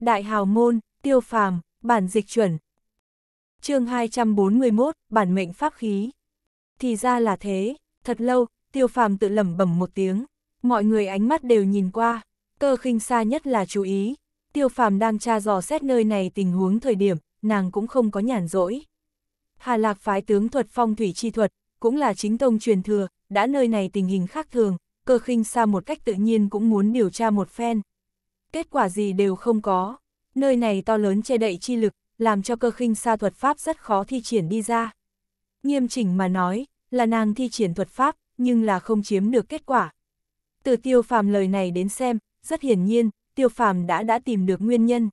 Đại hào môn, tiêu phàm, bản dịch chuẩn. chương 241, bản mệnh pháp khí. Thì ra là thế, thật lâu, tiêu phàm tự lẩm bẩm một tiếng. Mọi người ánh mắt đều nhìn qua, cơ khinh xa nhất là chú ý. Tiêu phàm đang tra dò xét nơi này tình huống thời điểm, nàng cũng không có nhàn rỗi. Hà lạc phái tướng thuật phong thủy chi thuật, cũng là chính tông truyền thừa, đã nơi này tình hình khác thường, cơ khinh xa một cách tự nhiên cũng muốn điều tra một phen, kết quả gì đều không có. Nơi này to lớn che đậy chi lực, làm cho cơ khinh xa thuật pháp rất khó thi triển đi ra. Nghiêm chỉnh mà nói, là nàng thi triển thuật pháp, nhưng là không chiếm được kết quả. Từ tiêu phàm lời này đến xem, rất hiển nhiên, tiêu phàm đã đã tìm được nguyên nhân.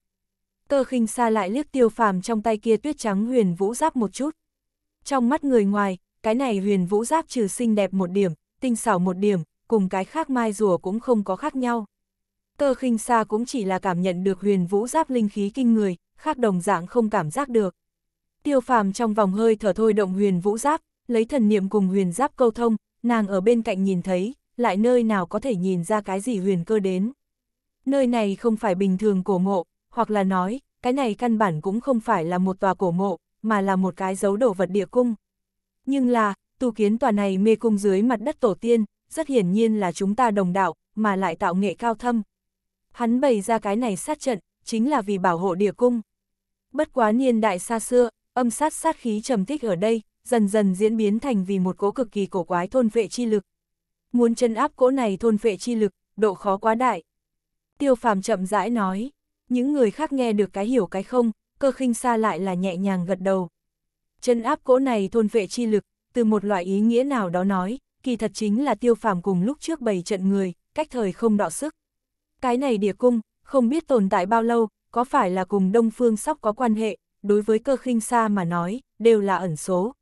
Cơ khinh xa lại liếc tiêu phàm trong tay kia tuyết trắng huyền vũ giáp một chút. Trong mắt người ngoài, cái này huyền vũ giáp trừ xinh đẹp một điểm, tinh xảo một điểm, cùng cái khác mai rùa cũng không có khác nhau. Cơ khinh xa cũng chỉ là cảm nhận được huyền vũ giáp linh khí kinh người, khác đồng dạng không cảm giác được. Tiêu phàm trong vòng hơi thở thôi động huyền vũ giáp, lấy thần niệm cùng huyền giáp câu thông, nàng ở bên cạnh nhìn thấy, lại nơi nào có thể nhìn ra cái gì huyền cơ đến. Nơi này không phải bình thường cổ mộ, hoặc là nói, cái này căn bản cũng không phải là một tòa cổ mộ, mà là một cái dấu đồ vật địa cung. Nhưng là, tu kiến tòa này mê cung dưới mặt đất tổ tiên, rất hiển nhiên là chúng ta đồng đạo, mà lại tạo nghệ cao thâm. Hắn bày ra cái này sát trận, chính là vì bảo hộ địa cung. Bất quá niên đại xa xưa, âm sát sát khí trầm tích ở đây, dần dần diễn biến thành vì một cỗ cực kỳ cổ quái thôn vệ chi lực. Muốn chân áp cỗ này thôn vệ chi lực, độ khó quá đại. Tiêu phàm chậm rãi nói, những người khác nghe được cái hiểu cái không, cơ khinh xa lại là nhẹ nhàng gật đầu. Chân áp cỗ này thôn vệ chi lực, từ một loại ý nghĩa nào đó nói, kỳ thật chính là tiêu phàm cùng lúc trước bày trận người, cách thời không đọ sức. Cái này địa cung, không biết tồn tại bao lâu, có phải là cùng Đông Phương Sóc có quan hệ, đối với cơ khinh xa mà nói, đều là ẩn số.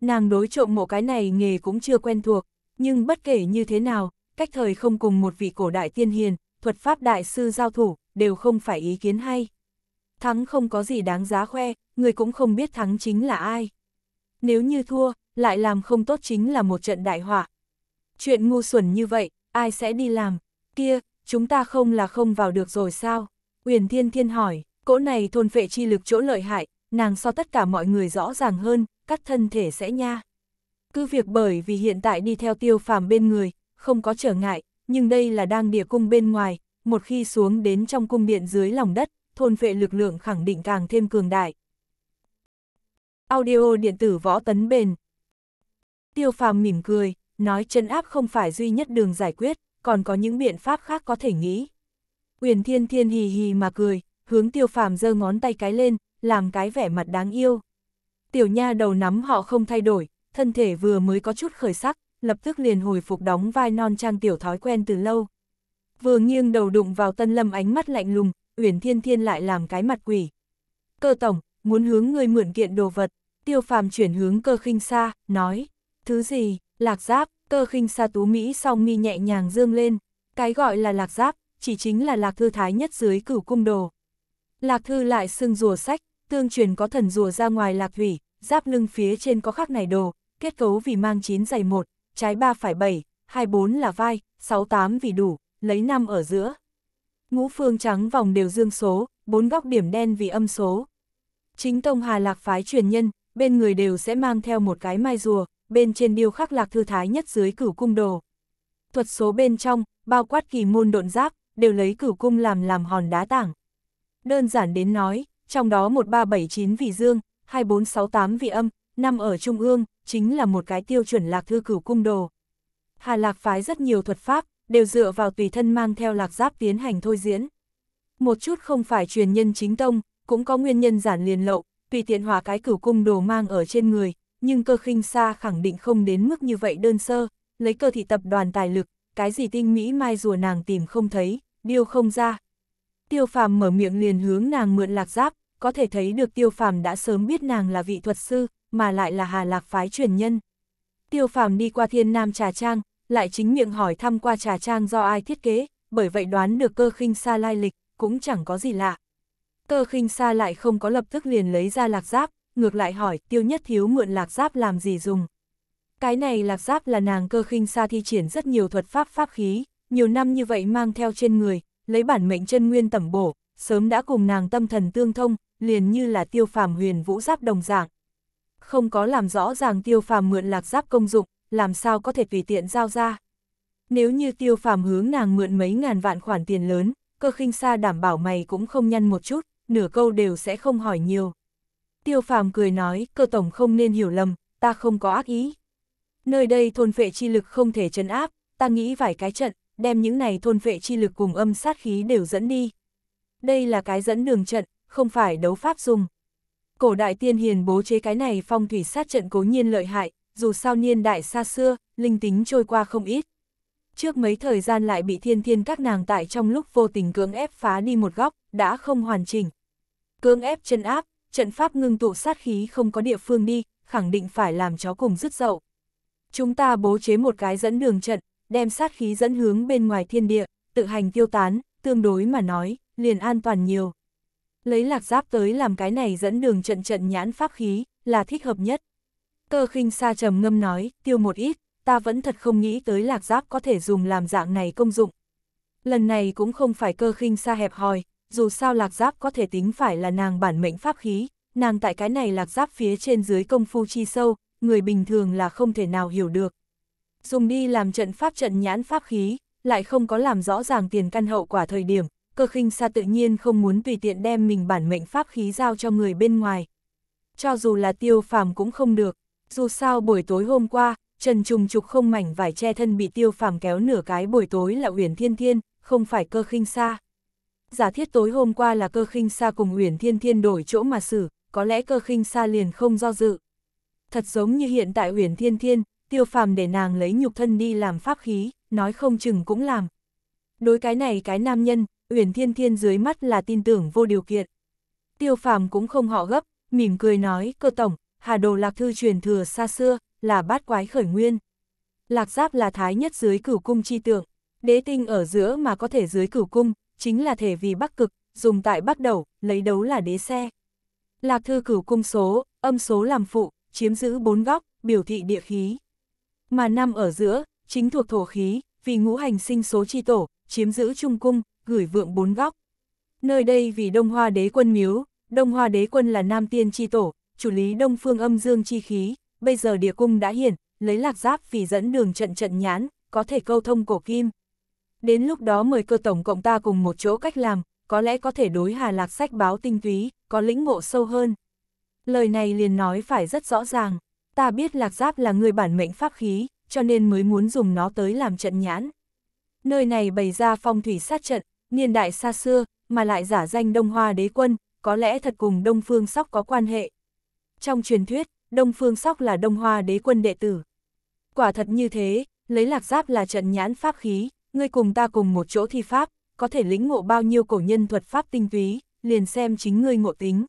Nàng đối trộm mộ cái này nghề cũng chưa quen thuộc, nhưng bất kể như thế nào, cách thời không cùng một vị cổ đại tiên hiền, thuật pháp đại sư giao thủ, đều không phải ý kiến hay. Thắng không có gì đáng giá khoe, người cũng không biết thắng chính là ai. Nếu như thua, lại làm không tốt chính là một trận đại họa. Chuyện ngu xuẩn như vậy, ai sẽ đi làm? Kia, chúng ta không là không vào được rồi sao? Uyển Thiên Thiên hỏi, cỗ này thôn vệ chi lực chỗ lợi hại, nàng so tất cả mọi người rõ ràng hơn, cắt thân thể sẽ nha. Cứ việc bởi vì hiện tại đi theo tiêu phàm bên người, không có trở ngại, nhưng đây là đang địa cung bên ngoài, một khi xuống đến trong cung điện dưới lòng đất, thôn vệ lực lượng khẳng định càng thêm cường đại. Audio điện tử võ tấn bền Tiêu phàm mỉm cười, nói chân áp không phải duy nhất đường giải quyết, còn có những biện pháp khác có thể nghĩ. Uyển Thiên Thiên hì hì mà cười, hướng tiêu phàm giơ ngón tay cái lên, làm cái vẻ mặt đáng yêu. Tiểu nha đầu nắm họ không thay đổi, thân thể vừa mới có chút khởi sắc, lập tức liền hồi phục đóng vai non trang tiểu thói quen từ lâu. Vừa nghiêng đầu đụng vào tân lâm ánh mắt lạnh lùng, Uyển Thiên Thiên lại làm cái mặt quỷ. Cơ tổng, muốn hướng người mượn kiện đồ vật, tiêu phàm chuyển hướng cơ khinh xa, nói, thứ gì, lạc giáp, Cơ khinh sa tú Mỹ song mi nhẹ nhàng dương lên, cái gọi là lạc giáp, chỉ chính là lạc thư thái nhất dưới cửu cung đồ. Lạc thư lại xưng rùa sách, tương truyền có thần rùa ra ngoài lạc thủy, giáp lưng phía trên có khắc này đồ, kết cấu vì mang 9 dày 1, trái 3 phải 7, 24 là vai, 68 vì đủ, lấy 5 ở giữa. Ngũ phương trắng vòng đều dương số, bốn góc điểm đen vì âm số. Chính tông Hà Lạc phái truyền nhân, bên người đều sẽ mang theo một cái mai rùa, bên trên điêu khắc lạc thư thái nhất dưới cửu cung đồ. Thuật số bên trong, bao quát kỳ môn độn giáp, đều lấy cửu cung làm làm hòn đá tảng. Đơn giản đến nói, trong đó 1379 vị dương, 2468 vị âm, năm ở trung ương, chính là một cái tiêu chuẩn lạc thư cửu cung đồ. Hà lạc phái rất nhiều thuật pháp, đều dựa vào tùy thân mang theo lạc giáp tiến hành thôi diễn. Một chút không phải truyền nhân chính tông, cũng có nguyên nhân giản liền lộ tùy tiện hòa cái cửu cung đồ mang ở trên người, nhưng cơ khinh xa khẳng định không đến mức như vậy đơn sơ, lấy cơ thị tập đoàn tài lực, cái gì tinh mỹ mai rùa nàng tìm không thấy, điêu không ra. Tiêu phàm mở miệng liền hướng nàng mượn lạc giáp, có thể thấy được tiêu phàm đã sớm biết nàng là vị thuật sư, mà lại là hà lạc phái truyền nhân. Tiêu phàm đi qua thiên nam trà trang, lại chính miệng hỏi thăm qua trà trang do ai thiết kế, bởi vậy đoán được cơ khinh xa lai lịch, cũng chẳng có gì lạ. Cơ khinh xa lại không có lập tức liền lấy ra lạc giáp, ngược lại hỏi tiêu nhất thiếu mượn lạc giáp làm gì dùng. Cái này lạc giáp là nàng cơ khinh xa thi triển rất nhiều thuật pháp pháp khí, nhiều năm như vậy mang theo trên người, lấy bản mệnh chân nguyên tẩm bổ, sớm đã cùng nàng tâm thần tương thông, liền như là tiêu phàm huyền vũ giáp đồng dạng. Không có làm rõ ràng tiêu phàm mượn lạc giáp công dụng, làm sao có thể tùy tiện giao ra. Nếu như tiêu phàm hướng nàng mượn mấy ngàn vạn khoản tiền lớn, cơ khinh xa đảm bảo mày cũng không nhăn một chút, nửa câu đều sẽ không hỏi nhiều. Tiêu phàm cười nói, cơ tổng không nên hiểu lầm, ta không có ác ý. Nơi đây thôn vệ chi lực không thể chấn áp, ta nghĩ vài cái trận, đem những này thôn vệ chi lực cùng âm sát khí đều dẫn đi. Đây là cái dẫn đường trận, không phải đấu pháp dùng. Cổ đại tiên hiền bố chế cái này phong thủy sát trận cố nhiên lợi hại, dù sao niên đại xa xưa, linh tính trôi qua không ít. Trước mấy thời gian lại bị thiên thiên các nàng tại trong lúc vô tình cưỡng ép phá đi một góc, đã không hoàn chỉnh. Cưỡng ép chân áp, trận pháp ngưng tụ sát khí không có địa phương đi, khẳng định phải làm chó cùng rứt dậu. Chúng ta bố chế một cái dẫn đường trận, đem sát khí dẫn hướng bên ngoài thiên địa, tự hành tiêu tán, tương đối mà nói, liền an toàn nhiều. Lấy lạc giáp tới làm cái này dẫn đường trận trận nhãn pháp khí, là thích hợp nhất. Cơ khinh sa trầm ngâm nói, tiêu một ít, ta vẫn thật không nghĩ tới lạc giáp có thể dùng làm dạng này công dụng. Lần này cũng không phải cơ khinh xa hẹp hòi, dù sao lạc giáp có thể tính phải là nàng bản mệnh pháp khí, nàng tại cái này lạc giáp phía trên dưới công phu chi sâu, người bình thường là không thể nào hiểu được. Dùng đi làm trận pháp trận nhãn pháp khí, lại không có làm rõ ràng tiền căn hậu quả thời điểm, cơ khinh xa tự nhiên không muốn tùy tiện đem mình bản mệnh pháp khí giao cho người bên ngoài. Cho dù là tiêu phàm cũng không được, dù sao buổi tối hôm qua, Trần Trùng Trục không mảnh vải che thân bị tiêu phàm kéo nửa cái buổi tối là Uyển Thiên Thiên, không phải cơ khinh xa giả thiết tối hôm qua là cơ khinh xa cùng Uyển Thiên Thiên đổi chỗ mà xử, có lẽ cơ khinh xa liền không do dự. Thật giống như hiện tại Uyển Thiên Thiên, tiêu phàm để nàng lấy nhục thân đi làm pháp khí, nói không chừng cũng làm. Đối cái này cái nam nhân, Uyển Thiên Thiên dưới mắt là tin tưởng vô điều kiện. Tiêu phàm cũng không họ gấp, mỉm cười nói, cơ tổng, hà đồ lạc thư truyền thừa xa xưa, là bát quái khởi nguyên. Lạc giáp là thái nhất dưới cửu cung chi tượng, đế tinh ở giữa mà có thể dưới cửu cung, chính là thể vì bắc cực, dùng tại bắc đầu, lấy đấu là đế xe. Lạc thư cửu cung số, âm số làm phụ, chiếm giữ bốn góc, biểu thị địa khí. Mà năm ở giữa, chính thuộc thổ khí, vì ngũ hành sinh số chi tổ, chiếm giữ trung cung, gửi vượng bốn góc. Nơi đây vì Đông Hoa Đế quân miếu, Đông Hoa Đế quân là nam tiên chi tổ, chủ lý đông phương âm dương chi khí, bây giờ địa cung đã hiển, lấy lạc giáp vì dẫn đường trận trận nhãn, có thể câu thông cổ kim. Đến lúc đó mời cơ tổng cộng ta cùng một chỗ cách làm, có lẽ có thể đối hà lạc sách báo tinh túy, có lĩnh ngộ sâu hơn. Lời này liền nói phải rất rõ ràng, ta biết lạc giáp là người bản mệnh pháp khí, cho nên mới muốn dùng nó tới làm trận nhãn. Nơi này bày ra phong thủy sát trận, niên đại xa xưa, mà lại giả danh Đông Hoa đế quân, có lẽ thật cùng Đông Phương Sóc có quan hệ. Trong truyền thuyết, Đông Phương Sóc là Đông Hoa đế quân đệ tử. Quả thật như thế, lấy lạc giáp là trận nhãn pháp khí, ngươi cùng ta cùng một chỗ thi pháp, có thể lĩnh ngộ bao nhiêu cổ nhân thuật pháp tinh túy, liền xem chính ngươi ngộ tính.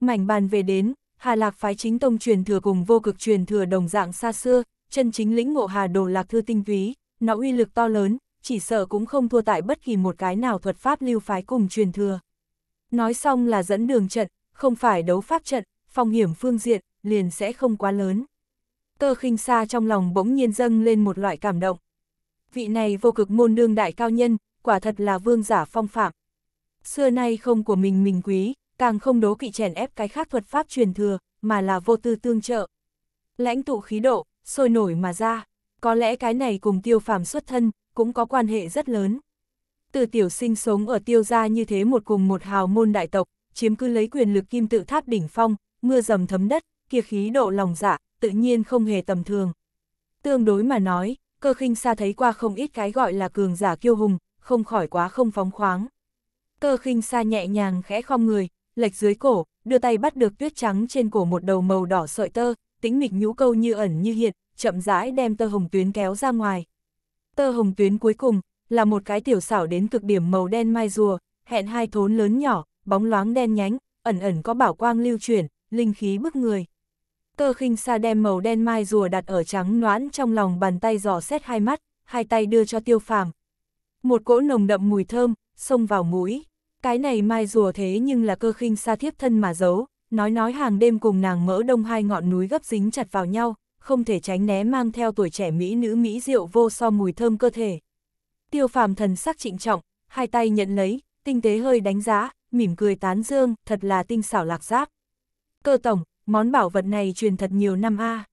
Mảnh bàn về đến, Hà Lạc phái chính tông truyền thừa cùng vô cực truyền thừa đồng dạng xa xưa, chân chính lĩnh ngộ Hà Đồ Lạc thư tinh túy, nó uy lực to lớn, chỉ sợ cũng không thua tại bất kỳ một cái nào thuật pháp lưu phái cùng truyền thừa. Nói xong là dẫn đường trận, không phải đấu pháp trận, phong hiểm phương diện, liền sẽ không quá lớn. Tơ khinh xa trong lòng bỗng nhiên dâng lên một loại cảm động, vị này vô cực môn đương đại cao nhân, quả thật là vương giả phong phạm. Xưa nay không của mình mình quý, càng không đố kỵ chèn ép cái khác thuật pháp truyền thừa, mà là vô tư tương trợ. Lãnh tụ khí độ, sôi nổi mà ra, có lẽ cái này cùng tiêu phàm xuất thân, cũng có quan hệ rất lớn. Từ tiểu sinh sống ở tiêu gia như thế một cùng một hào môn đại tộc, chiếm cứ lấy quyền lực kim tự tháp đỉnh phong, mưa dầm thấm đất, kia khí độ lòng dạ, tự nhiên không hề tầm thường. Tương đối mà nói, cơ khinh xa thấy qua không ít cái gọi là cường giả kiêu hùng, không khỏi quá không phóng khoáng. Cơ khinh xa nhẹ nhàng khẽ khom người, lệch dưới cổ, đưa tay bắt được tuyết trắng trên cổ một đầu màu đỏ sợi tơ, tính mịch nhũ câu như ẩn như hiện, chậm rãi đem tơ hồng tuyến kéo ra ngoài. Tơ hồng tuyến cuối cùng, là một cái tiểu xảo đến cực điểm màu đen mai rùa, hẹn hai thốn lớn nhỏ, bóng loáng đen nhánh, ẩn ẩn có bảo quang lưu chuyển, linh khí bức người. Cơ khinh xa đem màu đen mai rùa đặt ở trắng noãn trong lòng bàn tay giò xét hai mắt, hai tay đưa cho tiêu phàm. Một cỗ nồng đậm mùi thơm, xông vào mũi. Cái này mai rùa thế nhưng là cơ khinh xa thiếp thân mà giấu, nói nói hàng đêm cùng nàng mỡ đông hai ngọn núi gấp dính chặt vào nhau, không thể tránh né mang theo tuổi trẻ mỹ nữ mỹ rượu vô so mùi thơm cơ thể. Tiêu phàm thần sắc trịnh trọng, hai tay nhận lấy, tinh tế hơi đánh giá, mỉm cười tán dương, thật là tinh xảo lạc giáp. Cơ tổng, món bảo vật này truyền thật nhiều năm a.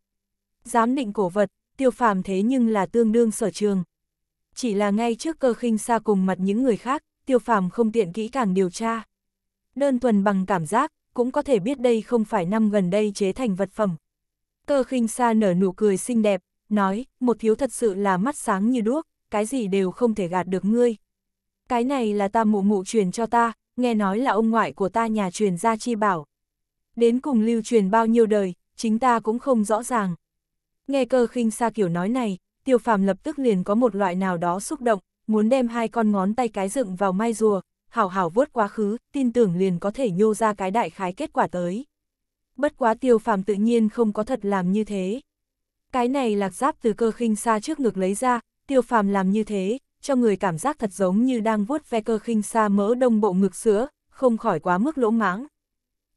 Giám định cổ vật, tiêu phàm thế nhưng là tương đương sở trường. Chỉ là ngay trước cơ khinh xa cùng mặt những người khác, tiêu phàm không tiện kỹ càng điều tra. Đơn thuần bằng cảm giác, cũng có thể biết đây không phải năm gần đây chế thành vật phẩm. Cơ khinh xa nở nụ cười xinh đẹp, nói, một thiếu thật sự là mắt sáng như đuốc, cái gì đều không thể gạt được ngươi. Cái này là ta mụ mụ truyền cho ta, nghe nói là ông ngoại của ta nhà truyền ra chi bảo, đến cùng lưu truyền bao nhiêu đời, chính ta cũng không rõ ràng. Nghe cơ khinh xa kiểu nói này, tiêu phàm lập tức liền có một loại nào đó xúc động, muốn đem hai con ngón tay cái dựng vào mai rùa, hảo hảo vuốt quá khứ, tin tưởng liền có thể nhô ra cái đại khái kết quả tới. Bất quá tiêu phàm tự nhiên không có thật làm như thế. Cái này lạc giáp từ cơ khinh xa trước ngực lấy ra, tiêu phàm làm như thế, cho người cảm giác thật giống như đang vuốt ve cơ khinh xa mỡ đông bộ ngực sữa, không khỏi quá mức lỗ máng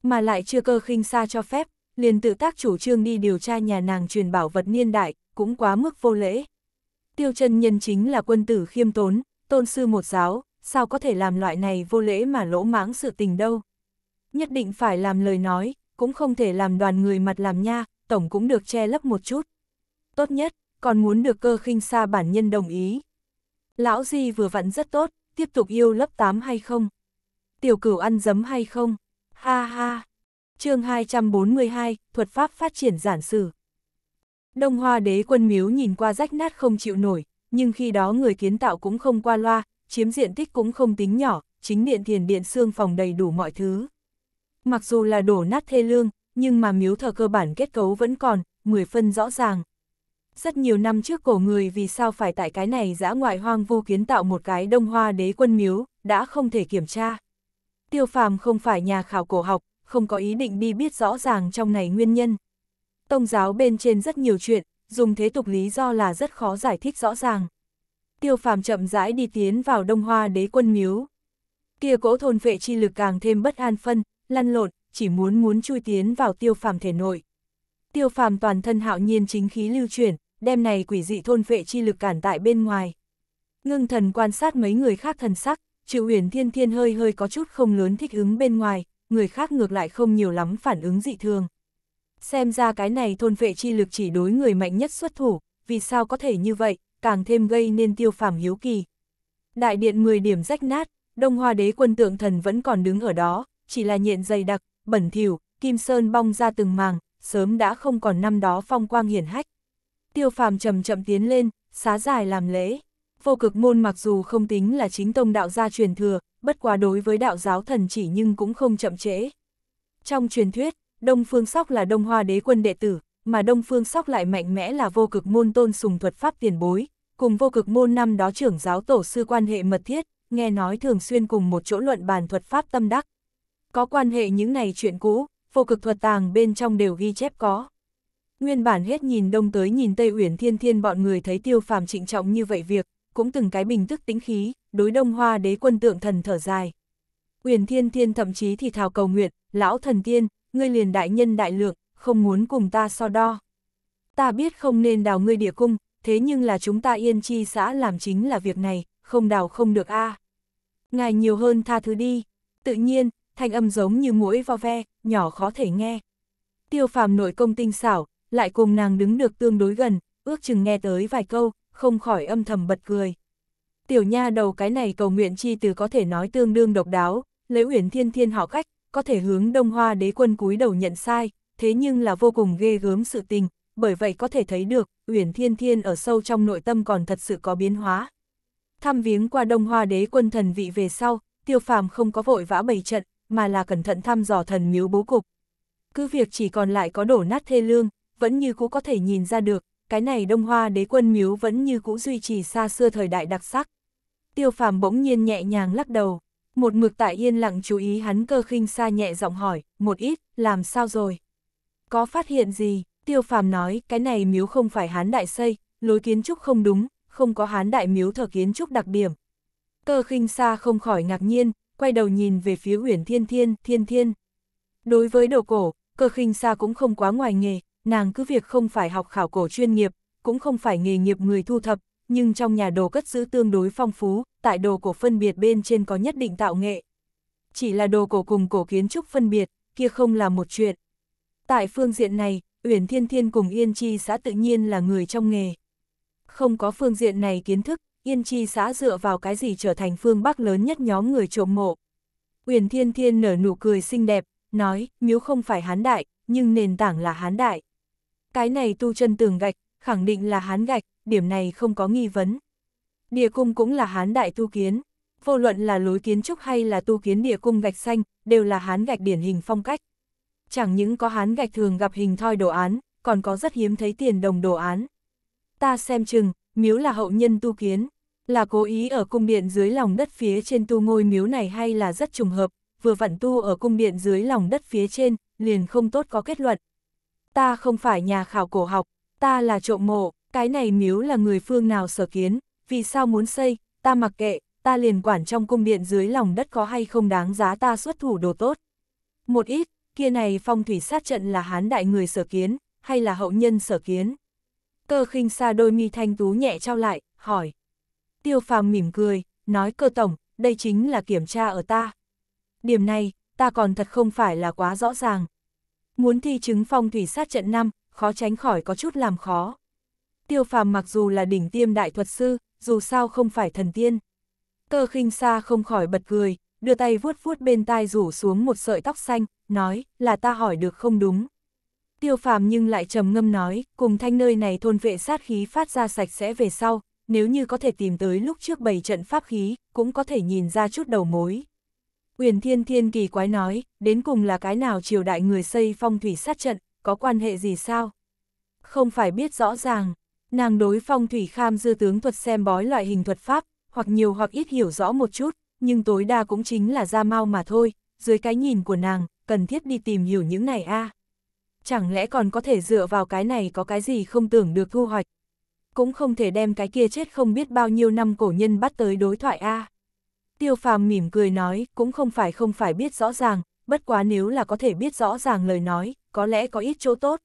mà lại chưa cơ khinh xa cho phép, liền tự tác chủ trương đi điều tra nhà nàng truyền bảo vật niên đại, cũng quá mức vô lễ. Tiêu chân nhân chính là quân tử khiêm tốn, tôn sư một giáo, sao có thể làm loại này vô lễ mà lỗ mãng sự tình đâu. Nhất định phải làm lời nói, cũng không thể làm đoàn người mặt làm nha, tổng cũng được che lấp một chút. Tốt nhất, còn muốn được cơ khinh xa bản nhân đồng ý. Lão Di vừa vặn rất tốt, tiếp tục yêu lớp 8 hay không? Tiểu cửu ăn dấm hay không? Ha ha! chương 242, thuật pháp phát triển giản sử. Đông Hoa đế quân miếu nhìn qua rách nát không chịu nổi, nhưng khi đó người kiến tạo cũng không qua loa, chiếm diện tích cũng không tính nhỏ, chính điện thiền điện xương phòng đầy đủ mọi thứ. Mặc dù là đổ nát thê lương, nhưng mà miếu thờ cơ bản kết cấu vẫn còn, mười phân rõ ràng. Rất nhiều năm trước cổ người vì sao phải tại cái này dã ngoại hoang vu kiến tạo một cái đông hoa đế quân miếu, đã không thể kiểm tra. Tiêu phàm không phải nhà khảo cổ học, không có ý định đi biết rõ ràng trong này nguyên nhân. Tông giáo bên trên rất nhiều chuyện, dùng thế tục lý do là rất khó giải thích rõ ràng. Tiêu phàm chậm rãi đi tiến vào Đông Hoa đế quân miếu. Kia cỗ thôn vệ chi lực càng thêm bất an phân, lăn lộn, chỉ muốn muốn chui tiến vào tiêu phàm thể nội. Tiêu phàm toàn thân hạo nhiên chính khí lưu chuyển, đem này quỷ dị thôn vệ chi lực cản tại bên ngoài. Ngưng thần quan sát mấy người khác thần sắc, Triệu Huyền Thiên Thiên hơi hơi có chút không lớn thích ứng bên ngoài, người khác ngược lại không nhiều lắm phản ứng dị thường. Xem ra cái này thôn vệ chi lực chỉ đối người mạnh nhất xuất thủ, vì sao có thể như vậy, càng thêm gây nên tiêu phàm hiếu kỳ. Đại điện 10 điểm rách nát, Đông Hoa Đế quân tượng thần vẫn còn đứng ở đó, chỉ là nhện dày đặc, bẩn thỉu, kim sơn bong ra từng màng, sớm đã không còn năm đó phong quang hiển hách. Tiêu Phàm chậm chậm tiến lên, xá dài làm lễ vô cực môn mặc dù không tính là chính tông đạo gia truyền thừa, bất quá đối với đạo giáo thần chỉ nhưng cũng không chậm trễ. Trong truyền thuyết, Đông Phương Sóc là Đông Hoa đế quân đệ tử, mà Đông Phương Sóc lại mạnh mẽ là vô cực môn tôn sùng thuật pháp tiền bối, cùng vô cực môn năm đó trưởng giáo tổ sư quan hệ mật thiết, nghe nói thường xuyên cùng một chỗ luận bàn thuật pháp tâm đắc. Có quan hệ những này chuyện cũ, vô cực thuật tàng bên trong đều ghi chép có. Nguyên bản hết nhìn đông tới nhìn Tây Uyển Thiên Thiên bọn người thấy Tiêu Phàm trịnh trọng như vậy việc, cũng từng cái bình tức tính khí, đối đông hoa đế quân tượng thần thở dài. Uyển thiên thiên thậm chí thì thào cầu nguyện, lão thần tiên, ngươi liền đại nhân đại lượng, không muốn cùng ta so đo. Ta biết không nên đào ngươi địa cung, thế nhưng là chúng ta yên chi xã làm chính là việc này, không đào không được a. Ngài nhiều hơn tha thứ đi, tự nhiên, thanh âm giống như mũi vo ve, nhỏ khó thể nghe. Tiêu phàm nội công tinh xảo, lại cùng nàng đứng được tương đối gần, ước chừng nghe tới vài câu, không khỏi âm thầm bật cười. Tiểu nha đầu cái này cầu nguyện chi từ có thể nói tương đương độc đáo, Lễ uyển thiên thiên họ cách, có thể hướng đông hoa đế quân cúi đầu nhận sai, thế nhưng là vô cùng ghê gớm sự tình, bởi vậy có thể thấy được, uyển thiên thiên ở sâu trong nội tâm còn thật sự có biến hóa. Thăm viếng qua đông hoa đế quân thần vị về sau, tiêu phàm không có vội vã bày trận, mà là cẩn thận thăm dò thần miếu bố cục. Cứ việc chỉ còn lại có đổ nát thê lương, vẫn như cũ có thể nhìn ra được, cái này Đông Hoa đế quân miếu vẫn như cũ duy trì xa xưa thời đại đặc sắc. Tiêu phàm bỗng nhiên nhẹ nhàng lắc đầu, một mực tại yên lặng chú ý hắn cơ khinh xa nhẹ giọng hỏi, một ít, làm sao rồi? Có phát hiện gì? Tiêu phàm nói, cái này miếu không phải hán đại xây, lối kiến trúc không đúng, không có hán đại miếu thờ kiến trúc đặc điểm. Cơ khinh xa không khỏi ngạc nhiên, quay đầu nhìn về phía huyền Thiên Thiên, Thiên Thiên. Đối với đồ cổ, cơ khinh xa cũng không quá ngoài nghề, nàng cứ việc không phải học khảo cổ chuyên nghiệp, cũng không phải nghề nghiệp người thu thập, nhưng trong nhà đồ cất giữ tương đối phong phú, tại đồ cổ phân biệt bên trên có nhất định tạo nghệ. Chỉ là đồ cổ cùng cổ kiến trúc phân biệt, kia không là một chuyện. Tại phương diện này, Uyển Thiên Thiên cùng Yên Chi xã tự nhiên là người trong nghề. Không có phương diện này kiến thức, Yên Chi xã dựa vào cái gì trở thành phương Bắc lớn nhất nhóm người trộm mộ. Uyển Thiên Thiên nở nụ cười xinh đẹp, nói, miếu không phải hán đại, nhưng nền tảng là hán đại. Cái này tu chân tường gạch, khẳng định là hán gạch, điểm này không có nghi vấn. Địa cung cũng là hán đại tu kiến, vô luận là lối kiến trúc hay là tu kiến địa cung gạch xanh, đều là hán gạch điển hình phong cách. Chẳng những có hán gạch thường gặp hình thoi đồ án, còn có rất hiếm thấy tiền đồng đồ án. Ta xem chừng, miếu là hậu nhân tu kiến, là cố ý ở cung điện dưới lòng đất phía trên tu ngôi miếu này hay là rất trùng hợp, vừa vặn tu ở cung điện dưới lòng đất phía trên, liền không tốt có kết luận ta không phải nhà khảo cổ học, ta là trộm mộ, cái này miếu là người phương nào sở kiến, vì sao muốn xây, ta mặc kệ, ta liền quản trong cung điện dưới lòng đất có hay không đáng giá ta xuất thủ đồ tốt. Một ít, kia này phong thủy sát trận là hán đại người sở kiến, hay là hậu nhân sở kiến. Cơ khinh xa đôi mi thanh tú nhẹ trao lại, hỏi. Tiêu phàm mỉm cười, nói cơ tổng, đây chính là kiểm tra ở ta. Điểm này, ta còn thật không phải là quá rõ ràng, Muốn thi chứng phong thủy sát trận năm, khó tránh khỏi có chút làm khó. Tiêu phàm mặc dù là đỉnh tiêm đại thuật sư, dù sao không phải thần tiên. Cơ khinh xa không khỏi bật cười, đưa tay vuốt vuốt bên tai rủ xuống một sợi tóc xanh, nói là ta hỏi được không đúng. Tiêu phàm nhưng lại trầm ngâm nói, cùng thanh nơi này thôn vệ sát khí phát ra sạch sẽ về sau, nếu như có thể tìm tới lúc trước bày trận pháp khí, cũng có thể nhìn ra chút đầu mối. Uyển Thiên Thiên kỳ quái nói, đến cùng là cái nào triều đại người xây phong thủy sát trận, có quan hệ gì sao? Không phải biết rõ ràng, nàng đối phong thủy kham dư tướng thuật xem bói loại hình thuật pháp, hoặc nhiều hoặc ít hiểu rõ một chút, nhưng tối đa cũng chính là ra mau mà thôi, dưới cái nhìn của nàng, cần thiết đi tìm hiểu những này a Chẳng lẽ còn có thể dựa vào cái này có cái gì không tưởng được thu hoạch? Cũng không thể đem cái kia chết không biết bao nhiêu năm cổ nhân bắt tới đối thoại a Tiêu phàm mỉm cười nói, cũng không phải không phải biết rõ ràng, bất quá nếu là có thể biết rõ ràng lời nói, có lẽ có ít chỗ tốt.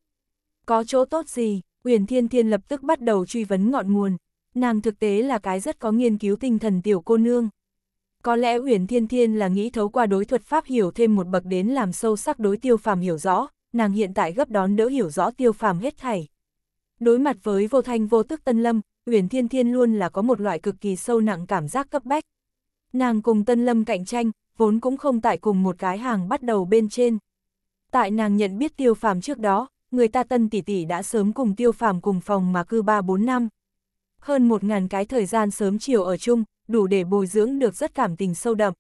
Có chỗ tốt gì, Uyển Thiên Thiên lập tức bắt đầu truy vấn ngọn nguồn, nàng thực tế là cái rất có nghiên cứu tinh thần tiểu cô nương. Có lẽ Uyển Thiên Thiên là nghĩ thấu qua đối thuật pháp hiểu thêm một bậc đến làm sâu sắc đối tiêu phàm hiểu rõ, nàng hiện tại gấp đón đỡ hiểu rõ tiêu phàm hết thảy. Đối mặt với vô thanh vô tức tân lâm, Uyển Thiên Thiên luôn là có một loại cực kỳ sâu nặng cảm giác cấp bách. Nàng cùng Tân Lâm cạnh tranh, vốn cũng không tại cùng một cái hàng bắt đầu bên trên. Tại nàng nhận biết tiêu phàm trước đó, người ta Tân tỷ tỷ đã sớm cùng tiêu phàm cùng phòng mà cư 3-4 năm. Hơn một ngàn cái thời gian sớm chiều ở chung, đủ để bồi dưỡng được rất cảm tình sâu đậm.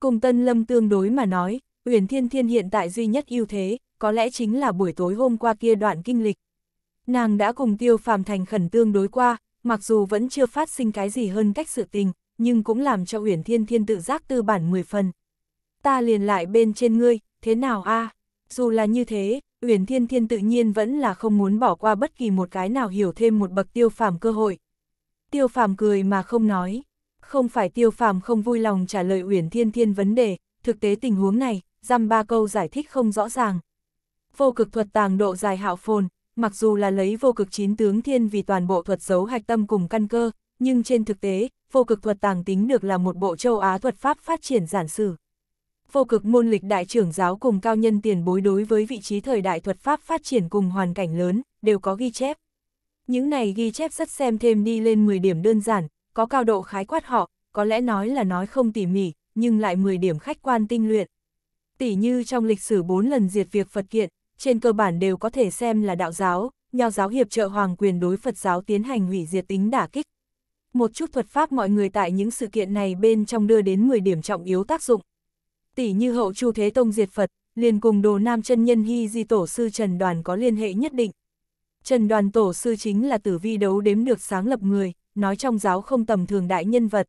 Cùng Tân Lâm tương đối mà nói, Uyển Thiên Thiên hiện tại duy nhất ưu thế, có lẽ chính là buổi tối hôm qua kia đoạn kinh lịch. Nàng đã cùng Tiêu Phàm thành khẩn tương đối qua, mặc dù vẫn chưa phát sinh cái gì hơn cách sự tình, nhưng cũng làm cho Uyển Thiên Thiên tự giác tư bản 10 phần. Ta liền lại bên trên ngươi, thế nào a? Dù là như thế, Uyển Thiên Thiên tự nhiên vẫn là không muốn bỏ qua bất kỳ một cái nào hiểu thêm một bậc tiêu phàm cơ hội. Tiêu phàm cười mà không nói. Không phải tiêu phàm không vui lòng trả lời Uyển Thiên Thiên vấn đề, thực tế tình huống này, dăm ba câu giải thích không rõ ràng. Vô cực thuật tàng độ dài hạo phồn, mặc dù là lấy vô cực chín tướng thiên vì toàn bộ thuật giấu hạch tâm cùng căn cơ, nhưng trên thực tế, vô cực thuật tàng tính được là một bộ châu Á thuật pháp phát triển giản sử. Vô cực môn lịch đại trưởng giáo cùng cao nhân tiền bối đối với vị trí thời đại thuật pháp phát triển cùng hoàn cảnh lớn, đều có ghi chép. Những này ghi chép rất xem thêm đi lên 10 điểm đơn giản, có cao độ khái quát họ, có lẽ nói là nói không tỉ mỉ, nhưng lại 10 điểm khách quan tinh luyện. Tỉ như trong lịch sử 4 lần diệt việc Phật kiện, trên cơ bản đều có thể xem là đạo giáo, nho giáo hiệp trợ hoàng quyền đối Phật giáo tiến hành hủy diệt tính đả kích, một chút thuật pháp mọi người tại những sự kiện này bên trong đưa đến 10 điểm trọng yếu tác dụng. Tỷ như hậu Chu Thế Tông diệt Phật, liền cùng đồ nam chân nhân hy di tổ sư Trần Đoàn có liên hệ nhất định. Trần Đoàn tổ sư chính là tử vi đấu đếm được sáng lập người, nói trong giáo không tầm thường đại nhân vật.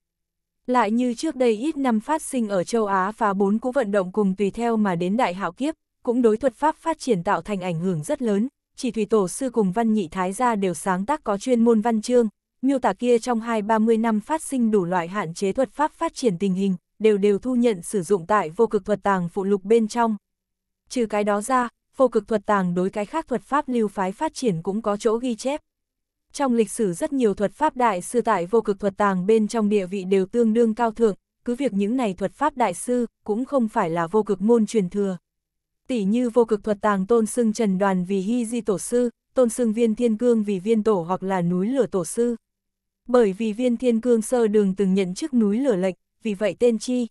Lại như trước đây ít năm phát sinh ở châu Á phá bốn cú vận động cùng tùy theo mà đến đại hạo kiếp, cũng đối thuật pháp phát triển tạo thành ảnh hưởng rất lớn, chỉ thủy tổ sư cùng văn nhị thái gia đều sáng tác có chuyên môn văn chương, miêu tả kia trong hai ba mươi năm phát sinh đủ loại hạn chế thuật pháp phát triển tình hình, đều đều thu nhận sử dụng tại vô cực thuật tàng phụ lục bên trong. Trừ cái đó ra, vô cực thuật tàng đối cái khác thuật pháp lưu phái phát triển cũng có chỗ ghi chép. Trong lịch sử rất nhiều thuật pháp đại sư tại vô cực thuật tàng bên trong địa vị đều tương đương cao thượng, cứ việc những này thuật pháp đại sư cũng không phải là vô cực môn truyền thừa. Tỷ như vô cực thuật tàng tôn xưng trần đoàn vì hy di tổ sư, tôn xưng viên thiên cương vì viên tổ hoặc là núi lửa tổ sư. Bởi vì viên thiên cương sơ đường từng nhận chức núi lửa lệch, vì vậy tên chi.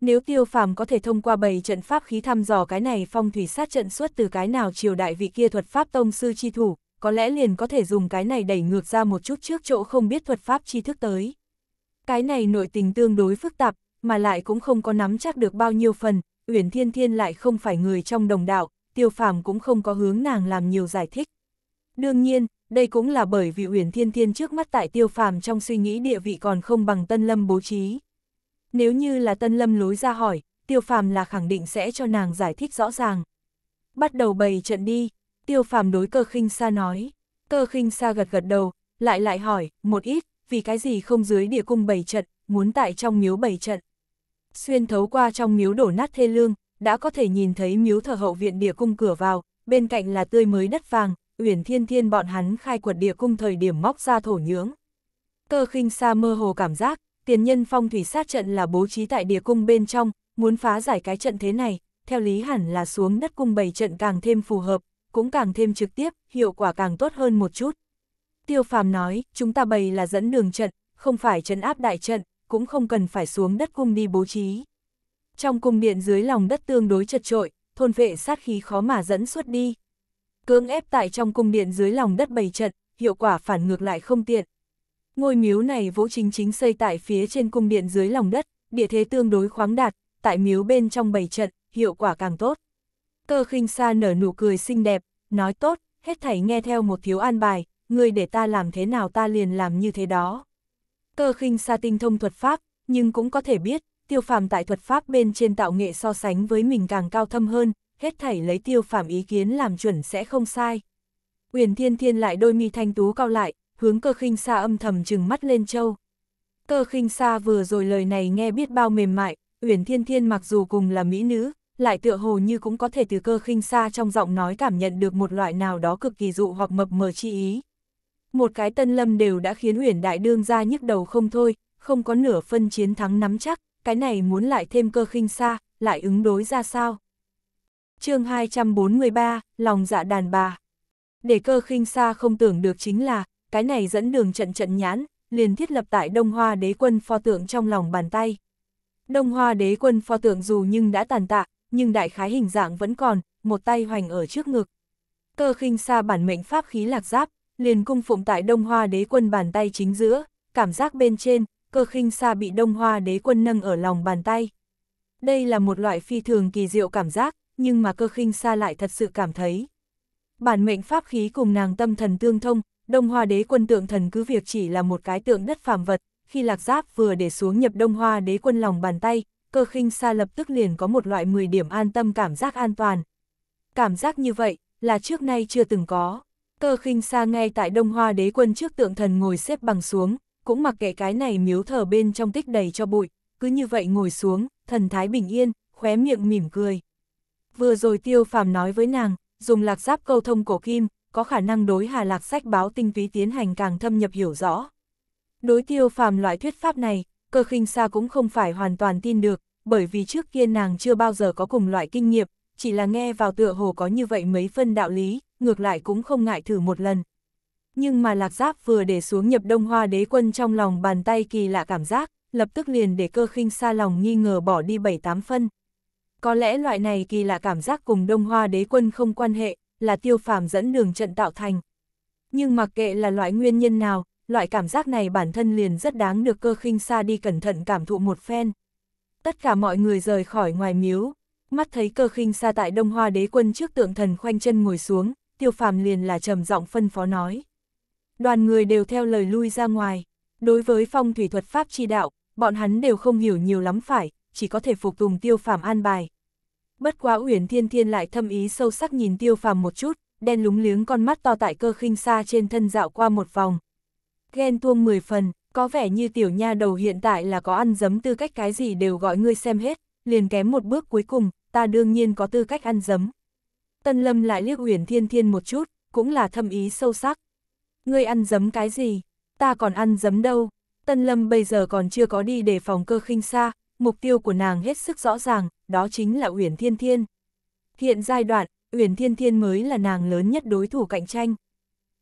Nếu tiêu phàm có thể thông qua bầy trận pháp khí thăm dò cái này phong thủy sát trận xuất từ cái nào triều đại vị kia thuật pháp tông sư chi thủ, có lẽ liền có thể dùng cái này đẩy ngược ra một chút trước chỗ không biết thuật pháp chi thức tới. Cái này nội tình tương đối phức tạp, mà lại cũng không có nắm chắc được bao nhiêu phần, Uyển Thiên Thiên lại không phải người trong đồng đạo, Tiêu Phàm cũng không có hướng nàng làm nhiều giải thích. Đương nhiên, đây cũng là bởi vì Uyển Thiên Thiên trước mắt tại tiêu phàm trong suy nghĩ địa vị còn không bằng Tân Lâm bố trí. Nếu như là Tân Lâm lối ra hỏi, tiêu phàm là khẳng định sẽ cho nàng giải thích rõ ràng. Bắt đầu bày trận đi, tiêu phàm đối cơ khinh xa nói, cơ khinh xa gật gật đầu, lại lại hỏi, một ít, vì cái gì không dưới địa cung bày trận, muốn tại trong miếu bày trận. Xuyên thấu qua trong miếu đổ nát thê lương, đã có thể nhìn thấy miếu thờ hậu viện địa cung cửa vào, bên cạnh là tươi mới đất vàng, Uyển Thiên Thiên bọn hắn khai quật địa cung thời điểm móc ra thổ nhưỡng. Cơ khinh xa mơ hồ cảm giác, tiền nhân phong thủy sát trận là bố trí tại địa cung bên trong, muốn phá giải cái trận thế này, theo lý hẳn là xuống đất cung bày trận càng thêm phù hợp, cũng càng thêm trực tiếp, hiệu quả càng tốt hơn một chút. Tiêu Phàm nói, chúng ta bày là dẫn đường trận, không phải trấn áp đại trận, cũng không cần phải xuống đất cung đi bố trí. Trong cung điện dưới lòng đất tương đối chật trội, thôn vệ sát khí khó mà dẫn suốt đi cưỡng ép tại trong cung điện dưới lòng đất bày trận, hiệu quả phản ngược lại không tiện. Ngôi miếu này vỗ chính chính xây tại phía trên cung điện dưới lòng đất, địa thế tương đối khoáng đạt, tại miếu bên trong bày trận, hiệu quả càng tốt. Cơ khinh sa nở nụ cười xinh đẹp, nói tốt, hết thảy nghe theo một thiếu an bài, người để ta làm thế nào ta liền làm như thế đó. Cơ khinh sa tinh thông thuật pháp, nhưng cũng có thể biết, tiêu phàm tại thuật pháp bên trên tạo nghệ so sánh với mình càng cao thâm hơn, hết thảy lấy tiêu phàm ý kiến làm chuẩn sẽ không sai. Uyển Thiên Thiên lại đôi mi thanh tú cao lại, hướng cơ khinh xa âm thầm trừng mắt lên châu. Cơ khinh xa vừa rồi lời này nghe biết bao mềm mại, Uyển Thiên Thiên mặc dù cùng là mỹ nữ, lại tựa hồ như cũng có thể từ cơ khinh xa trong giọng nói cảm nhận được một loại nào đó cực kỳ dụ hoặc mập mờ chi ý. Một cái tân lâm đều đã khiến Uyển Đại Đương ra nhức đầu không thôi, không có nửa phân chiến thắng nắm chắc, cái này muốn lại thêm cơ khinh xa, lại ứng đối ra sao chương 243, lòng dạ đàn bà. Để cơ khinh xa không tưởng được chính là, cái này dẫn đường trận trận nhãn, liền thiết lập tại Đông Hoa đế quân pho tượng trong lòng bàn tay. Đông Hoa đế quân pho tượng dù nhưng đã tàn tạ, nhưng đại khái hình dạng vẫn còn, một tay hoành ở trước ngực. Cơ khinh xa bản mệnh pháp khí lạc giáp, liền cung phụng tại Đông Hoa đế quân bàn tay chính giữa, cảm giác bên trên, cơ khinh xa bị Đông Hoa đế quân nâng ở lòng bàn tay. Đây là một loại phi thường kỳ diệu cảm giác, nhưng mà cơ khinh xa lại thật sự cảm thấy. Bản mệnh pháp khí cùng nàng tâm thần tương thông, Đông Hoa Đế quân tượng thần cứ việc chỉ là một cái tượng đất phàm vật, khi Lạc Giáp vừa để xuống nhập Đông Hoa Đế quân lòng bàn tay, cơ khinh xa lập tức liền có một loại 10 điểm an tâm cảm giác an toàn. Cảm giác như vậy là trước nay chưa từng có. Cơ khinh xa ngay tại Đông Hoa Đế quân trước tượng thần ngồi xếp bằng xuống, cũng mặc kệ cái này miếu thờ bên trong tích đầy cho bụi, cứ như vậy ngồi xuống, thần thái bình yên, khóe miệng mỉm cười. Vừa rồi tiêu phàm nói với nàng, dùng lạc giáp câu thông cổ kim, có khả năng đối hà lạc sách báo tinh túy tiến hành càng thâm nhập hiểu rõ. Đối tiêu phàm loại thuyết pháp này, cơ khinh xa cũng không phải hoàn toàn tin được, bởi vì trước kia nàng chưa bao giờ có cùng loại kinh nghiệm, chỉ là nghe vào tựa hồ có như vậy mấy phân đạo lý, ngược lại cũng không ngại thử một lần. Nhưng mà lạc giáp vừa để xuống nhập đông hoa đế quân trong lòng bàn tay kỳ lạ cảm giác, lập tức liền để cơ khinh xa lòng nghi ngờ bỏ đi 7-8 phân. Có lẽ loại này kỳ lạ cảm giác cùng Đông Hoa đế quân không quan hệ, là tiêu phàm dẫn đường trận tạo thành. Nhưng mặc kệ là loại nguyên nhân nào, loại cảm giác này bản thân liền rất đáng được cơ khinh xa đi cẩn thận cảm thụ một phen. Tất cả mọi người rời khỏi ngoài miếu, mắt thấy cơ khinh xa tại Đông Hoa đế quân trước tượng thần khoanh chân ngồi xuống, tiêu phàm liền là trầm giọng phân phó nói. Đoàn người đều theo lời lui ra ngoài, đối với phong thủy thuật pháp chi đạo, bọn hắn đều không hiểu nhiều lắm phải, chỉ có thể phục tùng tiêu phàm an bài. Bất quá Uyển Thiên Thiên lại thâm ý sâu sắc nhìn tiêu phàm một chút, đen lúng liếng con mắt to tại cơ khinh xa trên thân dạo qua một vòng. Ghen tuông 10 phần, có vẻ như tiểu nha đầu hiện tại là có ăn dấm tư cách cái gì đều gọi ngươi xem hết, liền kém một bước cuối cùng, ta đương nhiên có tư cách ăn dấm. Tân Lâm lại liếc Uyển Thiên Thiên một chút, cũng là thâm ý sâu sắc. Ngươi ăn dấm cái gì? Ta còn ăn dấm đâu? Tân Lâm bây giờ còn chưa có đi để phòng cơ khinh xa, mục tiêu của nàng hết sức rõ ràng, đó chính là Uyển Thiên Thiên. Hiện giai đoạn, Uyển Thiên Thiên mới là nàng lớn nhất đối thủ cạnh tranh.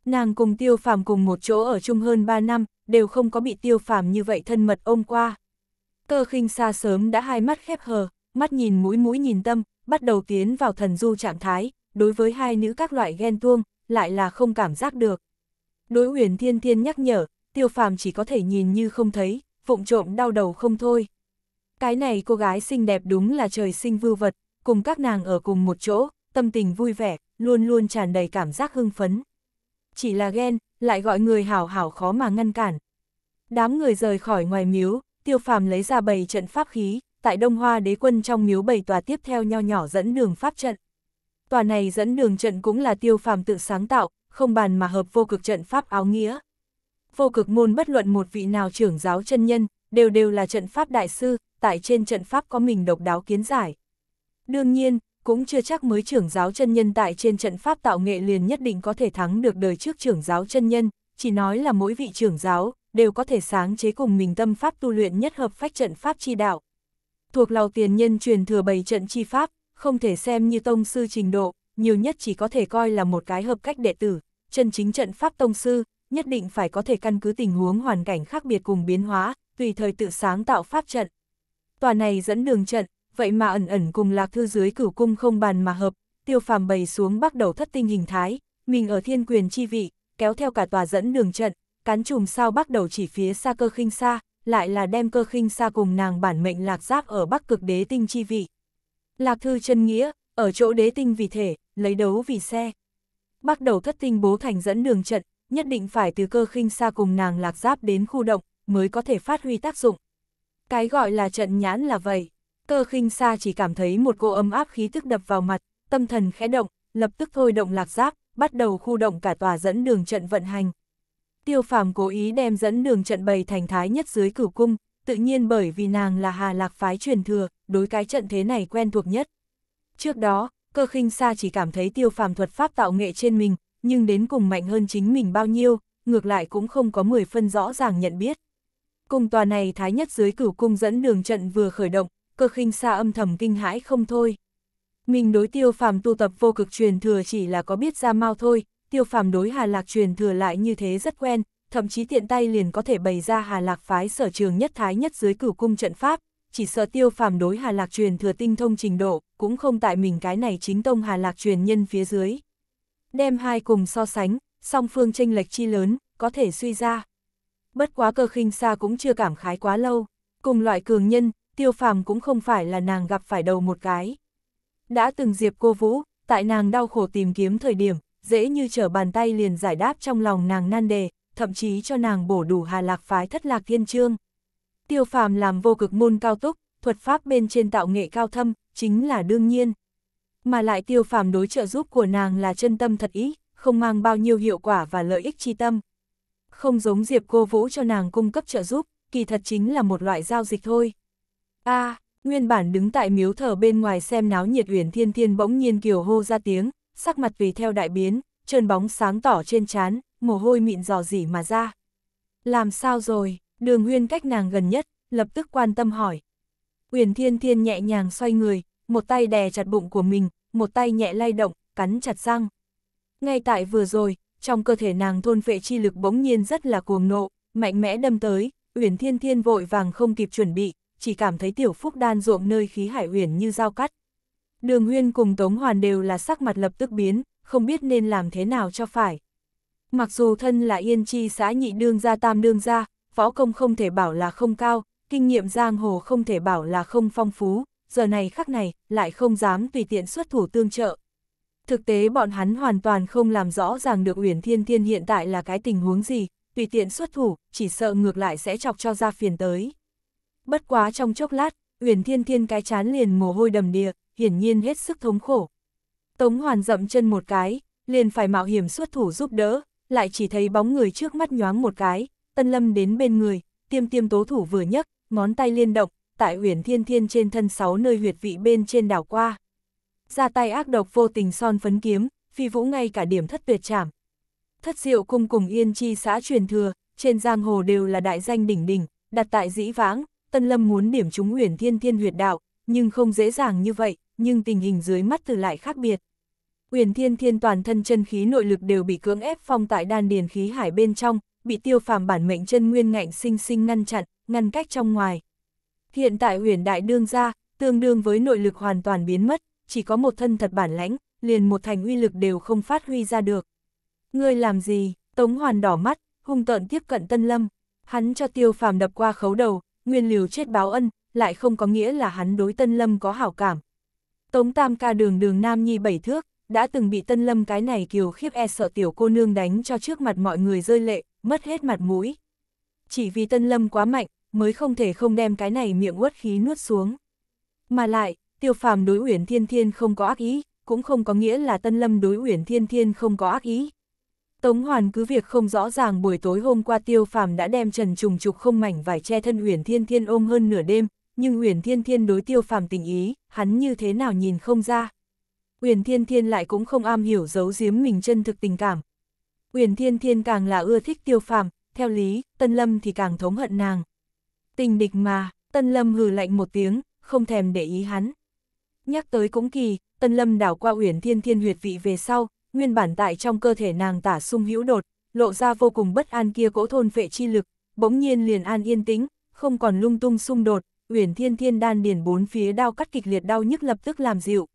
Nàng cùng Tiêu Phàm cùng một chỗ ở chung hơn 3 năm, đều không có bị Tiêu Phàm như vậy thân mật ôm qua. Cơ khinh xa sớm đã hai mắt khép hờ, mắt nhìn mũi mũi nhìn tâm, bắt đầu tiến vào thần du trạng thái, đối với hai nữ các loại ghen tuông, lại là không cảm giác được. Đối Uyển Thiên Thiên nhắc nhở, Tiêu Phàm chỉ có thể nhìn như không thấy, vụng trộm đau đầu không thôi. Cái này cô gái xinh đẹp đúng là trời sinh vưu vật, cùng các nàng ở cùng một chỗ, tâm tình vui vẻ, luôn luôn tràn đầy cảm giác hưng phấn. Chỉ là ghen, lại gọi người hảo hảo khó mà ngăn cản. Đám người rời khỏi ngoài miếu, tiêu phàm lấy ra bầy trận pháp khí, tại Đông Hoa đế quân trong miếu bày tòa tiếp theo nho nhỏ dẫn đường pháp trận. Tòa này dẫn đường trận cũng là tiêu phàm tự sáng tạo, không bàn mà hợp vô cực trận pháp áo nghĩa. Vô cực môn bất luận một vị nào trưởng giáo chân nhân, đều đều là trận pháp đại sư, tại trên trận pháp có mình độc đáo kiến giải. Đương nhiên, cũng chưa chắc mới trưởng giáo chân nhân tại trên trận pháp tạo nghệ liền nhất định có thể thắng được đời trước trưởng giáo chân nhân, chỉ nói là mỗi vị trưởng giáo đều có thể sáng chế cùng mình tâm pháp tu luyện nhất hợp phách trận pháp chi đạo. Thuộc lầu tiền nhân truyền thừa bày trận chi pháp, không thể xem như tông sư trình độ, nhiều nhất chỉ có thể coi là một cái hợp cách đệ tử, chân chính trận pháp tông sư, nhất định phải có thể căn cứ tình huống hoàn cảnh khác biệt cùng biến hóa, tùy thời tự sáng tạo pháp trận. Tòa này dẫn đường trận, vậy mà ẩn ẩn cùng lạc thư dưới cửu cung không bàn mà hợp, tiêu phàm bày xuống bắt đầu thất tinh hình thái, mình ở thiên quyền chi vị, kéo theo cả tòa dẫn đường trận, cán chùm sao bắt đầu chỉ phía xa cơ khinh xa, lại là đem cơ khinh xa cùng nàng bản mệnh lạc giáp ở bắc cực đế tinh chi vị. Lạc thư chân nghĩa, ở chỗ đế tinh vì thể, lấy đấu vì xe. Bắt đầu thất tinh bố thành dẫn đường trận, nhất định phải từ cơ khinh xa cùng nàng lạc giáp đến khu động, mới có thể phát huy tác dụng. Cái gọi là trận nhãn là vậy. Cơ khinh xa chỉ cảm thấy một cô ấm áp khí tức đập vào mặt, tâm thần khẽ động, lập tức thôi động lạc giáp, bắt đầu khu động cả tòa dẫn đường trận vận hành. Tiêu phàm cố ý đem dẫn đường trận bày thành thái nhất dưới cửu cung, tự nhiên bởi vì nàng là hà lạc phái truyền thừa, đối cái trận thế này quen thuộc nhất. Trước đó, cơ khinh xa chỉ cảm thấy tiêu phàm thuật pháp tạo nghệ trên mình, nhưng đến cùng mạnh hơn chính mình bao nhiêu, ngược lại cũng không có 10 phân rõ ràng nhận biết cùng tòa này thái nhất dưới cửu cung dẫn đường trận vừa khởi động, cơ khinh xa âm thầm kinh hãi không thôi. Mình đối tiêu phàm tu tập vô cực truyền thừa chỉ là có biết ra mau thôi, tiêu phàm đối hà lạc truyền thừa lại như thế rất quen, thậm chí tiện tay liền có thể bày ra hà lạc phái sở trường nhất thái nhất dưới cửu cung trận pháp, chỉ sợ tiêu phàm đối hà lạc truyền thừa tinh thông trình độ, cũng không tại mình cái này chính tông hà lạc truyền nhân phía dưới. Đem hai cùng so sánh, song phương tranh lệch chi lớn, có thể suy ra bất quá cơ khinh xa cũng chưa cảm khái quá lâu, cùng loại cường nhân, tiêu phàm cũng không phải là nàng gặp phải đầu một cái. Đã từng diệp cô vũ, tại nàng đau khổ tìm kiếm thời điểm, dễ như trở bàn tay liền giải đáp trong lòng nàng nan đề, thậm chí cho nàng bổ đủ hà lạc phái thất lạc thiên trương. Tiêu phàm làm vô cực môn cao túc, thuật pháp bên trên tạo nghệ cao thâm, chính là đương nhiên. Mà lại tiêu phàm đối trợ giúp của nàng là chân tâm thật ý, không mang bao nhiêu hiệu quả và lợi ích chi tâm. Không giống Diệp Cô Vũ cho nàng cung cấp trợ giúp, kỳ thật chính là một loại giao dịch thôi. a à, nguyên bản đứng tại miếu thờ bên ngoài xem náo nhiệt uyển thiên thiên bỗng nhiên kiều hô ra tiếng, sắc mặt vì theo đại biến, trơn bóng sáng tỏ trên trán, mồ hôi mịn dò dỉ mà ra. Làm sao rồi, đường huyên cách nàng gần nhất, lập tức quan tâm hỏi. Uyển thiên thiên nhẹ nhàng xoay người, một tay đè chặt bụng của mình, một tay nhẹ lay động, cắn chặt răng. Ngay tại vừa rồi, trong cơ thể nàng thôn vệ chi lực bỗng nhiên rất là cuồng nộ, mạnh mẽ đâm tới, Uyển Thiên Thiên vội vàng không kịp chuẩn bị, chỉ cảm thấy tiểu phúc đan ruộng nơi khí hải uyển như dao cắt. Đường Huyên cùng Tống Hoàn đều là sắc mặt lập tức biến, không biết nên làm thế nào cho phải. Mặc dù thân là Yên Chi xã nhị đương gia tam đương gia, võ công không thể bảo là không cao, kinh nghiệm giang hồ không thể bảo là không phong phú, giờ này khắc này lại không dám tùy tiện xuất thủ tương trợ, Thực tế bọn hắn hoàn toàn không làm rõ ràng được Uyển Thiên Thiên hiện tại là cái tình huống gì, tùy tiện xuất thủ, chỉ sợ ngược lại sẽ chọc cho ra phiền tới. Bất quá trong chốc lát, Uyển Thiên Thiên cái chán liền mồ hôi đầm đìa, hiển nhiên hết sức thống khổ. Tống Hoàn dậm chân một cái, liền phải mạo hiểm xuất thủ giúp đỡ, lại chỉ thấy bóng người trước mắt nhoáng một cái, Tân Lâm đến bên người, tiêm tiêm tố thủ vừa nhấc, ngón tay liên động, tại Uyển Thiên Thiên trên thân sáu nơi huyệt vị bên trên đảo qua ra tay ác độc vô tình son phấn kiếm, phi vũ ngay cả điểm thất tuyệt chảm. Thất diệu cung cùng yên chi xã truyền thừa, trên giang hồ đều là đại danh đỉnh đỉnh, đặt tại dĩ vãng, Tân Lâm muốn điểm trúng huyền thiên thiên huyệt đạo, nhưng không dễ dàng như vậy, nhưng tình hình dưới mắt từ lại khác biệt. Huyền thiên thiên toàn thân chân khí nội lực đều bị cưỡng ép phong tại đan điền khí hải bên trong, bị tiêu phàm bản mệnh chân nguyên ngạnh sinh sinh ngăn chặn, ngăn cách trong ngoài. Hiện tại huyền đại đương ra, tương đương với nội lực hoàn toàn biến mất, chỉ có một thân thật bản lãnh, liền một thành uy lực đều không phát huy ra được. Ngươi làm gì? Tống Hoàn đỏ mắt, hung tợn tiếp cận Tân Lâm. Hắn cho tiêu phàm đập qua khấu đầu, nguyên liều chết báo ân, lại không có nghĩa là hắn đối Tân Lâm có hảo cảm. Tống Tam ca đường đường Nam Nhi bảy thước, đã từng bị Tân Lâm cái này kiều khiếp e sợ tiểu cô nương đánh cho trước mặt mọi người rơi lệ, mất hết mặt mũi. Chỉ vì Tân Lâm quá mạnh, mới không thể không đem cái này miệng uất khí nuốt xuống. Mà lại, tiêu phàm đối Uyển Thiên Thiên không có ác ý, cũng không có nghĩa là Tân Lâm đối Uyển Thiên Thiên không có ác ý. Tống Hoàn cứ việc không rõ ràng buổi tối hôm qua tiêu phàm đã đem trần trùng trục không mảnh vải che thân Uyển Thiên Thiên ôm hơn nửa đêm, nhưng Uyển Thiên Thiên đối tiêu phàm tình ý, hắn như thế nào nhìn không ra. Uyển Thiên Thiên lại cũng không am hiểu giấu giếm mình chân thực tình cảm. Uyển Thiên Thiên càng là ưa thích tiêu phàm, theo lý, Tân Lâm thì càng thống hận nàng. Tình địch mà, Tân Lâm hừ lạnh một tiếng, không thèm để ý hắn. Nhắc tới cũng kỳ, Tân Lâm đảo qua Uyển Thiên Thiên huyệt vị về sau, nguyên bản tại trong cơ thể nàng tả xung hữu đột, lộ ra vô cùng bất an kia cỗ thôn vệ chi lực, bỗng nhiên liền an yên tĩnh, không còn lung tung xung đột, Uyển Thiên Thiên đan điền bốn phía đau cắt kịch liệt đau nhức lập tức làm dịu.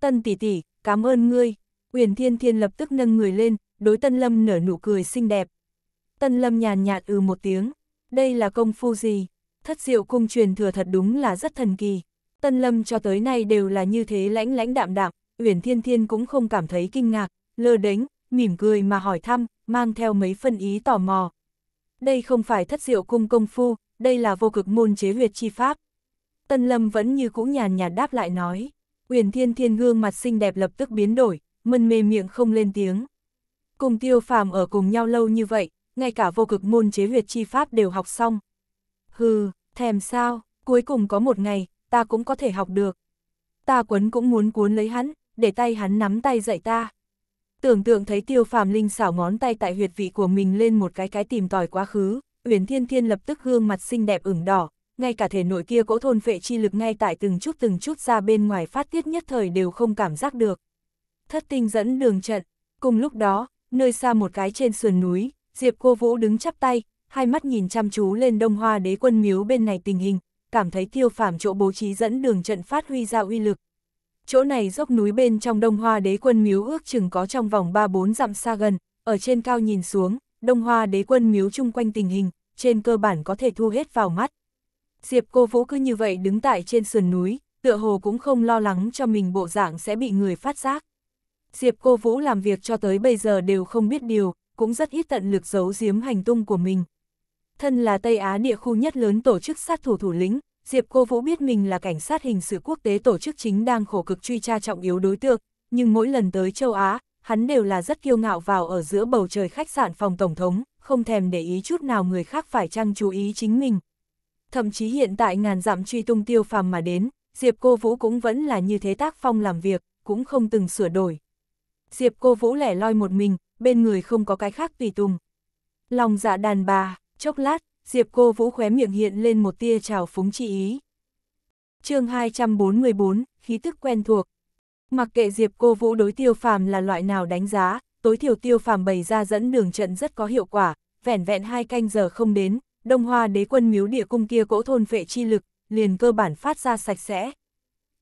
Tân tỷ tỷ, cảm ơn ngươi. Uyển Thiên Thiên lập tức nâng người lên, đối Tân Lâm nở nụ cười xinh đẹp. Tân Lâm nhàn nhạt ừ một tiếng, đây là công phu gì? Thất diệu cung truyền thừa thật đúng là rất thần kỳ. Tân Lâm cho tới nay đều là như thế lãnh lãnh đạm đạm, Uyển Thiên Thiên cũng không cảm thấy kinh ngạc, lơ đánh, mỉm cười mà hỏi thăm, mang theo mấy phân ý tò mò. Đây không phải thất diệu cung công phu, đây là vô cực môn chế huyệt chi pháp. Tân Lâm vẫn như cũ nhàn nhạt đáp lại nói, Uyển Thiên Thiên gương mặt xinh đẹp lập tức biến đổi, mân mê miệng không lên tiếng. Cùng tiêu phàm ở cùng nhau lâu như vậy, ngay cả vô cực môn chế huyệt chi pháp đều học xong. Hừ, thèm sao, cuối cùng có một ngày, ta cũng có thể học được. Ta quấn cũng muốn cuốn lấy hắn, để tay hắn nắm tay dạy ta. Tưởng tượng thấy tiêu phàm linh xảo ngón tay tại huyệt vị của mình lên một cái cái tìm tòi quá khứ, Uyển Thiên Thiên lập tức gương mặt xinh đẹp ửng đỏ, ngay cả thể nội kia cỗ thôn phệ chi lực ngay tại từng chút từng chút ra bên ngoài phát tiết nhất thời đều không cảm giác được. Thất tinh dẫn đường trận, cùng lúc đó, nơi xa một cái trên sườn núi, Diệp Cô Vũ đứng chắp tay, hai mắt nhìn chăm chú lên Đông Hoa Đế Quân Miếu bên này tình hình, cảm thấy tiêu phàm chỗ bố trí dẫn đường trận phát huy ra uy lực. Chỗ này dốc núi bên trong Đông Hoa đế quân miếu ước chừng có trong vòng 3-4 dặm xa gần, ở trên cao nhìn xuống, Đông Hoa đế quân miếu chung quanh tình hình, trên cơ bản có thể thu hết vào mắt. Diệp cô vũ cứ như vậy đứng tại trên sườn núi, tựa hồ cũng không lo lắng cho mình bộ dạng sẽ bị người phát giác. Diệp cô vũ làm việc cho tới bây giờ đều không biết điều, cũng rất ít tận lực giấu giếm hành tung của mình. Thân là Tây Á địa khu nhất lớn tổ chức sát thủ thủ lĩnh, Diệp Cô Vũ biết mình là cảnh sát hình sự quốc tế tổ chức chính đang khổ cực truy tra trọng yếu đối tượng, nhưng mỗi lần tới châu Á, hắn đều là rất kiêu ngạo vào ở giữa bầu trời khách sạn phòng tổng thống, không thèm để ý chút nào người khác phải chăng chú ý chính mình. Thậm chí hiện tại ngàn dặm truy tung tiêu phàm mà đến, Diệp Cô Vũ cũng vẫn là như thế tác phong làm việc, cũng không từng sửa đổi. Diệp Cô Vũ lẻ loi một mình, bên người không có cái khác tùy tùng. Lòng dạ đàn bà, Chốc lát, Diệp Cô Vũ khóe miệng hiện lên một tia trào phúng chị ý. chương 244, khí tức quen thuộc. Mặc kệ Diệp Cô Vũ đối tiêu phàm là loại nào đánh giá, tối thiểu tiêu phàm bày ra dẫn đường trận rất có hiệu quả, vẻn vẹn hai canh giờ không đến, đông hoa đế quân miếu địa cung kia cỗ thôn vệ chi lực, liền cơ bản phát ra sạch sẽ.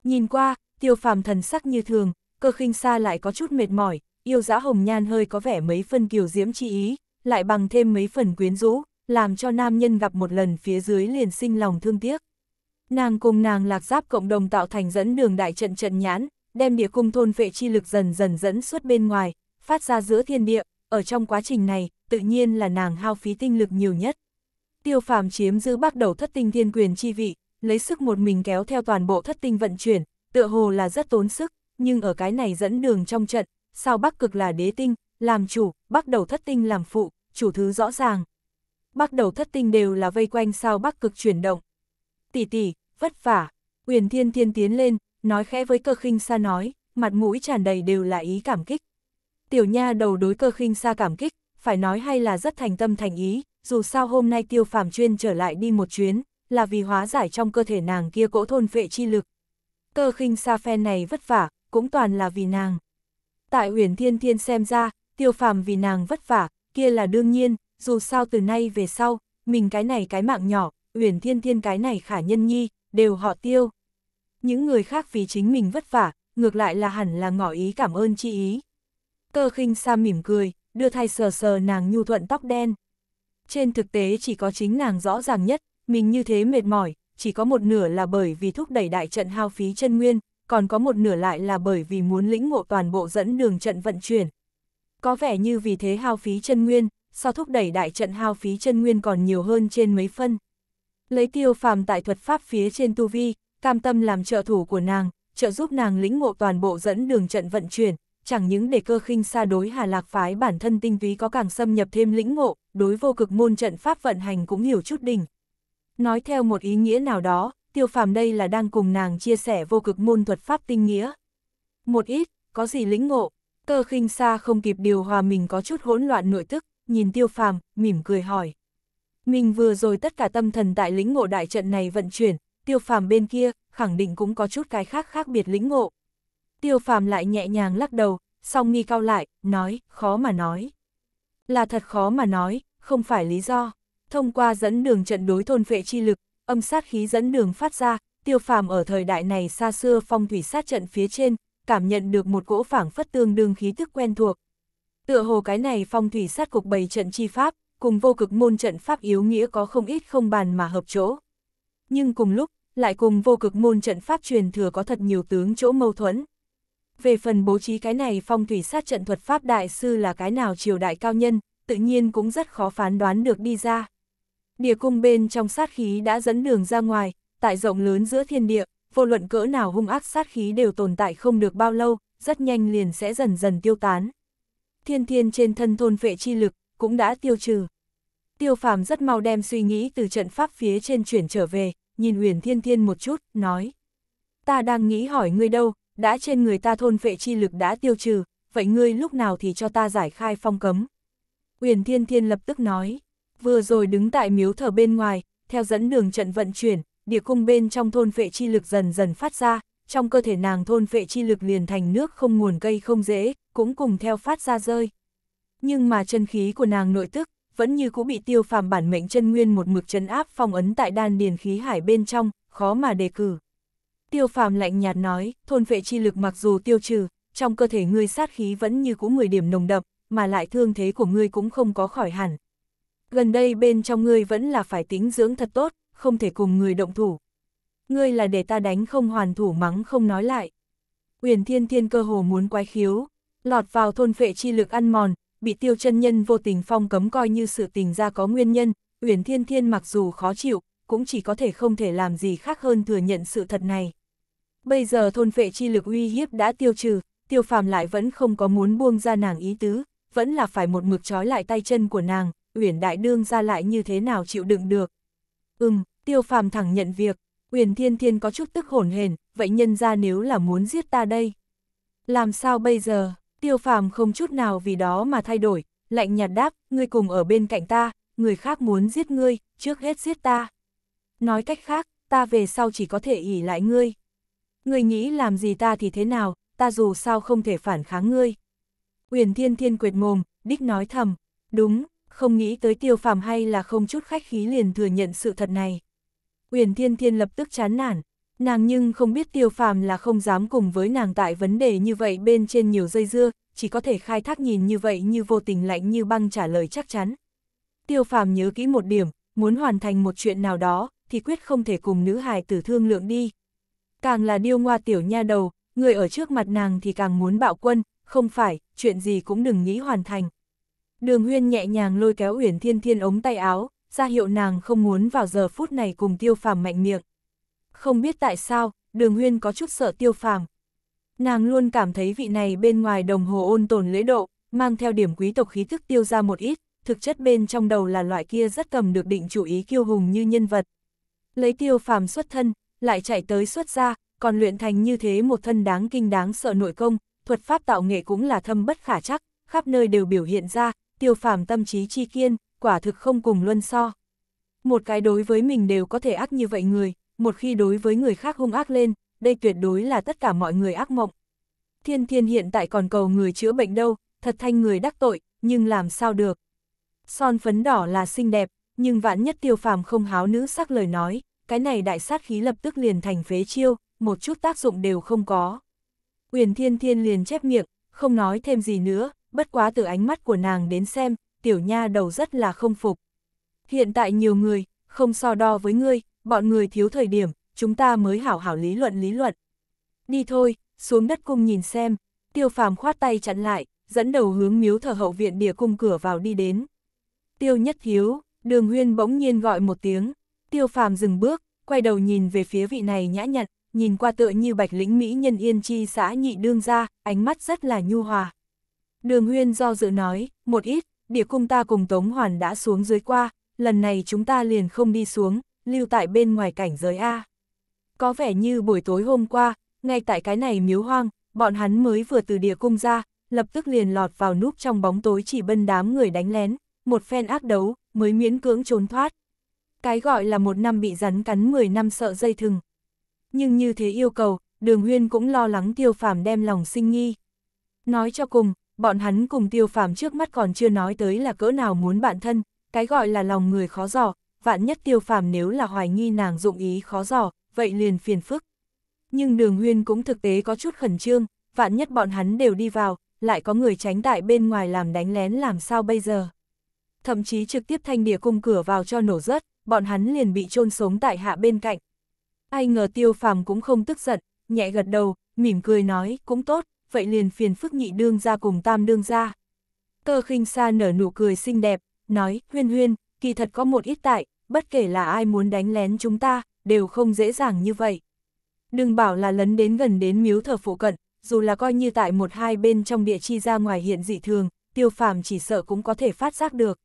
Nhìn qua, tiêu phàm thần sắc như thường, cơ khinh xa lại có chút mệt mỏi, yêu dã hồng nhan hơi có vẻ mấy phân kiều diễm chi ý, lại bằng thêm mấy phần quyến rũ, làm cho nam nhân gặp một lần phía dưới liền sinh lòng thương tiếc. Nàng cùng nàng lạc giáp cộng đồng tạo thành dẫn đường đại trận trận nhãn, đem địa cung thôn vệ chi lực dần dần dẫn suốt bên ngoài, phát ra giữa thiên địa, ở trong quá trình này, tự nhiên là nàng hao phí tinh lực nhiều nhất. Tiêu phàm chiếm giữ bắt đầu thất tinh thiên quyền chi vị, lấy sức một mình kéo theo toàn bộ thất tinh vận chuyển, tựa hồ là rất tốn sức, nhưng ở cái này dẫn đường trong trận, sao bắc cực là đế tinh, làm chủ, bắt đầu thất tinh làm phụ, chủ thứ rõ ràng, bắt đầu thất tinh đều là vây quanh sao bắc cực chuyển động. Tỷ tỷ, vất vả, Uyển Thiên Thiên tiến lên, nói khẽ với cơ khinh xa nói, mặt mũi tràn đầy đều là ý cảm kích. Tiểu nha đầu đối cơ khinh xa cảm kích, phải nói hay là rất thành tâm thành ý, dù sao hôm nay tiêu phàm chuyên trở lại đi một chuyến, là vì hóa giải trong cơ thể nàng kia cỗ thôn vệ chi lực. Cơ khinh xa phen này vất vả, cũng toàn là vì nàng. Tại Uyển Thiên Thiên xem ra, tiêu phàm vì nàng vất vả, kia là đương nhiên, dù sao từ nay về sau, mình cái này cái mạng nhỏ, Uyển Thiên Thiên cái này khả nhân nhi, đều họ tiêu. Những người khác vì chính mình vất vả, ngược lại là hẳn là ngỏ ý cảm ơn chi ý. Cơ khinh sa mỉm cười, đưa thay sờ sờ nàng nhu thuận tóc đen. Trên thực tế chỉ có chính nàng rõ ràng nhất, mình như thế mệt mỏi, chỉ có một nửa là bởi vì thúc đẩy đại trận hao phí chân nguyên, còn có một nửa lại là bởi vì muốn lĩnh ngộ toàn bộ dẫn đường trận vận chuyển. Có vẻ như vì thế hao phí chân nguyên, so thúc đẩy đại trận hao phí chân nguyên còn nhiều hơn trên mấy phân. Lấy tiêu phàm tại thuật pháp phía trên tu vi, cam tâm làm trợ thủ của nàng, trợ giúp nàng lĩnh ngộ toàn bộ dẫn đường trận vận chuyển, chẳng những để cơ khinh xa đối hà lạc phái bản thân tinh túy có càng xâm nhập thêm lĩnh ngộ, đối vô cực môn trận pháp vận hành cũng hiểu chút đỉnh. Nói theo một ý nghĩa nào đó, tiêu phàm đây là đang cùng nàng chia sẻ vô cực môn thuật pháp tinh nghĩa. Một ít, có gì lĩnh ngộ, cơ khinh xa không kịp điều hòa mình có chút hỗn loạn nội tức, nhìn tiêu phàm, mỉm cười hỏi. Mình vừa rồi tất cả tâm thần tại lĩnh ngộ đại trận này vận chuyển, tiêu phàm bên kia, khẳng định cũng có chút cái khác khác biệt lĩnh ngộ. Tiêu phàm lại nhẹ nhàng lắc đầu, song nghi cao lại, nói, khó mà nói. Là thật khó mà nói, không phải lý do. Thông qua dẫn đường trận đối thôn vệ chi lực, âm sát khí dẫn đường phát ra, tiêu phàm ở thời đại này xa xưa phong thủy sát trận phía trên, cảm nhận được một cỗ phảng phất tương đương khí thức quen thuộc, Tựa hồ cái này phong thủy sát cục bày trận chi pháp, cùng vô cực môn trận pháp yếu nghĩa có không ít không bàn mà hợp chỗ. Nhưng cùng lúc, lại cùng vô cực môn trận pháp truyền thừa có thật nhiều tướng chỗ mâu thuẫn. Về phần bố trí cái này phong thủy sát trận thuật pháp đại sư là cái nào triều đại cao nhân, tự nhiên cũng rất khó phán đoán được đi ra. Địa cung bên trong sát khí đã dẫn đường ra ngoài, tại rộng lớn giữa thiên địa, vô luận cỡ nào hung ác sát khí đều tồn tại không được bao lâu, rất nhanh liền sẽ dần dần tiêu tán thiên thiên trên thân thôn vệ chi lực, cũng đã tiêu trừ. Tiêu phàm rất mau đem suy nghĩ từ trận pháp phía trên chuyển trở về, nhìn huyền thiên thiên một chút, nói. Ta đang nghĩ hỏi ngươi đâu, đã trên người ta thôn vệ chi lực đã tiêu trừ, vậy ngươi lúc nào thì cho ta giải khai phong cấm. Huyền thiên thiên lập tức nói, vừa rồi đứng tại miếu thờ bên ngoài, theo dẫn đường trận vận chuyển, địa cung bên trong thôn vệ chi lực dần dần phát ra, trong cơ thể nàng thôn vệ chi lực liền thành nước không nguồn cây không dễ, cũng cùng theo phát ra rơi. Nhưng mà chân khí của nàng nội tức, vẫn như cũ bị tiêu phàm bản mệnh chân nguyên một mực chân áp phong ấn tại đan điền khí hải bên trong, khó mà đề cử. Tiêu phàm lạnh nhạt nói, thôn vệ chi lực mặc dù tiêu trừ, trong cơ thể ngươi sát khí vẫn như cũ 10 điểm nồng đậm, mà lại thương thế của ngươi cũng không có khỏi hẳn. Gần đây bên trong ngươi vẫn là phải tính dưỡng thật tốt, không thể cùng người động thủ. Ngươi là để ta đánh không hoàn thủ mắng không nói lại. Uyển Thiên Thiên cơ hồ muốn quái khiếu, lọt vào thôn vệ chi lực ăn mòn, bị tiêu chân nhân vô tình phong cấm coi như sự tình ra có nguyên nhân, Uyển Thiên Thiên mặc dù khó chịu, cũng chỉ có thể không thể làm gì khác hơn thừa nhận sự thật này. Bây giờ thôn vệ chi lực uy hiếp đã tiêu trừ, tiêu phàm lại vẫn không có muốn buông ra nàng ý tứ, vẫn là phải một mực trói lại tay chân của nàng, Uyển Đại Đương ra lại như thế nào chịu đựng được. Ừm, tiêu phàm thẳng nhận việc, Uyển Thiên Thiên có chút tức hổn hển, vậy nhân ra nếu là muốn giết ta đây. Làm sao bây giờ? Tiêu phàm không chút nào vì đó mà thay đổi, lạnh nhạt đáp, ngươi cùng ở bên cạnh ta, người khác muốn giết ngươi, trước hết giết ta. Nói cách khác, ta về sau chỉ có thể ỉ lại ngươi. Ngươi nghĩ làm gì ta thì thế nào, ta dù sao không thể phản kháng ngươi. Uyển Thiên Thiên quệt mồm, đích nói thầm, đúng, không nghĩ tới tiêu phàm hay là không chút khách khí liền thừa nhận sự thật này. Uyển Thiên Thiên lập tức chán nản, Nàng nhưng không biết tiêu phàm là không dám cùng với nàng tại vấn đề như vậy bên trên nhiều dây dưa, chỉ có thể khai thác nhìn như vậy như vô tình lạnh như băng trả lời chắc chắn. Tiêu phàm nhớ kỹ một điểm, muốn hoàn thành một chuyện nào đó, thì quyết không thể cùng nữ hài tử thương lượng đi. Càng là điêu ngoa tiểu nha đầu, người ở trước mặt nàng thì càng muốn bạo quân, không phải, chuyện gì cũng đừng nghĩ hoàn thành. Đường huyên nhẹ nhàng lôi kéo Uyển Thiên Thiên ống tay áo, ra hiệu nàng không muốn vào giờ phút này cùng tiêu phàm mạnh miệng. Không biết tại sao, đường huyên có chút sợ tiêu phàm. Nàng luôn cảm thấy vị này bên ngoài đồng hồ ôn tồn lễ độ, mang theo điểm quý tộc khí thức tiêu ra một ít, thực chất bên trong đầu là loại kia rất cầm được định chủ ý kiêu hùng như nhân vật. Lấy tiêu phàm xuất thân, lại chạy tới xuất ra, còn luyện thành như thế một thân đáng kinh đáng sợ nội công, thuật pháp tạo nghệ cũng là thâm bất khả chắc, khắp nơi đều biểu hiện ra, tiêu phàm tâm trí chi kiên, quả thực không cùng luân so. Một cái đối với mình đều có thể ác như vậy người, một khi đối với người khác hung ác lên, đây tuyệt đối là tất cả mọi người ác mộng. Thiên thiên hiện tại còn cầu người chữa bệnh đâu, thật thanh người đắc tội, nhưng làm sao được. Son phấn đỏ là xinh đẹp, nhưng vạn nhất tiêu phàm không háo nữ sắc lời nói, cái này đại sát khí lập tức liền thành phế chiêu, một chút tác dụng đều không có. Quyền thiên thiên liền chép miệng, không nói thêm gì nữa, bất quá từ ánh mắt của nàng đến xem, tiểu nha đầu rất là không phục. Hiện tại nhiều người, không so đo với ngươi, bọn người thiếu thời điểm, chúng ta mới hảo hảo lý luận lý luận. Đi thôi, xuống đất cung nhìn xem, tiêu phàm khoát tay chặn lại, dẫn đầu hướng miếu thờ hậu viện địa cung cửa vào đi đến. Tiêu nhất hiếu đường huyên bỗng nhiên gọi một tiếng, tiêu phàm dừng bước, quay đầu nhìn về phía vị này nhã nhặn, nhìn qua tựa như bạch lĩnh Mỹ nhân yên chi xã nhị đương ra, ánh mắt rất là nhu hòa. Đường huyên do dự nói, một ít, địa cung ta cùng Tống Hoàn đã xuống dưới qua, lần này chúng ta liền không đi xuống, lưu tại bên ngoài cảnh giới A. Có vẻ như buổi tối hôm qua, ngay tại cái này miếu hoang, bọn hắn mới vừa từ địa cung ra, lập tức liền lọt vào núp trong bóng tối chỉ bân đám người đánh lén, một phen ác đấu, mới miễn cưỡng trốn thoát. Cái gọi là một năm bị rắn cắn 10 năm sợ dây thừng. Nhưng như thế yêu cầu, đường huyên cũng lo lắng tiêu phàm đem lòng sinh nghi. Nói cho cùng, bọn hắn cùng tiêu phàm trước mắt còn chưa nói tới là cỡ nào muốn bạn thân, cái gọi là lòng người khó dò vạn nhất tiêu phàm nếu là hoài nghi nàng dụng ý khó dò, vậy liền phiền phức. Nhưng đường huyên cũng thực tế có chút khẩn trương, vạn nhất bọn hắn đều đi vào, lại có người tránh tại bên ngoài làm đánh lén làm sao bây giờ. Thậm chí trực tiếp thanh địa cung cửa vào cho nổ rớt, bọn hắn liền bị chôn sống tại hạ bên cạnh. Ai ngờ tiêu phàm cũng không tức giận, nhẹ gật đầu, mỉm cười nói, cũng tốt, vậy liền phiền phức nhị đương ra cùng tam đương ra. Cơ khinh sa nở nụ cười xinh đẹp, nói, huyên huyên, kỳ thật có một ít tại, bất kể là ai muốn đánh lén chúng ta, đều không dễ dàng như vậy. Đừng bảo là lấn đến gần đến miếu thờ phụ cận, dù là coi như tại một hai bên trong địa chi ra ngoài hiện dị thường, tiêu phàm chỉ sợ cũng có thể phát giác được.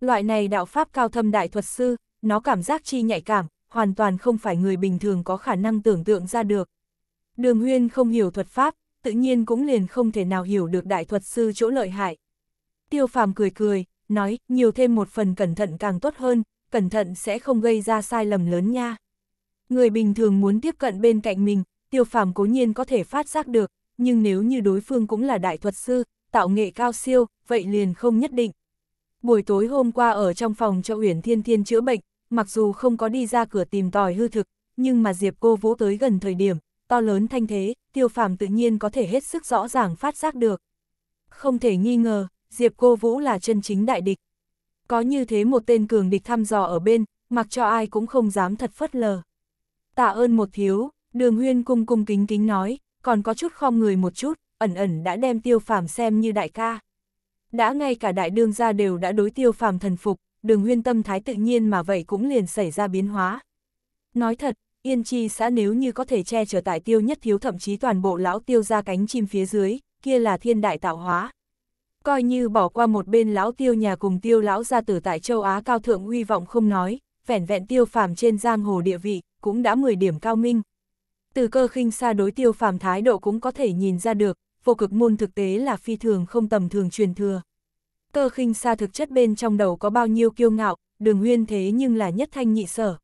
Loại này đạo pháp cao thâm đại thuật sư, nó cảm giác chi nhạy cảm, hoàn toàn không phải người bình thường có khả năng tưởng tượng ra được. Đường huyên không hiểu thuật pháp, tự nhiên cũng liền không thể nào hiểu được đại thuật sư chỗ lợi hại. Tiêu phàm cười cười, nói, nhiều thêm một phần cẩn thận càng tốt hơn, cẩn thận sẽ không gây ra sai lầm lớn nha. Người bình thường muốn tiếp cận bên cạnh mình, tiêu phàm cố nhiên có thể phát giác được, nhưng nếu như đối phương cũng là đại thuật sư, tạo nghệ cao siêu, vậy liền không nhất định. Buổi tối hôm qua ở trong phòng cho Uyển Thiên Thiên chữa bệnh, mặc dù không có đi ra cửa tìm tòi hư thực, nhưng mà Diệp Cô Vũ tới gần thời điểm, to lớn thanh thế, tiêu phàm tự nhiên có thể hết sức rõ ràng phát giác được. Không thể nghi ngờ, Diệp Cô Vũ là chân chính đại địch. Có như thế một tên cường địch thăm dò ở bên, mặc cho ai cũng không dám thật phất lờ. Tạ ơn một thiếu, đường huyên cung cung kính kính nói, còn có chút khom người một chút, ẩn ẩn đã đem tiêu phàm xem như đại ca. Đã ngay cả đại đương gia đều đã đối tiêu phàm thần phục, đường huyên tâm thái tự nhiên mà vậy cũng liền xảy ra biến hóa. Nói thật, yên chi xã nếu như có thể che chở tại tiêu nhất thiếu thậm chí toàn bộ lão tiêu ra cánh chim phía dưới, kia là thiên đại tạo hóa coi như bỏ qua một bên lão tiêu nhà cùng tiêu lão gia tử tại châu Á cao thượng uy vọng không nói, vẻn vẹn tiêu phàm trên giang hồ địa vị, cũng đã 10 điểm cao minh. Từ cơ khinh xa đối tiêu phàm thái độ cũng có thể nhìn ra được, vô cực môn thực tế là phi thường không tầm thường truyền thừa. Cơ khinh xa thực chất bên trong đầu có bao nhiêu kiêu ngạo, đường huyên thế nhưng là nhất thanh nhị sở.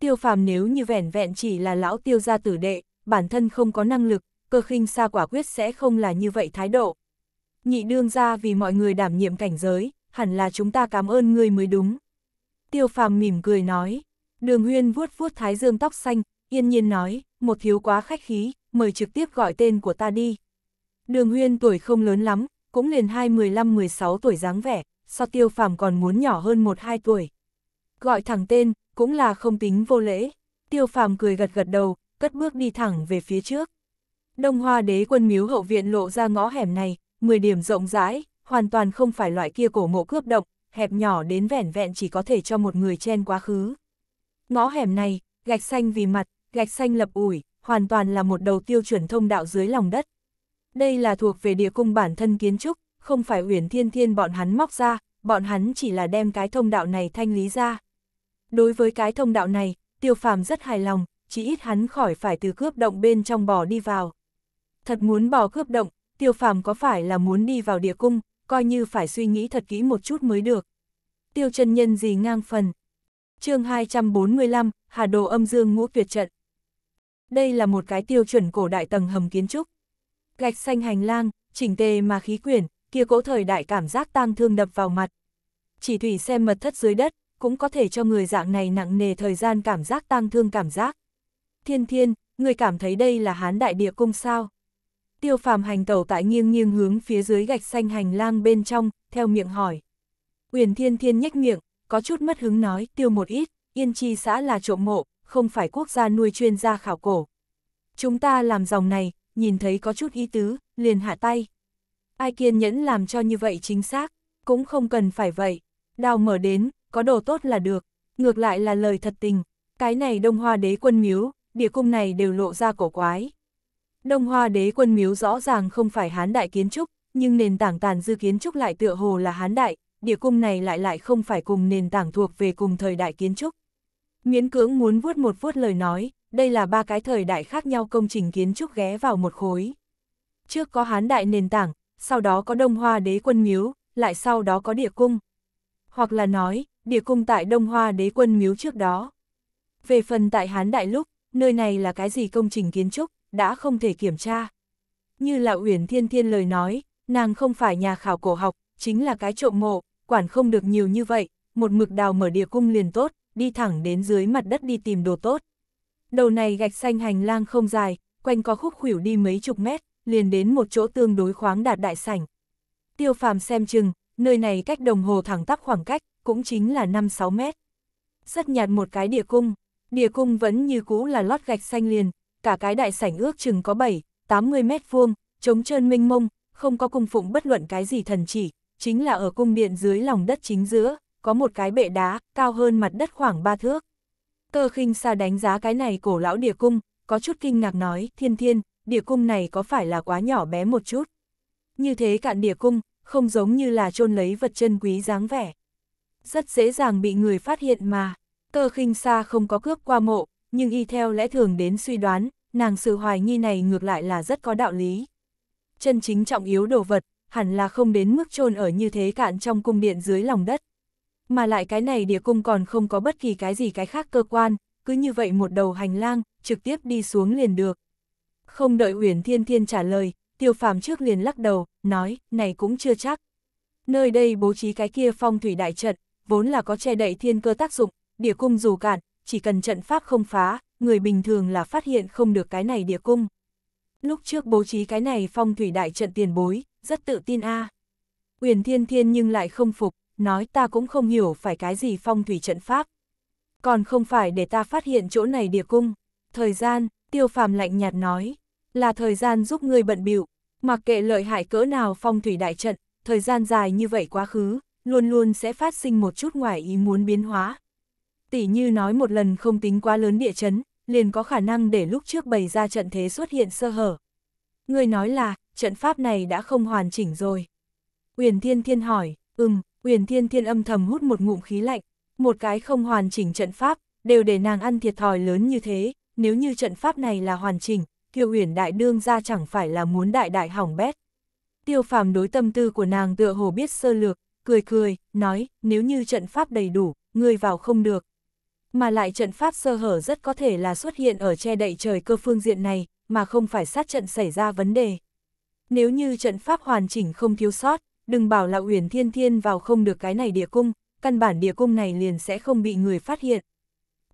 Tiêu phàm nếu như vẻn vẹn chỉ là lão tiêu gia tử đệ, bản thân không có năng lực, cơ khinh xa quả quyết sẽ không là như vậy thái độ nhị đương ra vì mọi người đảm nhiệm cảnh giới, hẳn là chúng ta cảm ơn người mới đúng. Tiêu phàm mỉm cười nói, đường huyên vuốt vuốt thái dương tóc xanh, yên nhiên nói, một thiếu quá khách khí, mời trực tiếp gọi tên của ta đi. Đường huyên tuổi không lớn lắm, cũng liền hai 15-16 tuổi dáng vẻ, so tiêu phàm còn muốn nhỏ hơn 1-2 tuổi. Gọi thẳng tên, cũng là không tính vô lễ. Tiêu phàm cười gật gật đầu, cất bước đi thẳng về phía trước. Đông hoa đế quân miếu hậu viện lộ ra ngõ hẻm này, 10 điểm rộng rãi, hoàn toàn không phải loại kia cổ mộ cướp động, hẹp nhỏ đến vẻn vẹn chỉ có thể cho một người chen quá khứ. Ngõ hẻm này, gạch xanh vì mặt, gạch xanh lập ủi, hoàn toàn là một đầu tiêu chuẩn thông đạo dưới lòng đất. Đây là thuộc về địa cung bản thân kiến trúc, không phải uyển thiên thiên bọn hắn móc ra, bọn hắn chỉ là đem cái thông đạo này thanh lý ra. Đối với cái thông đạo này, tiêu phàm rất hài lòng, chỉ ít hắn khỏi phải từ cướp động bên trong bò đi vào. Thật muốn bò cướp động, tiêu phàm có phải là muốn đi vào địa cung, coi như phải suy nghĩ thật kỹ một chút mới được. Tiêu chân nhân gì ngang phần. chương 245, Hà Đồ âm dương ngũ tuyệt trận. Đây là một cái tiêu chuẩn cổ đại tầng hầm kiến trúc. Gạch xanh hành lang, chỉnh tề mà khí quyển, kia cỗ thời đại cảm giác tang thương đập vào mặt. Chỉ thủy xem mật thất dưới đất, cũng có thể cho người dạng này nặng nề thời gian cảm giác tang thương cảm giác. Thiên thiên, người cảm thấy đây là hán đại địa cung sao? tiêu phàm hành tẩu tại nghiêng nghiêng hướng phía dưới gạch xanh hành lang bên trong, theo miệng hỏi. Uyển thiên thiên nhếch miệng, có chút mất hứng nói, tiêu một ít, yên chi xã là trộm mộ, không phải quốc gia nuôi chuyên gia khảo cổ. Chúng ta làm dòng này, nhìn thấy có chút ý tứ, liền hạ tay. Ai kiên nhẫn làm cho như vậy chính xác, cũng không cần phải vậy. Đào mở đến, có đồ tốt là được, ngược lại là lời thật tình. Cái này đông hoa đế quân miếu, địa cung này đều lộ ra cổ quái. Đông Hoa đế quân miếu rõ ràng không phải hán đại kiến trúc, nhưng nền tảng tàn dư kiến trúc lại tựa hồ là hán đại, địa cung này lại lại không phải cùng nền tảng thuộc về cùng thời đại kiến trúc. Miễn cưỡng muốn vuốt một vuốt lời nói, đây là ba cái thời đại khác nhau công trình kiến trúc ghé vào một khối. Trước có hán đại nền tảng, sau đó có đông hoa đế quân miếu, lại sau đó có địa cung. Hoặc là nói, địa cung tại đông hoa đế quân miếu trước đó. Về phần tại hán đại lúc, nơi này là cái gì công trình kiến trúc, đã không thể kiểm tra. Như là Uyển Thiên Thiên lời nói, nàng không phải nhà khảo cổ học, chính là cái trộm mộ, quản không được nhiều như vậy, một mực đào mở địa cung liền tốt, đi thẳng đến dưới mặt đất đi tìm đồ tốt. Đầu này gạch xanh hành lang không dài, quanh có khúc khuỷu đi mấy chục mét, liền đến một chỗ tương đối khoáng đạt đại sảnh. Tiêu phàm xem chừng, nơi này cách đồng hồ thẳng tắp khoảng cách, cũng chính là 5-6 mét. Rất nhạt một cái địa cung, địa cung vẫn như cũ là lót gạch xanh liền, cả cái đại sảnh ước chừng có 7, 80 mét vuông, trống trơn minh mông, không có cung phụng bất luận cái gì thần chỉ, chính là ở cung điện dưới lòng đất chính giữa, có một cái bệ đá, cao hơn mặt đất khoảng 3 thước. Cơ khinh xa đánh giá cái này cổ lão địa cung, có chút kinh ngạc nói, thiên thiên, địa cung này có phải là quá nhỏ bé một chút. Như thế cạn địa cung, không giống như là chôn lấy vật chân quý dáng vẻ. Rất dễ dàng bị người phát hiện mà, cơ khinh xa không có cướp qua mộ, nhưng y theo lẽ thường đến suy đoán, nàng sự hoài nghi này ngược lại là rất có đạo lý. Chân chính trọng yếu đồ vật, hẳn là không đến mức chôn ở như thế cạn trong cung điện dưới lòng đất. Mà lại cái này địa cung còn không có bất kỳ cái gì cái khác cơ quan, cứ như vậy một đầu hành lang, trực tiếp đi xuống liền được. Không đợi Uyển Thiên Thiên trả lời, Tiêu Phàm trước liền lắc đầu, nói, này cũng chưa chắc. Nơi đây bố trí cái kia phong thủy đại trận, vốn là có che đậy thiên cơ tác dụng, địa cung dù cạn, chỉ cần trận pháp không phá, người bình thường là phát hiện không được cái này địa cung. Lúc trước bố trí cái này phong thủy đại trận tiền bối, rất tự tin a. À. Uyển Thiên Thiên nhưng lại không phục, nói ta cũng không hiểu phải cái gì phong thủy trận pháp. Còn không phải để ta phát hiện chỗ này địa cung. Thời gian, tiêu phàm lạnh nhạt nói, là thời gian giúp ngươi bận bịu Mặc kệ lợi hại cỡ nào phong thủy đại trận, thời gian dài như vậy quá khứ, luôn luôn sẽ phát sinh một chút ngoài ý muốn biến hóa tỉ như nói một lần không tính quá lớn địa chấn, liền có khả năng để lúc trước bày ra trận thế xuất hiện sơ hở. Người nói là, trận pháp này đã không hoàn chỉnh rồi. Uyển Thiên Thiên hỏi, ừm, Uyển Thiên Thiên âm thầm hút một ngụm khí lạnh, một cái không hoàn chỉnh trận pháp, đều để nàng ăn thiệt thòi lớn như thế, nếu như trận pháp này là hoàn chỉnh, Kiều Uyển đại đương ra chẳng phải là muốn đại đại hỏng bét. Tiêu Phàm đối tâm tư của nàng tựa hồ biết sơ lược, cười cười, nói, nếu như trận pháp đầy đủ, ngươi vào không được, mà lại trận pháp sơ hở rất có thể là xuất hiện ở che đậy trời cơ phương diện này, mà không phải sát trận xảy ra vấn đề. Nếu như trận pháp hoàn chỉnh không thiếu sót, đừng bảo là Uyển Thiên Thiên vào không được cái này địa cung, căn bản địa cung này liền sẽ không bị người phát hiện.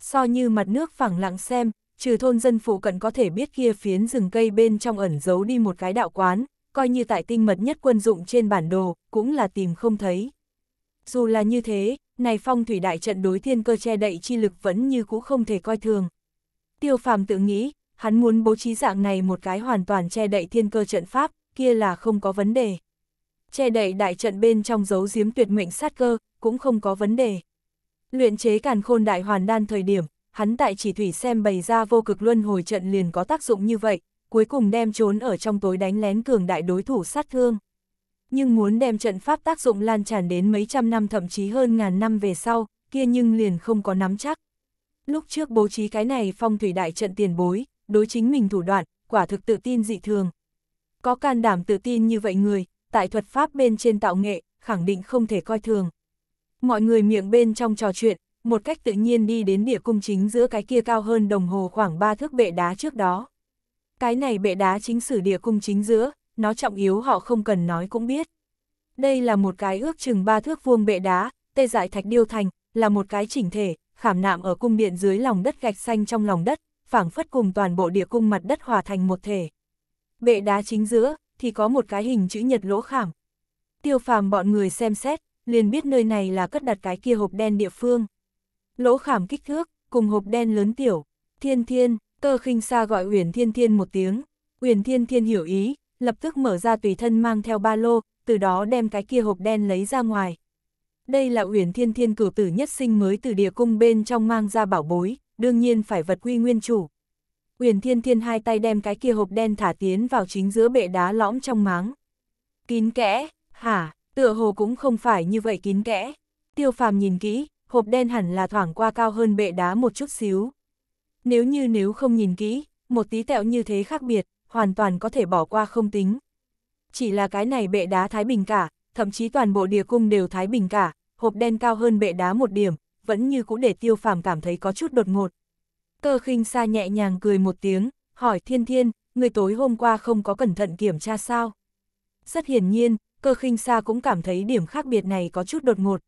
So như mặt nước phẳng lặng xem, trừ thôn dân phụ cận có thể biết kia phiến rừng cây bên trong ẩn giấu đi một cái đạo quán, coi như tại tinh mật nhất quân dụng trên bản đồ, cũng là tìm không thấy. Dù là như thế, này phong thủy đại trận đối thiên cơ che đậy chi lực vẫn như cũ không thể coi thường. Tiêu phàm tự nghĩ, hắn muốn bố trí dạng này một cái hoàn toàn che đậy thiên cơ trận pháp, kia là không có vấn đề. Che đậy đại trận bên trong giấu giếm tuyệt mệnh sát cơ, cũng không có vấn đề. Luyện chế càn khôn đại hoàn đan thời điểm, hắn tại chỉ thủy xem bày ra vô cực luân hồi trận liền có tác dụng như vậy, cuối cùng đem trốn ở trong tối đánh lén cường đại đối thủ sát thương nhưng muốn đem trận pháp tác dụng lan tràn đến mấy trăm năm thậm chí hơn ngàn năm về sau, kia nhưng liền không có nắm chắc. Lúc trước bố trí cái này phong thủy đại trận tiền bối, đối chính mình thủ đoạn, quả thực tự tin dị thường. Có can đảm tự tin như vậy người, tại thuật pháp bên trên tạo nghệ, khẳng định không thể coi thường. Mọi người miệng bên trong trò chuyện, một cách tự nhiên đi đến địa cung chính giữa cái kia cao hơn đồng hồ khoảng 3 thước bệ đá trước đó. Cái này bệ đá chính sử địa cung chính giữa, nó trọng yếu họ không cần nói cũng biết. Đây là một cái ước chừng ba thước vuông bệ đá, tê dại thạch điêu thành, là một cái chỉnh thể, khảm nạm ở cung điện dưới lòng đất gạch xanh trong lòng đất, phảng phất cùng toàn bộ địa cung mặt đất hòa thành một thể. Bệ đá chính giữa, thì có một cái hình chữ nhật lỗ khảm. Tiêu phàm bọn người xem xét, liền biết nơi này là cất đặt cái kia hộp đen địa phương. Lỗ khảm kích thước, cùng hộp đen lớn tiểu, thiên thiên, tơ khinh xa gọi Uyển Thiên Thiên một tiếng. Uyển Thiên Thiên hiểu ý, lập tức mở ra tùy thân mang theo ba lô, từ đó đem cái kia hộp đen lấy ra ngoài. Đây là Uyển Thiên Thiên cửu tử nhất sinh mới từ địa cung bên trong mang ra bảo bối, đương nhiên phải vật quy nguyên chủ. Uyển Thiên Thiên hai tay đem cái kia hộp đen thả tiến vào chính giữa bệ đá lõm trong máng. Kín kẽ, hả, tựa hồ cũng không phải như vậy kín kẽ. Tiêu Phàm nhìn kỹ, hộp đen hẳn là thoảng qua cao hơn bệ đá một chút xíu. Nếu như nếu không nhìn kỹ, một tí tẹo như thế khác biệt, hoàn toàn có thể bỏ qua không tính. Chỉ là cái này bệ đá Thái Bình cả, thậm chí toàn bộ địa cung đều Thái Bình cả, hộp đen cao hơn bệ đá một điểm, vẫn như cũ để tiêu phàm cảm thấy có chút đột ngột. Cơ khinh xa nhẹ nhàng cười một tiếng, hỏi thiên thiên, người tối hôm qua không có cẩn thận kiểm tra sao? Rất hiển nhiên, cơ khinh xa cũng cảm thấy điểm khác biệt này có chút đột ngột.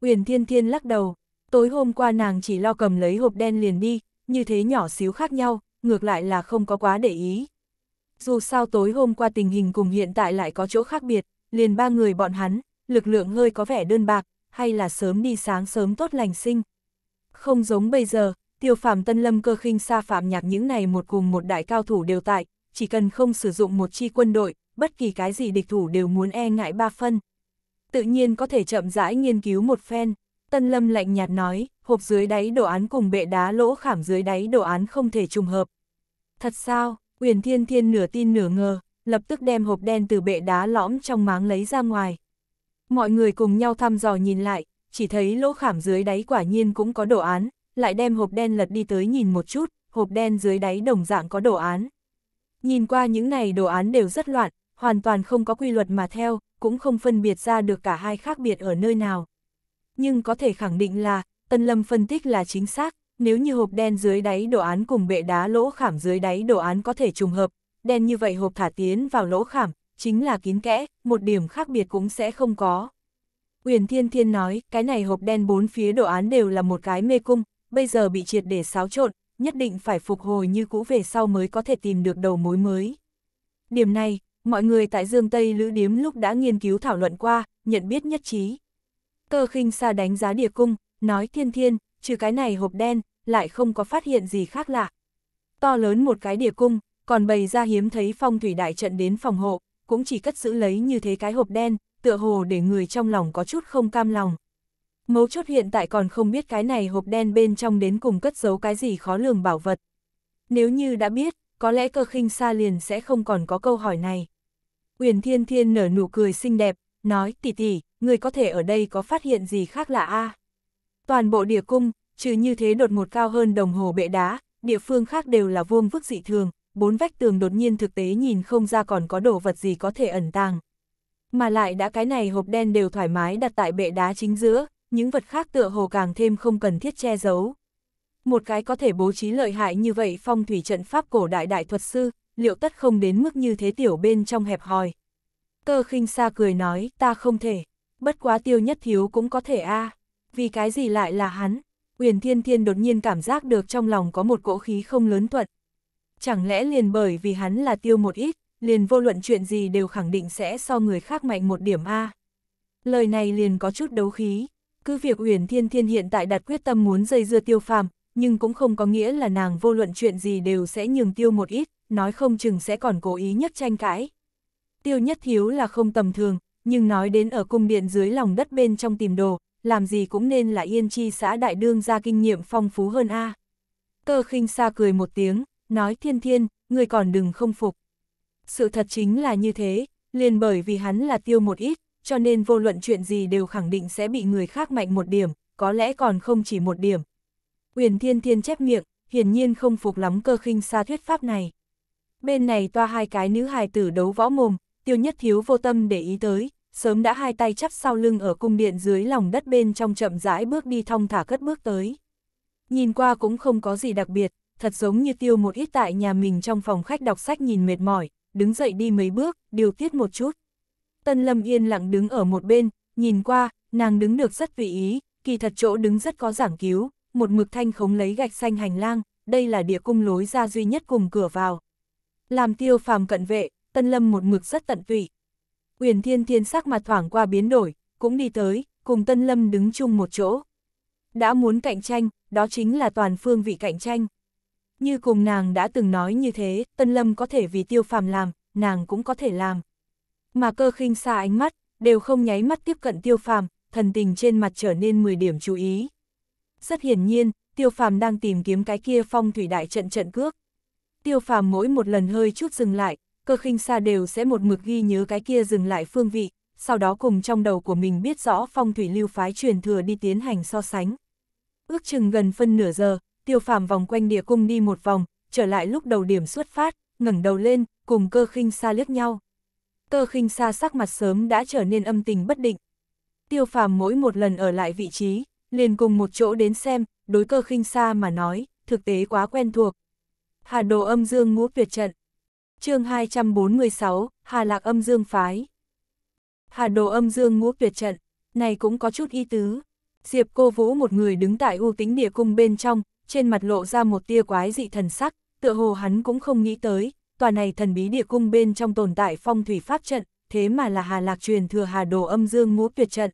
Uyển thiên thiên lắc đầu, tối hôm qua nàng chỉ lo cầm lấy hộp đen liền đi, như thế nhỏ xíu khác nhau, ngược lại là không có quá để ý dù sao tối hôm qua tình hình cùng hiện tại lại có chỗ khác biệt, liền ba người bọn hắn, lực lượng hơi có vẻ đơn bạc, hay là sớm đi sáng sớm tốt lành sinh. Không giống bây giờ, tiêu phàm tân lâm cơ khinh xa phạm nhạc những này một cùng một đại cao thủ đều tại, chỉ cần không sử dụng một chi quân đội, bất kỳ cái gì địch thủ đều muốn e ngại ba phân. Tự nhiên có thể chậm rãi nghiên cứu một phen, tân lâm lạnh nhạt nói, hộp dưới đáy đồ án cùng bệ đá lỗ khảm dưới đáy đồ án không thể trùng hợp. Thật sao, Uyển Thiên Thiên nửa tin nửa ngờ, lập tức đem hộp đen từ bệ đá lõm trong máng lấy ra ngoài. Mọi người cùng nhau thăm dò nhìn lại, chỉ thấy lỗ khảm dưới đáy quả nhiên cũng có đồ án, lại đem hộp đen lật đi tới nhìn một chút, hộp đen dưới đáy đồng dạng có đồ án. Nhìn qua những này đồ án đều rất loạn, hoàn toàn không có quy luật mà theo, cũng không phân biệt ra được cả hai khác biệt ở nơi nào. Nhưng có thể khẳng định là, Tân Lâm phân tích là chính xác, nếu như hộp đen dưới đáy đồ án cùng bệ đá lỗ khảm dưới đáy đồ án có thể trùng hợp, đen như vậy hộp thả tiến vào lỗ khảm, chính là kín kẽ, một điểm khác biệt cũng sẽ không có. Uyển Thiên Thiên nói, cái này hộp đen bốn phía đồ án đều là một cái mê cung, bây giờ bị triệt để xáo trộn, nhất định phải phục hồi như cũ về sau mới có thể tìm được đầu mối mới. Điểm này, mọi người tại Dương Tây Lữ Điếm lúc đã nghiên cứu thảo luận qua, nhận biết nhất trí. Cơ khinh xa đánh giá địa cung, nói thiên thiên, trừ cái này hộp đen, lại không có phát hiện gì khác lạ. To lớn một cái địa cung, còn bày ra hiếm thấy phong thủy đại trận đến phòng hộ, cũng chỉ cất giữ lấy như thế cái hộp đen, tựa hồ để người trong lòng có chút không cam lòng. Mấu chốt hiện tại còn không biết cái này hộp đen bên trong đến cùng cất giấu cái gì khó lường bảo vật. Nếu như đã biết, có lẽ cơ khinh xa liền sẽ không còn có câu hỏi này. Uyển Thiên Thiên nở nụ cười xinh đẹp, nói tỷ tỷ, người có thể ở đây có phát hiện gì khác lạ a à? Toàn bộ địa cung, Trừ như thế đột ngột cao hơn đồng hồ bệ đá, địa phương khác đều là vuông vức dị thường, bốn vách tường đột nhiên thực tế nhìn không ra còn có đồ vật gì có thể ẩn tàng. Mà lại đã cái này hộp đen đều thoải mái đặt tại bệ đá chính giữa, những vật khác tựa hồ càng thêm không cần thiết che giấu. Một cái có thể bố trí lợi hại như vậy phong thủy trận pháp cổ đại đại thuật sư, liệu tất không đến mức như thế tiểu bên trong hẹp hòi. Cơ khinh xa cười nói, ta không thể, bất quá tiêu nhất thiếu cũng có thể a à. vì cái gì lại là hắn, Uyển Thiên Thiên đột nhiên cảm giác được trong lòng có một cỗ khí không lớn thuận. Chẳng lẽ liền bởi vì hắn là tiêu một ít, liền vô luận chuyện gì đều khẳng định sẽ so người khác mạnh một điểm A. Lời này liền có chút đấu khí, cứ việc Uyển Thiên Thiên hiện tại đặt quyết tâm muốn dây dưa tiêu phàm, nhưng cũng không có nghĩa là nàng vô luận chuyện gì đều sẽ nhường tiêu một ít, nói không chừng sẽ còn cố ý nhất tranh cãi. Tiêu nhất thiếu là không tầm thường, nhưng nói đến ở cung điện dưới lòng đất bên trong tìm đồ, làm gì cũng nên là yên chi xã đại đương ra kinh nghiệm phong phú hơn a. À. Cơ khinh xa cười một tiếng, nói thiên thiên, người còn đừng không phục. Sự thật chính là như thế, liền bởi vì hắn là tiêu một ít, cho nên vô luận chuyện gì đều khẳng định sẽ bị người khác mạnh một điểm, có lẽ còn không chỉ một điểm. Uyển thiên thiên chép miệng, hiển nhiên không phục lắm cơ khinh xa thuyết pháp này. Bên này toa hai cái nữ hài tử đấu võ mồm, tiêu nhất thiếu vô tâm để ý tới, sớm đã hai tay chắp sau lưng ở cung điện dưới lòng đất bên trong chậm rãi bước đi thong thả cất bước tới. Nhìn qua cũng không có gì đặc biệt, thật giống như tiêu một ít tại nhà mình trong phòng khách đọc sách nhìn mệt mỏi, đứng dậy đi mấy bước, điều tiết một chút. Tân Lâm yên lặng đứng ở một bên, nhìn qua, nàng đứng được rất vị ý, kỳ thật chỗ đứng rất có giảng cứu, một mực thanh khống lấy gạch xanh hành lang, đây là địa cung lối ra duy nhất cùng cửa vào. Làm tiêu phàm cận vệ, Tân Lâm một mực rất tận tụy, Uyển Thiên Thiên sắc mặt thoảng qua biến đổi, cũng đi tới, cùng Tân Lâm đứng chung một chỗ. Đã muốn cạnh tranh, đó chính là toàn phương vị cạnh tranh. Như cùng nàng đã từng nói như thế, Tân Lâm có thể vì tiêu phàm làm, nàng cũng có thể làm. Mà cơ khinh xa ánh mắt, đều không nháy mắt tiếp cận tiêu phàm, thần tình trên mặt trở nên 10 điểm chú ý. Rất hiển nhiên, tiêu phàm đang tìm kiếm cái kia phong thủy đại trận trận cước. Tiêu phàm mỗi một lần hơi chút dừng lại, cơ khinh xa đều sẽ một mực ghi nhớ cái kia dừng lại phương vị, sau đó cùng trong đầu của mình biết rõ phong thủy lưu phái truyền thừa đi tiến hành so sánh. Ước chừng gần phân nửa giờ, tiêu phàm vòng quanh địa cung đi một vòng, trở lại lúc đầu điểm xuất phát, ngẩng đầu lên, cùng cơ khinh xa liếc nhau. Cơ khinh xa sắc mặt sớm đã trở nên âm tình bất định. Tiêu phàm mỗi một lần ở lại vị trí, liền cùng một chỗ đến xem, đối cơ khinh xa mà nói, thực tế quá quen thuộc. Hà đồ âm dương ngũ tuyệt trận, chương 246, Hà Lạc âm dương phái. Hà đồ âm dương ngũ tuyệt trận, này cũng có chút y tứ. Diệp cô vũ một người đứng tại u tính địa cung bên trong, trên mặt lộ ra một tia quái dị thần sắc, tựa hồ hắn cũng không nghĩ tới, tòa này thần bí địa cung bên trong tồn tại phong thủy pháp trận, thế mà là Hà Lạc truyền thừa Hà đồ âm dương ngũ tuyệt trận.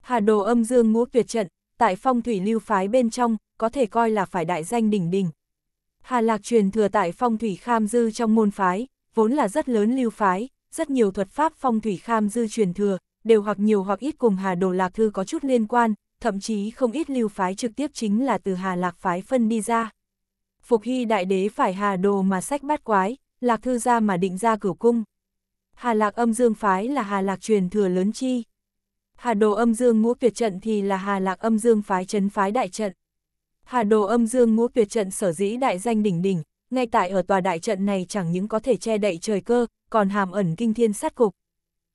Hà đồ âm dương ngũ tuyệt trận, tại phong thủy lưu phái bên trong, có thể coi là phải đại danh đỉnh đỉnh, Hà Lạc truyền thừa tại phong thủy kham dư trong môn phái, vốn là rất lớn lưu phái, rất nhiều thuật pháp phong thủy kham dư truyền thừa, đều hoặc nhiều hoặc ít cùng Hà Đồ Lạc Thư có chút liên quan, thậm chí không ít lưu phái trực tiếp chính là từ Hà Lạc phái phân đi ra. Phục Hy Đại Đế phải Hà Đồ mà sách bát quái, Lạc Thư ra mà định ra cửu cung. Hà Lạc âm dương phái là Hà Lạc truyền thừa lớn chi. Hà Đồ âm dương ngũ tuyệt trận thì là Hà Lạc âm dương phái chấn phái đại trận. Hà đồ âm dương ngũ tuyệt trận sở dĩ đại danh đỉnh đỉnh, ngay tại ở tòa đại trận này chẳng những có thể che đậy trời cơ, còn hàm ẩn kinh thiên sát cục.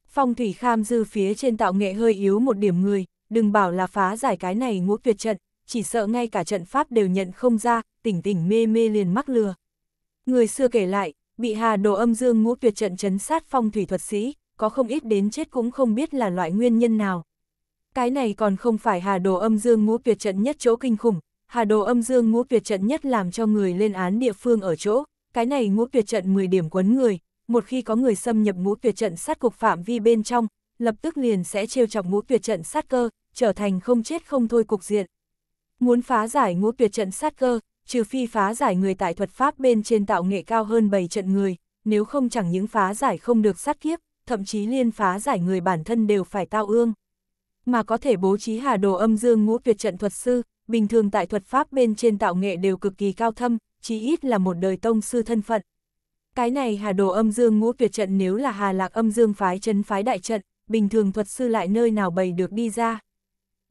Phong thủy kham dư phía trên tạo nghệ hơi yếu một điểm người, đừng bảo là phá giải cái này ngũ tuyệt trận, chỉ sợ ngay cả trận pháp đều nhận không ra, tỉnh tỉnh mê mê liền mắc lừa. Người xưa kể lại, bị hà đồ âm dương ngũ tuyệt trận chấn sát phong thủy thuật sĩ, có không ít đến chết cũng không biết là loại nguyên nhân nào. Cái này còn không phải hà đồ âm dương ngũ tuyệt trận nhất chỗ kinh khủng, Hà đồ âm dương ngũ tuyệt trận nhất làm cho người lên án địa phương ở chỗ, cái này ngũ tuyệt trận 10 điểm quấn người, một khi có người xâm nhập ngũ tuyệt trận sát cục phạm vi bên trong, lập tức liền sẽ trêu chọc ngũ tuyệt trận sát cơ, trở thành không chết không thôi cục diện. Muốn phá giải ngũ tuyệt trận sát cơ, trừ phi phá giải người tại thuật pháp bên trên tạo nghệ cao hơn 7 trận người, nếu không chẳng những phá giải không được sát kiếp, thậm chí liên phá giải người bản thân đều phải tao ương. Mà có thể bố trí hà đồ âm dương ngũ tuyệt trận thuật sư, bình thường tại thuật pháp bên trên tạo nghệ đều cực kỳ cao thâm, chí ít là một đời tông sư thân phận. Cái này hà đồ âm dương ngũ tuyệt trận nếu là hà lạc âm dương phái chấn phái đại trận, bình thường thuật sư lại nơi nào bày được đi ra.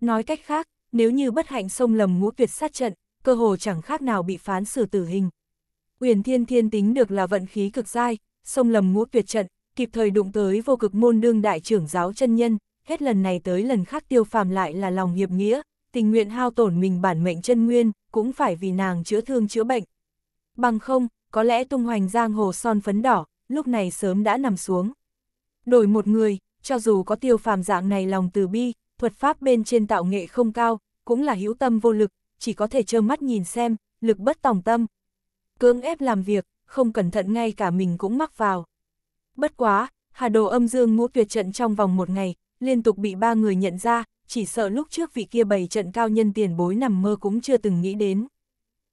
Nói cách khác, nếu như bất hạnh sông lầm ngũ tuyệt sát trận, cơ hồ chẳng khác nào bị phán xử tử hình. Uyển Thiên Thiên tính được là vận khí cực dai, sông lầm ngũ tuyệt trận, kịp thời đụng tới vô cực môn đương đại trưởng giáo chân nhân, hết lần này tới lần khác tiêu phàm lại là lòng hiệp nghĩa, tình nguyện hao tổn mình bản mệnh chân nguyên, cũng phải vì nàng chữa thương chữa bệnh. Bằng không, có lẽ tung hoành giang hồ son phấn đỏ, lúc này sớm đã nằm xuống. Đổi một người, cho dù có tiêu phàm dạng này lòng từ bi, thuật pháp bên trên tạo nghệ không cao, cũng là hữu tâm vô lực, chỉ có thể trơ mắt nhìn xem, lực bất tòng tâm. Cưỡng ép làm việc, không cẩn thận ngay cả mình cũng mắc vào. Bất quá, hà đồ âm dương ngũ tuyệt trận trong vòng một ngày, liên tục bị ba người nhận ra, chỉ sợ lúc trước vị kia bày trận cao nhân tiền bối nằm mơ cũng chưa từng nghĩ đến.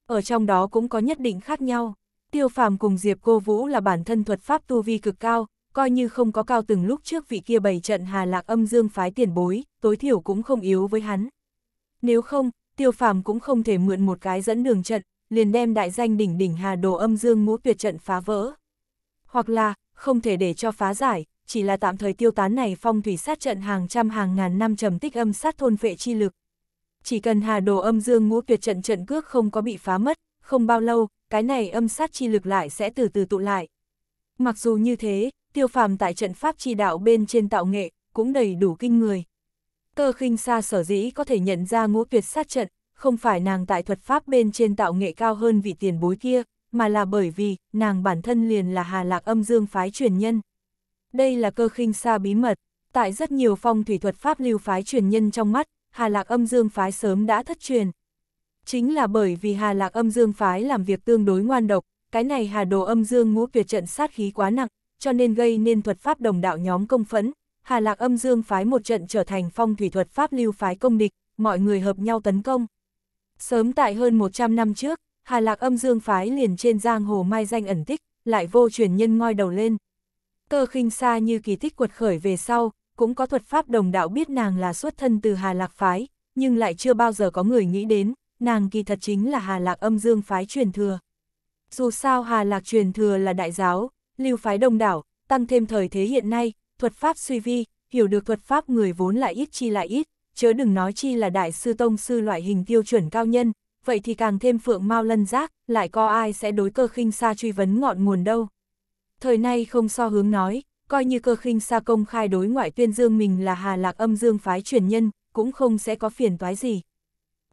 Ở trong đó cũng có nhất định khác nhau, tiêu phàm cùng Diệp Cô Vũ là bản thân thuật pháp tu vi cực cao, coi như không có cao từng lúc trước vị kia bày trận hà lạc âm dương phái tiền bối, tối thiểu cũng không yếu với hắn. Nếu không, tiêu phàm cũng không thể mượn một cái dẫn đường trận, liền đem đại danh đỉnh đỉnh hà đồ âm dương ngũ tuyệt trận phá vỡ. Hoặc là, không thể để cho phá giải, chỉ là tạm thời tiêu tán này phong thủy sát trận hàng trăm hàng ngàn năm trầm tích âm sát thôn vệ chi lực. Chỉ cần hà đồ âm dương ngũ tuyệt trận trận cước không có bị phá mất, không bao lâu, cái này âm sát chi lực lại sẽ từ từ tụ lại. Mặc dù như thế, tiêu phàm tại trận pháp chi đạo bên trên tạo nghệ, cũng đầy đủ kinh người. Cơ khinh xa sở dĩ có thể nhận ra ngũ tuyệt sát trận, không phải nàng tại thuật pháp bên trên tạo nghệ cao hơn vị tiền bối kia, mà là bởi vì nàng bản thân liền là hà lạc âm dương phái truyền nhân. Đây là cơ khinh xa bí mật. Tại rất nhiều phong thủy thuật pháp lưu phái truyền nhân trong mắt, Hà Lạc âm dương phái sớm đã thất truyền. Chính là bởi vì Hà Lạc âm dương phái làm việc tương đối ngoan độc, cái này Hà Đồ âm dương ngũ tuyệt trận sát khí quá nặng, cho nên gây nên thuật pháp đồng đạo nhóm công phẫn. Hà Lạc âm dương phái một trận trở thành phong thủy thuật pháp lưu phái công địch, mọi người hợp nhau tấn công. Sớm tại hơn 100 năm trước, Hà Lạc âm dương phái liền trên giang hồ mai danh ẩn tích, lại vô truyền nhân ngoi đầu lên. Cơ khinh xa như kỳ tích quật khởi về sau, cũng có thuật pháp đồng đạo biết nàng là xuất thân từ Hà Lạc Phái, nhưng lại chưa bao giờ có người nghĩ đến, nàng kỳ thật chính là Hà Lạc âm dương phái truyền thừa. Dù sao Hà Lạc truyền thừa là đại giáo, lưu phái đồng đảo, tăng thêm thời thế hiện nay, thuật pháp suy vi, hiểu được thuật pháp người vốn lại ít chi lại ít, chớ đừng nói chi là đại sư tông sư loại hình tiêu chuẩn cao nhân, vậy thì càng thêm phượng mau lân giác, lại có ai sẽ đối cơ khinh xa truy vấn ngọn nguồn đâu thời nay không so hướng nói, coi như cơ khinh sa công khai đối ngoại tuyên dương mình là hà lạc âm dương phái truyền nhân, cũng không sẽ có phiền toái gì.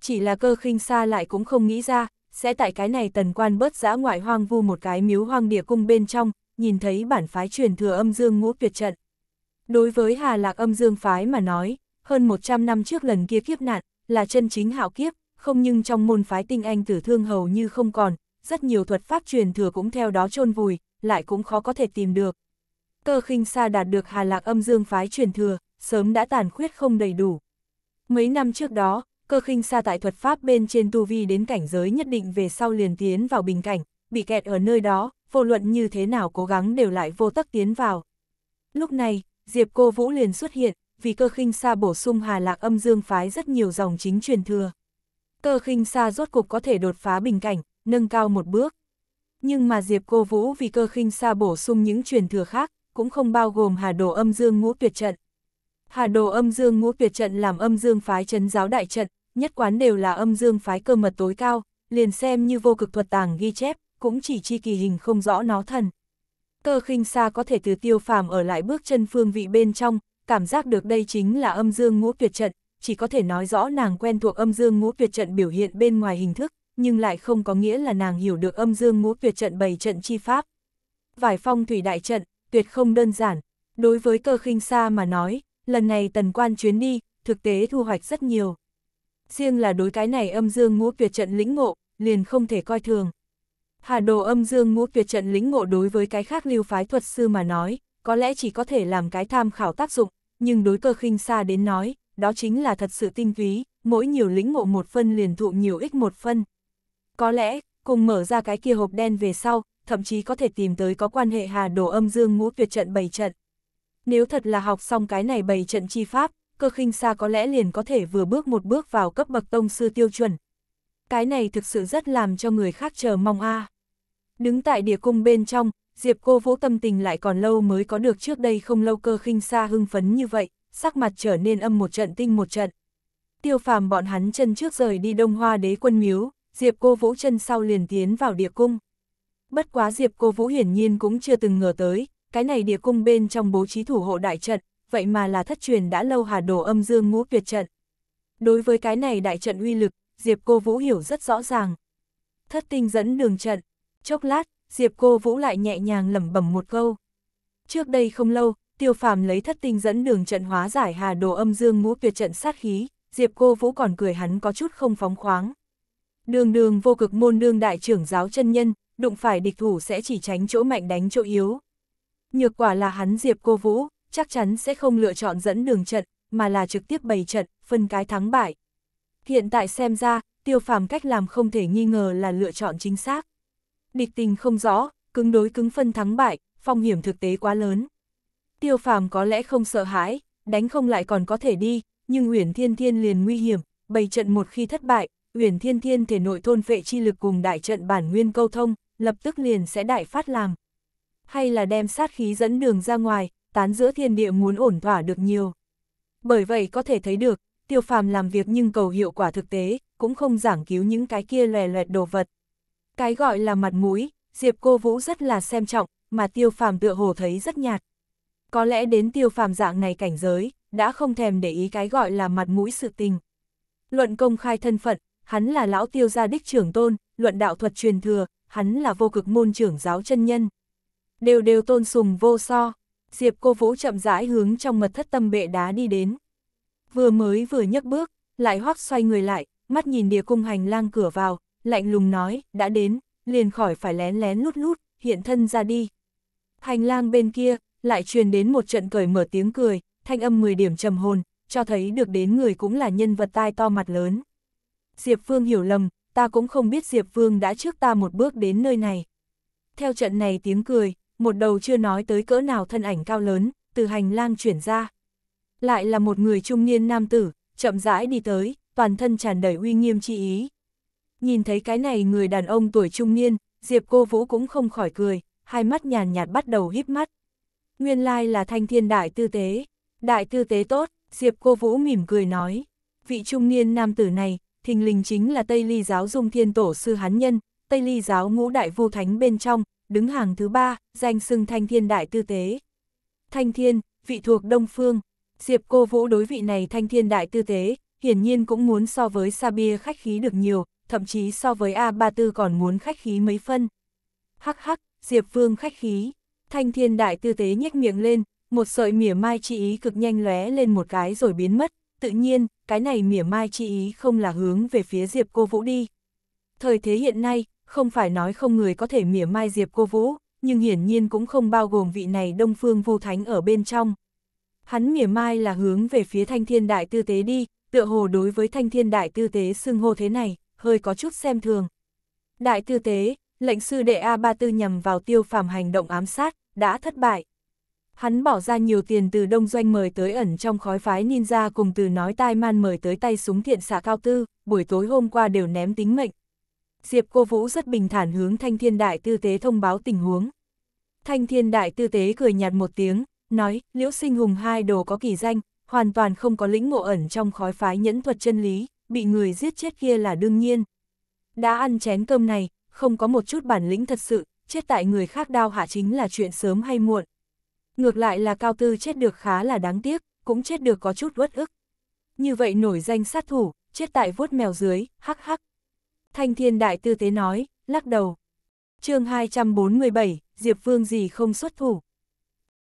Chỉ là cơ khinh sa lại cũng không nghĩ ra, sẽ tại cái này tần quan bớt giã ngoại hoang vu một cái miếu hoang địa cung bên trong, nhìn thấy bản phái truyền thừa âm dương ngũ tuyệt trận. Đối với hà lạc âm dương phái mà nói, hơn 100 năm trước lần kia kiếp nạn, là chân chính hạo kiếp, không nhưng trong môn phái tinh anh tử thương hầu như không còn, rất nhiều thuật pháp truyền thừa cũng theo đó chôn vùi, lại cũng khó có thể tìm được. Cơ khinh xa đạt được Hà Lạc âm dương phái truyền thừa, sớm đã tàn khuyết không đầy đủ. Mấy năm trước đó, cơ khinh xa tại thuật pháp bên trên tu vi đến cảnh giới nhất định về sau liền tiến vào bình cảnh, bị kẹt ở nơi đó, vô luận như thế nào cố gắng đều lại vô tắc tiến vào. Lúc này, Diệp Cô Vũ liền xuất hiện, vì cơ khinh xa bổ sung Hà Lạc âm dương phái rất nhiều dòng chính truyền thừa. Cơ khinh xa rốt cục có thể đột phá bình cảnh, nâng cao một bước. Nhưng mà Diệp Cô Vũ vì cơ khinh xa bổ sung những truyền thừa khác, cũng không bao gồm Hà Đồ Âm Dương Ngũ Tuyệt Trận. Hà Đồ Âm Dương Ngũ Tuyệt Trận làm âm dương phái trấn giáo đại trận, nhất quán đều là âm dương phái cơ mật tối cao, liền xem như vô cực thuật tàng ghi chép, cũng chỉ chi kỳ hình không rõ nó thần. Cơ khinh xa có thể từ tiêu phàm ở lại bước chân phương vị bên trong, cảm giác được đây chính là âm dương ngũ tuyệt trận, chỉ có thể nói rõ nàng quen thuộc âm dương ngũ tuyệt trận biểu hiện bên ngoài hình thức, nhưng lại không có nghĩa là nàng hiểu được âm dương ngũ tuyệt trận bày trận chi pháp. Vải phong thủy đại trận, tuyệt không đơn giản, đối với cơ khinh xa mà nói, lần này tần quan chuyến đi, thực tế thu hoạch rất nhiều. Riêng là đối cái này âm dương ngũ tuyệt trận lĩnh ngộ, liền không thể coi thường. Hà đồ âm dương ngũ tuyệt trận lĩnh ngộ đối với cái khác lưu phái thuật sư mà nói, có lẽ chỉ có thể làm cái tham khảo tác dụng, nhưng đối cơ khinh xa đến nói, đó chính là thật sự tinh túy, mỗi nhiều lĩnh ngộ một phân liền thụ nhiều ích một phân. Có lẽ, cùng mở ra cái kia hộp đen về sau, thậm chí có thể tìm tới có quan hệ hà đồ âm dương ngũ tuyệt trận bảy trận. Nếu thật là học xong cái này bảy trận chi pháp, cơ khinh xa có lẽ liền có thể vừa bước một bước vào cấp bậc tông sư tiêu chuẩn. Cái này thực sự rất làm cho người khác chờ mong a. Đứng tại địa cung bên trong, Diệp cô vũ tâm tình lại còn lâu mới có được trước đây không lâu cơ khinh xa hưng phấn như vậy, sắc mặt trở nên âm một trận tinh một trận. Tiêu phàm bọn hắn chân trước rời đi đông hoa đế quân miếu, Diệp cô Vũ chân sau liền tiến vào địa cung. Bất quá Diệp cô Vũ hiển nhiên cũng chưa từng ngờ tới, cái này địa cung bên trong bố trí thủ hộ đại trận, vậy mà là thất truyền đã lâu hà đồ âm dương ngũ tuyệt trận. Đối với cái này đại trận uy lực, Diệp cô Vũ hiểu rất rõ ràng. Thất tinh dẫn đường trận, chốc lát, Diệp cô Vũ lại nhẹ nhàng lẩm bẩm một câu. Trước đây không lâu, tiêu phàm lấy thất tinh dẫn đường trận hóa giải hà đồ âm dương ngũ tuyệt trận sát khí, Diệp cô Vũ còn cười hắn có chút không phóng khoáng đường đường vô cực môn đương đại trưởng giáo chân nhân, đụng phải địch thủ sẽ chỉ tránh chỗ mạnh đánh chỗ yếu. Nhược quả là hắn Diệp Cô Vũ, chắc chắn sẽ không lựa chọn dẫn đường trận, mà là trực tiếp bày trận, phân cái thắng bại. Hiện tại xem ra, tiêu phàm cách làm không thể nghi ngờ là lựa chọn chính xác. Địch tình không rõ, cứng đối cứng phân thắng bại, phong hiểm thực tế quá lớn. Tiêu phàm có lẽ không sợ hãi, đánh không lại còn có thể đi, nhưng Uyển Thiên Thiên liền nguy hiểm, bày trận một khi thất bại, Uyển Thiên Thiên thể nội thôn vệ chi lực cùng đại trận bản nguyên câu thông, lập tức liền sẽ đại phát làm. Hay là đem sát khí dẫn đường ra ngoài, tán giữa thiên địa muốn ổn thỏa được nhiều. Bởi vậy có thể thấy được, tiêu phàm làm việc nhưng cầu hiệu quả thực tế, cũng không giảng cứu những cái kia lòe loẹt đồ vật. Cái gọi là mặt mũi, Diệp Cô Vũ rất là xem trọng, mà tiêu phàm tựa hồ thấy rất nhạt. Có lẽ đến tiêu phàm dạng này cảnh giới, đã không thèm để ý cái gọi là mặt mũi sự tình. Luận công khai thân phận, hắn là lão tiêu gia đích trưởng tôn, luận đạo thuật truyền thừa, hắn là vô cực môn trưởng giáo chân nhân. Đều đều tôn sùng vô so, Diệp cô vũ chậm rãi hướng trong mật thất tâm bệ đá đi đến. Vừa mới vừa nhấc bước, lại hoác xoay người lại, mắt nhìn địa cung hành lang cửa vào, lạnh lùng nói, đã đến, liền khỏi phải lén lén lút lút, hiện thân ra đi. Hành lang bên kia, lại truyền đến một trận cởi mở tiếng cười, thanh âm 10 điểm trầm hồn, cho thấy được đến người cũng là nhân vật tai to mặt lớn. Diệp Vương hiểu lầm, ta cũng không biết Diệp Vương đã trước ta một bước đến nơi này. Theo trận này tiếng cười, một đầu chưa nói tới cỡ nào thân ảnh cao lớn, từ hành lang chuyển ra. Lại là một người trung niên nam tử, chậm rãi đi tới, toàn thân tràn đầy uy nghiêm chi ý. Nhìn thấy cái này người đàn ông tuổi trung niên, Diệp cô Vũ cũng không khỏi cười, hai mắt nhàn nhạt bắt đầu híp mắt. Nguyên lai là thanh thiên đại tư tế. Đại tư tế tốt, Diệp cô Vũ mỉm cười nói. Vị trung niên nam tử này, thình lình chính là Tây Ly giáo dung thiên tổ sư hán nhân, Tây Ly giáo ngũ đại vô thánh bên trong, đứng hàng thứ ba, danh xưng thanh thiên đại tư tế. Thanh thiên, vị thuộc Đông Phương, Diệp cô vũ đối vị này thanh thiên đại tư tế, hiển nhiên cũng muốn so với Sabia khách khí được nhiều, thậm chí so với A34 còn muốn khách khí mấy phân. Hắc hắc, Diệp Vương khách khí, thanh thiên đại tư tế nhếch miệng lên, một sợi mỉa mai chỉ ý cực nhanh lóe lên một cái rồi biến mất, tự nhiên, cái này mỉa mai chi ý không là hướng về phía Diệp Cô Vũ đi. Thời thế hiện nay, không phải nói không người có thể mỉa mai Diệp Cô Vũ, nhưng hiển nhiên cũng không bao gồm vị này Đông Phương vô Thánh ở bên trong. Hắn mỉa mai là hướng về phía Thanh Thiên Đại Tư Tế đi, tựa hồ đối với Thanh Thiên Đại Tư Tế xưng hô thế này, hơi có chút xem thường. Đại Tư Tế, lệnh sư đệ A34 nhằm vào tiêu phàm hành động ám sát, đã thất bại. Hắn bỏ ra nhiều tiền từ đông doanh mời tới ẩn trong khói phái ninja cùng từ nói tai man mời tới tay súng thiện xạ cao tư, buổi tối hôm qua đều ném tính mệnh. Diệp cô Vũ rất bình thản hướng thanh thiên đại tư tế thông báo tình huống. Thanh thiên đại tư tế cười nhạt một tiếng, nói, liễu sinh hùng hai đồ có kỳ danh, hoàn toàn không có lĩnh ngộ ẩn trong khói phái nhẫn thuật chân lý, bị người giết chết kia là đương nhiên. Đã ăn chén cơm này, không có một chút bản lĩnh thật sự, chết tại người khác đau hạ chính là chuyện sớm hay muộn. Ngược lại là Cao Tư chết được khá là đáng tiếc, cũng chết được có chút uất ức. Như vậy nổi danh sát thủ, chết tại vuốt mèo dưới, hắc hắc. Thanh thiên đại tư tế nói, lắc đầu. chương 247, Diệp Vương gì không xuất thủ.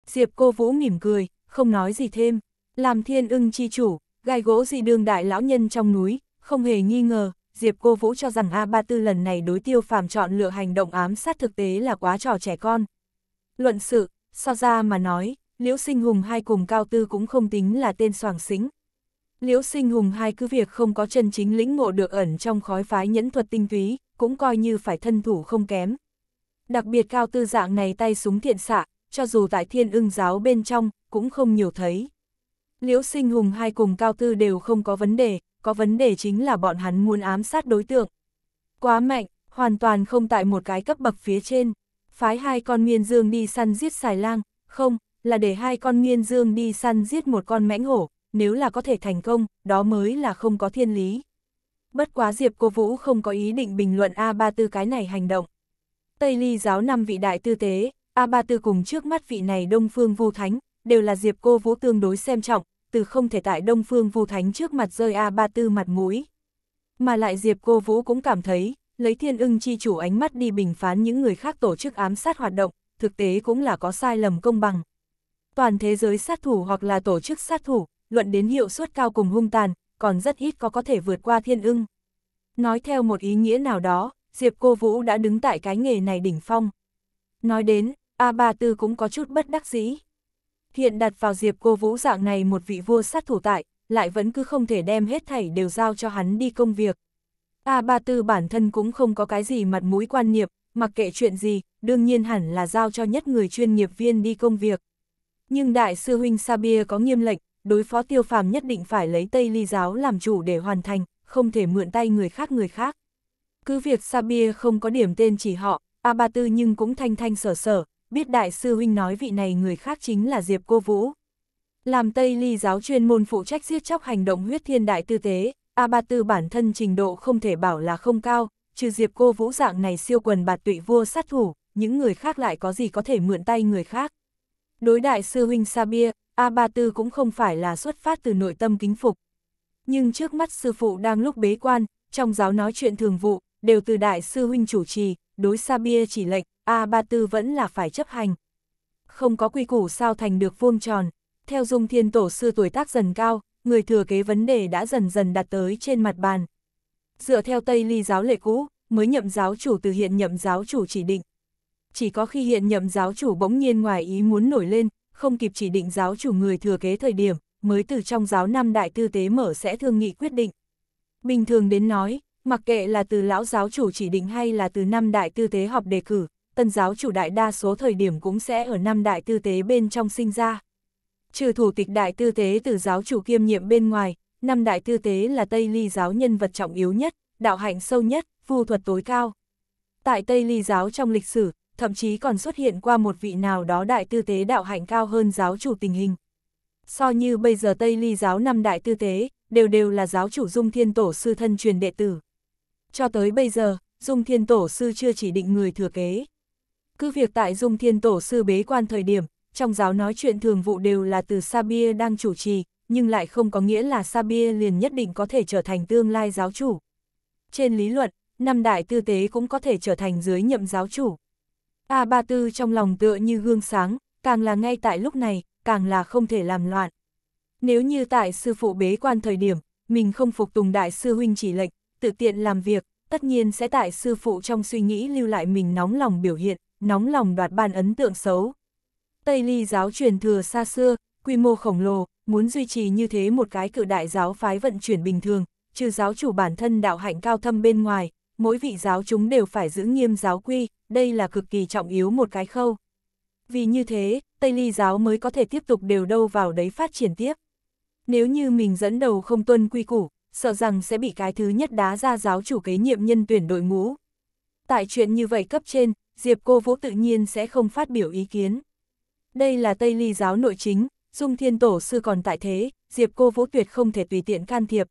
Diệp cô vũ mỉm cười, không nói gì thêm. Làm thiên ưng chi chủ, gai gỗ dị đương đại lão nhân trong núi, không hề nghi ngờ, Diệp Cô Vũ cho rằng A34 lần này đối tiêu phàm chọn lựa hành động ám sát thực tế là quá trò trẻ con. Luận sự, so ra mà nói, Liễu Sinh Hùng hai cùng Cao Tư cũng không tính là tên soàng xính. Liễu Sinh Hùng hai cứ việc không có chân chính lĩnh ngộ được ẩn trong khói phái nhẫn thuật tinh túy, cũng coi như phải thân thủ không kém. Đặc biệt Cao Tư dạng này tay súng thiện xạ, cho dù tại thiên ưng giáo bên trong, cũng không nhiều thấy. Liễu Sinh Hùng hai cùng Cao Tư đều không có vấn đề, có vấn đề chính là bọn hắn muốn ám sát đối tượng. Quá mạnh, hoàn toàn không tại một cái cấp bậc phía trên phái hai con miên dương đi săn giết xài lang, không, là để hai con miên dương đi săn giết một con mãnh hổ, nếu là có thể thành công, đó mới là không có thiên lý. Bất quá Diệp Cô Vũ không có ý định bình luận A34 cái này hành động. Tây Ly giáo năm vị đại tư tế, A34 cùng trước mắt vị này Đông Phương Vu Thánh, đều là Diệp Cô Vũ tương đối xem trọng, từ không thể tại Đông Phương Vu Thánh trước mặt rơi A34 mặt mũi. Mà lại Diệp Cô Vũ cũng cảm thấy, lấy thiên ưng chi chủ ánh mắt đi bình phán những người khác tổ chức ám sát hoạt động, thực tế cũng là có sai lầm công bằng. Toàn thế giới sát thủ hoặc là tổ chức sát thủ, luận đến hiệu suất cao cùng hung tàn, còn rất ít có có thể vượt qua thiên ưng. Nói theo một ý nghĩa nào đó, Diệp Cô Vũ đã đứng tại cái nghề này đỉnh phong. Nói đến, A34 cũng có chút bất đắc dĩ. Hiện đặt vào Diệp Cô Vũ dạng này một vị vua sát thủ tại, lại vẫn cứ không thể đem hết thảy đều giao cho hắn đi công việc. A à, Ba Tư bản thân cũng không có cái gì mặt mũi quan niệm, mặc kệ chuyện gì, đương nhiên hẳn là giao cho nhất người chuyên nghiệp viên đi công việc. Nhưng Đại sư Huynh Sabia có nghiêm lệnh, đối phó tiêu phàm nhất định phải lấy Tây Ly Giáo làm chủ để hoàn thành, không thể mượn tay người khác người khác. Cứ việc Sabia không có điểm tên chỉ họ, A à, Ba Tư nhưng cũng thanh thanh sở sở, biết Đại sư Huynh nói vị này người khác chính là Diệp Cô Vũ. Làm Tây Ly Giáo chuyên môn phụ trách giết chóc hành động huyết thiên đại tư tế, A Ba Tư bản thân trình độ không thể bảo là không cao, trừ diệp cô vũ dạng này siêu quần bạt tụy vua sát thủ, những người khác lại có gì có thể mượn tay người khác. Đối đại sư huynh Sabia, A Ba Tư cũng không phải là xuất phát từ nội tâm kính phục. Nhưng trước mắt sư phụ đang lúc bế quan, trong giáo nói chuyện thường vụ, đều từ đại sư huynh chủ trì, đối Sabia chỉ lệnh, A Ba Tư vẫn là phải chấp hành. Không có quy củ sao thành được vuông tròn, theo dung thiên tổ sư tuổi tác dần cao, người thừa kế vấn đề đã dần dần đặt tới trên mặt bàn. Dựa theo Tây Ly giáo lệ cũ, mới nhậm giáo chủ từ hiện nhậm giáo chủ chỉ định. Chỉ có khi hiện nhậm giáo chủ bỗng nhiên ngoài ý muốn nổi lên, không kịp chỉ định giáo chủ người thừa kế thời điểm, mới từ trong giáo năm đại tư tế mở sẽ thương nghị quyết định. Bình thường đến nói, mặc kệ là từ lão giáo chủ chỉ định hay là từ năm đại tư tế họp đề cử, tân giáo chủ đại đa số thời điểm cũng sẽ ở năm đại tư tế bên trong sinh ra trừ thủ tịch đại tư tế từ giáo chủ kiêm nhiệm bên ngoài, năm đại tư tế là Tây Ly giáo nhân vật trọng yếu nhất, đạo hạnh sâu nhất, phù thuật tối cao. Tại Tây Ly giáo trong lịch sử, thậm chí còn xuất hiện qua một vị nào đó đại tư tế đạo hạnh cao hơn giáo chủ tình hình. So như bây giờ Tây Ly giáo năm đại tư tế, đều đều là giáo chủ Dung Thiên Tổ sư thân truyền đệ tử. Cho tới bây giờ, Dung Thiên Tổ sư chưa chỉ định người thừa kế. Cứ việc tại Dung Thiên Tổ sư bế quan thời điểm, trong giáo nói chuyện thường vụ đều là từ Sabia đang chủ trì, nhưng lại không có nghĩa là Sabia liền nhất định có thể trở thành tương lai giáo chủ. Trên lý luận, năm đại tư tế cũng có thể trở thành dưới nhậm giáo chủ. A34 trong lòng tựa như gương sáng, càng là ngay tại lúc này, càng là không thể làm loạn. Nếu như tại sư phụ bế quan thời điểm, mình không phục tùng đại sư huynh chỉ lệnh, tự tiện làm việc, tất nhiên sẽ tại sư phụ trong suy nghĩ lưu lại mình nóng lòng biểu hiện, nóng lòng đoạt ban ấn tượng xấu. Tây Ly giáo truyền thừa xa xưa, quy mô khổng lồ, muốn duy trì như thế một cái cự đại giáo phái vận chuyển bình thường, trừ giáo chủ bản thân đạo hạnh cao thâm bên ngoài, mỗi vị giáo chúng đều phải giữ nghiêm giáo quy, đây là cực kỳ trọng yếu một cái khâu. Vì như thế, Tây Ly giáo mới có thể tiếp tục đều đâu vào đấy phát triển tiếp. Nếu như mình dẫn đầu không tuân quy củ, sợ rằng sẽ bị cái thứ nhất đá ra giáo chủ kế nhiệm nhân tuyển đội ngũ. Tại chuyện như vậy cấp trên, Diệp Cô Vũ tự nhiên sẽ không phát biểu ý kiến. Đây là Tây Ly giáo nội chính, Dung Thiên Tổ sư còn tại thế, Diệp Cô Vũ tuyệt không thể tùy tiện can thiệp.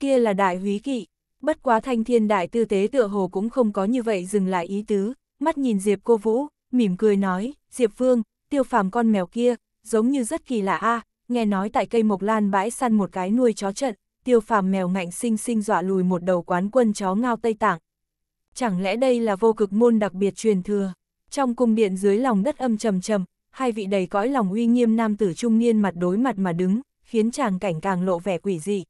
Kia là đại húy kỵ, bất quá thanh thiên đại tư tế tựa hồ cũng không có như vậy dừng lại ý tứ, mắt nhìn Diệp Cô Vũ, mỉm cười nói, Diệp Vương, tiêu phàm con mèo kia, giống như rất kỳ lạ a nghe nói tại cây mộc lan bãi săn một cái nuôi chó trận, tiêu phàm mèo ngạnh sinh sinh dọa lùi một đầu quán quân chó ngao Tây Tạng. Chẳng lẽ đây là vô cực môn đặc biệt truyền thừa? Trong cung điện dưới lòng đất âm trầm trầm, hai vị đầy cõi lòng uy nghiêm nam tử trung niên mặt đối mặt mà đứng, khiến chàng cảnh càng lộ vẻ quỷ dị.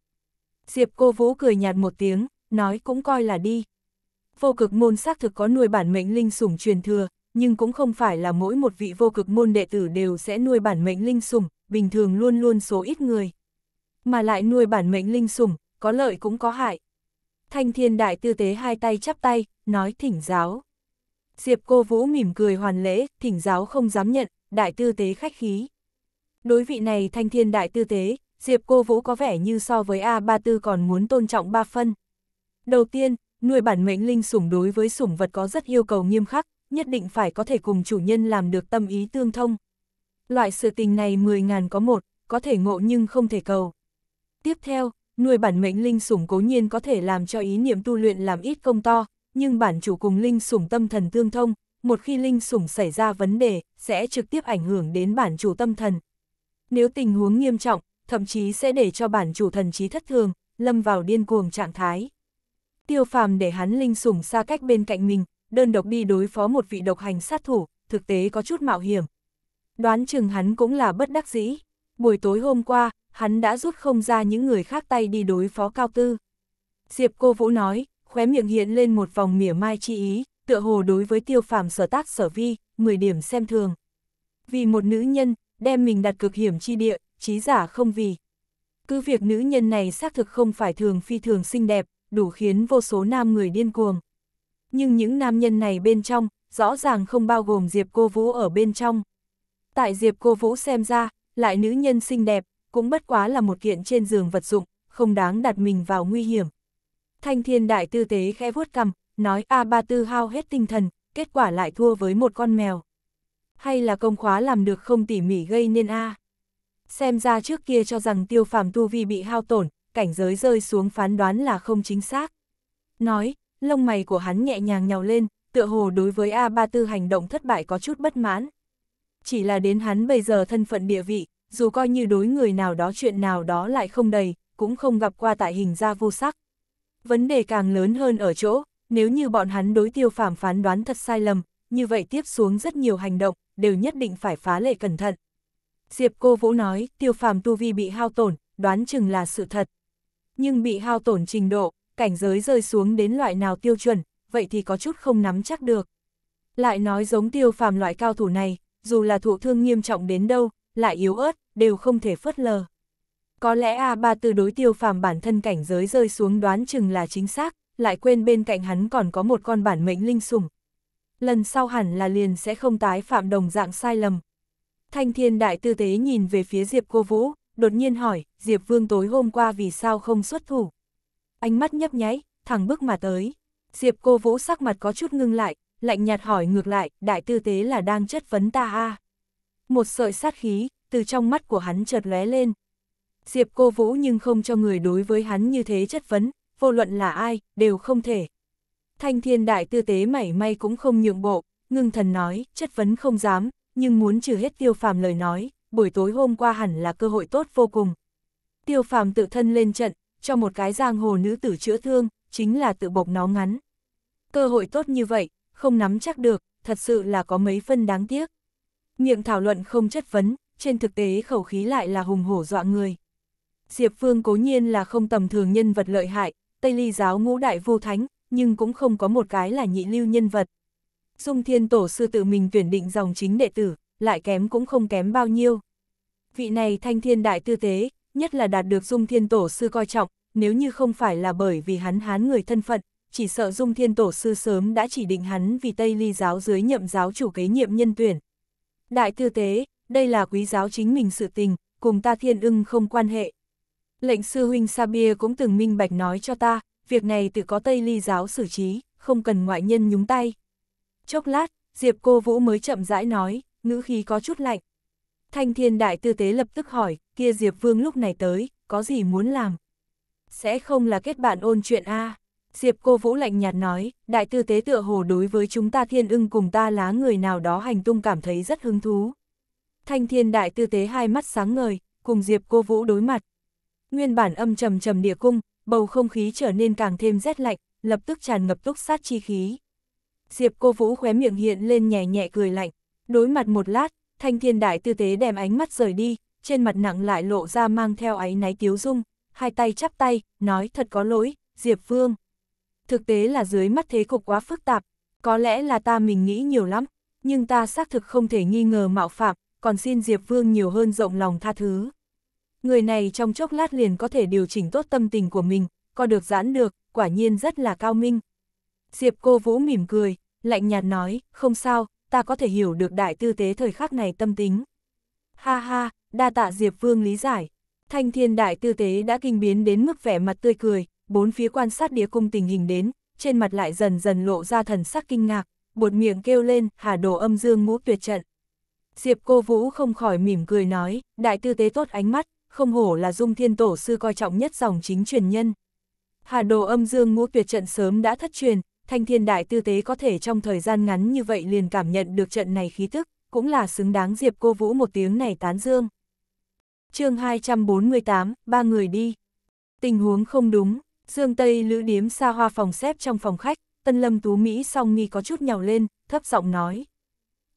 Diệp cô vũ cười nhạt một tiếng, nói cũng coi là đi. Vô cực môn xác thực có nuôi bản mệnh linh sủng truyền thừa, nhưng cũng không phải là mỗi một vị vô cực môn đệ tử đều sẽ nuôi bản mệnh linh sủng, bình thường luôn luôn số ít người. Mà lại nuôi bản mệnh linh sủng, có lợi cũng có hại. Thanh thiên đại tư tế hai tay chắp tay, nói thỉnh giáo. Diệp cô vũ mỉm cười hoàn lễ, thỉnh giáo không dám nhận, đại tư tế khách khí. Đối vị này thanh thiên đại tư tế, Diệp Cô Vũ có vẻ như so với A34 còn muốn tôn trọng ba phân. Đầu tiên, nuôi bản mệnh linh sủng đối với sủng vật có rất yêu cầu nghiêm khắc, nhất định phải có thể cùng chủ nhân làm được tâm ý tương thông. Loại sự tình này 10.000 có một, có thể ngộ nhưng không thể cầu. Tiếp theo, nuôi bản mệnh linh sủng cố nhiên có thể làm cho ý niệm tu luyện làm ít công to, nhưng bản chủ cùng linh sủng tâm thần tương thông, một khi linh sủng xảy ra vấn đề, sẽ trực tiếp ảnh hưởng đến bản chủ tâm thần. Nếu tình huống nghiêm trọng, thậm chí sẽ để cho bản chủ thần trí thất thường, lâm vào điên cuồng trạng thái. Tiêu phàm để hắn linh sủng xa cách bên cạnh mình, đơn độc đi đối phó một vị độc hành sát thủ, thực tế có chút mạo hiểm. Đoán chừng hắn cũng là bất đắc dĩ. Buổi tối hôm qua, hắn đã rút không ra những người khác tay đi đối phó cao tư. Diệp cô Vũ nói, khóe miệng hiện lên một vòng mỉa mai chi ý, tựa hồ đối với tiêu phàm sở tác sở vi, 10 điểm xem thường. Vì một nữ nhân, đem mình đặt cực hiểm chi địa, trí giả không vì. Cứ việc nữ nhân này xác thực không phải thường phi thường xinh đẹp, đủ khiến vô số nam người điên cuồng. Nhưng những nam nhân này bên trong, rõ ràng không bao gồm Diệp Cô Vũ ở bên trong. Tại Diệp Cô Vũ xem ra, lại nữ nhân xinh đẹp, cũng bất quá là một kiện trên giường vật dụng, không đáng đặt mình vào nguy hiểm. Thanh thiên đại tư tế khẽ vuốt cầm, nói A Ba Tư hao hết tinh thần, kết quả lại thua với một con mèo. Hay là công khóa làm được không tỉ mỉ gây nên A. Xem ra trước kia cho rằng tiêu phàm tu vi bị hao tổn, cảnh giới rơi xuống phán đoán là không chính xác. Nói, lông mày của hắn nhẹ nhàng nhào lên, tựa hồ đối với A Ba Tư hành động thất bại có chút bất mãn. Chỉ là đến hắn bây giờ thân phận địa vị, dù coi như đối người nào đó chuyện nào đó lại không đầy, cũng không gặp qua tại hình ra vô sắc. Vấn đề càng lớn hơn ở chỗ, nếu như bọn hắn đối tiêu phàm phán đoán thật sai lầm, như vậy tiếp xuống rất nhiều hành động, đều nhất định phải phá lệ cẩn thận. Diệp cô Vũ nói, tiêu phàm tu vi bị hao tổn, đoán chừng là sự thật. Nhưng bị hao tổn trình độ, cảnh giới rơi xuống đến loại nào tiêu chuẩn, vậy thì có chút không nắm chắc được. Lại nói giống tiêu phàm loại cao thủ này, dù là thụ thương nghiêm trọng đến đâu, lại yếu ớt, đều không thể phớt lờ. Có lẽ A3 từ đối tiêu phàm bản thân cảnh giới rơi xuống đoán chừng là chính xác, lại quên bên cạnh hắn còn có một con bản mệnh linh sủng. Lần sau hẳn là liền sẽ không tái phạm đồng dạng sai lầm. Thanh thiên đại tư tế nhìn về phía Diệp cô Vũ, đột nhiên hỏi, Diệp Vương tối hôm qua vì sao không xuất thủ. Ánh mắt nhấp nháy, thẳng bước mà tới. Diệp cô Vũ sắc mặt có chút ngưng lại, lạnh nhạt hỏi ngược lại, đại tư tế là đang chất vấn ta a Một sợi sát khí, từ trong mắt của hắn chợt lé lên. Diệp cô Vũ nhưng không cho người đối với hắn như thế chất vấn, vô luận là ai, đều không thể. Thanh thiên đại tư tế mảy may cũng không nhượng bộ, ngưng thần nói, chất vấn không dám, nhưng muốn trừ hết tiêu phàm lời nói, buổi tối hôm qua hẳn là cơ hội tốt vô cùng. Tiêu phàm tự thân lên trận, cho một cái giang hồ nữ tử chữa thương, chính là tự bộc nó ngắn. Cơ hội tốt như vậy, không nắm chắc được, thật sự là có mấy phân đáng tiếc. Miệng thảo luận không chất vấn, trên thực tế khẩu khí lại là hùng hổ dọa người. Diệp Phương cố nhiên là không tầm thường nhân vật lợi hại, Tây Ly giáo ngũ đại vô thánh, nhưng cũng không có một cái là nhị lưu nhân vật. Dung Thiên Tổ sư tự mình tuyển định dòng chính đệ tử, lại kém cũng không kém bao nhiêu. Vị này thanh thiên đại tư tế, nhất là đạt được Dung Thiên Tổ sư coi trọng, nếu như không phải là bởi vì hắn hán người thân phận, chỉ sợ Dung Thiên Tổ sư sớm đã chỉ định hắn vì Tây Ly giáo dưới nhậm giáo chủ kế nhiệm nhân tuyển. Đại tư tế, đây là quý giáo chính mình sự tình, cùng ta thiên ưng không quan hệ. Lệnh sư huynh Sabia cũng từng minh bạch nói cho ta, việc này tự có Tây Ly giáo xử trí, không cần ngoại nhân nhúng tay. Chốc lát, Diệp cô Vũ mới chậm rãi nói, ngữ khí có chút lạnh. Thanh thiên đại tư tế lập tức hỏi, kia Diệp Vương lúc này tới, có gì muốn làm? Sẽ không là kết bạn ôn chuyện a Diệp cô Vũ lạnh nhạt nói, đại tư tế tựa hồ đối với chúng ta thiên ưng cùng ta lá người nào đó hành tung cảm thấy rất hứng thú. Thanh thiên đại tư tế hai mắt sáng ngời, cùng Diệp cô Vũ đối mặt, nguyên bản âm trầm trầm địa cung, bầu không khí trở nên càng thêm rét lạnh, lập tức tràn ngập túc sát chi khí. Diệp cô Vũ khóe miệng hiện lên nhẹ nhẹ cười lạnh, đối mặt một lát, thanh thiên đại tư tế đem ánh mắt rời đi, trên mặt nặng lại lộ ra mang theo áy náy tiếu dung, hai tay chắp tay, nói thật có lỗi, Diệp Vương. Thực tế là dưới mắt thế cục quá phức tạp, có lẽ là ta mình nghĩ nhiều lắm, nhưng ta xác thực không thể nghi ngờ mạo phạm, còn xin Diệp Vương nhiều hơn rộng lòng tha thứ người này trong chốc lát liền có thể điều chỉnh tốt tâm tình của mình, có được giãn được, quả nhiên rất là cao minh. Diệp cô Vũ mỉm cười, lạnh nhạt nói, không sao, ta có thể hiểu được đại tư tế thời khắc này tâm tính. Ha ha, đa tạ Diệp Vương lý giải. Thanh thiên đại tư tế đã kinh biến đến mức vẻ mặt tươi cười, bốn phía quan sát đĩa cung tình hình đến, trên mặt lại dần dần lộ ra thần sắc kinh ngạc, buột miệng kêu lên, hà đồ âm dương ngũ tuyệt trận. Diệp cô Vũ không khỏi mỉm cười nói, đại tư tế tốt ánh mắt, không hổ là dung thiên tổ sư coi trọng nhất dòng chính truyền nhân. Hà đồ âm dương ngũ tuyệt trận sớm đã thất truyền, thanh thiên đại tư tế có thể trong thời gian ngắn như vậy liền cảm nhận được trận này khí tức, cũng là xứng đáng diệp cô vũ một tiếng này tán dương. chương 248, ba người đi. Tình huống không đúng, Dương Tây lữ điếm xa hoa phòng xếp trong phòng khách, tân lâm tú Mỹ song nghi có chút nhào lên, thấp giọng nói.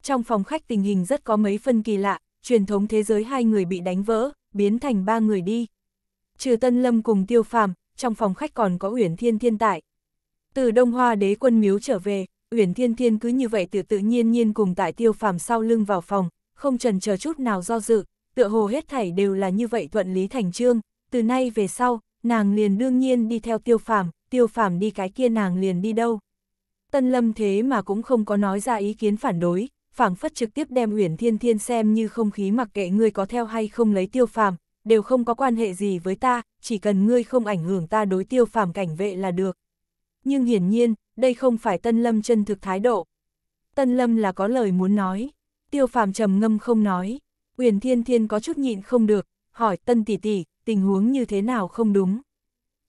Trong phòng khách tình hình rất có mấy phân kỳ lạ, truyền thống thế giới hai người bị đánh vỡ, biến thành ba người đi. Trừ Tân Lâm cùng Tiêu Phàm, trong phòng khách còn có Uyển Thiên Thiên tại. Từ Đông Hoa Đế quân miếu trở về, Uyển Thiên Thiên cứ như vậy tự tự nhiên nhiên cùng tại Tiêu Phàm sau lưng vào phòng, không trần chờ chút nào do dự, tựa hồ hết thảy đều là như vậy thuận lý thành trương, từ nay về sau, nàng liền đương nhiên đi theo Tiêu Phàm, Tiêu Phàm đi cái kia nàng liền đi đâu. Tân Lâm thế mà cũng không có nói ra ý kiến phản đối, phảng phất trực tiếp đem Uyển Thiên Thiên xem như không khí mặc kệ ngươi có theo hay không lấy Tiêu Phàm, đều không có quan hệ gì với ta, chỉ cần ngươi không ảnh hưởng ta đối Tiêu Phàm cảnh vệ là được. Nhưng hiển nhiên, đây không phải Tân Lâm chân thực thái độ. Tân Lâm là có lời muốn nói, Tiêu Phàm trầm ngâm không nói. Uyển Thiên Thiên có chút nhịn không được, hỏi Tân tỷ tỷ, tình huống như thế nào không đúng.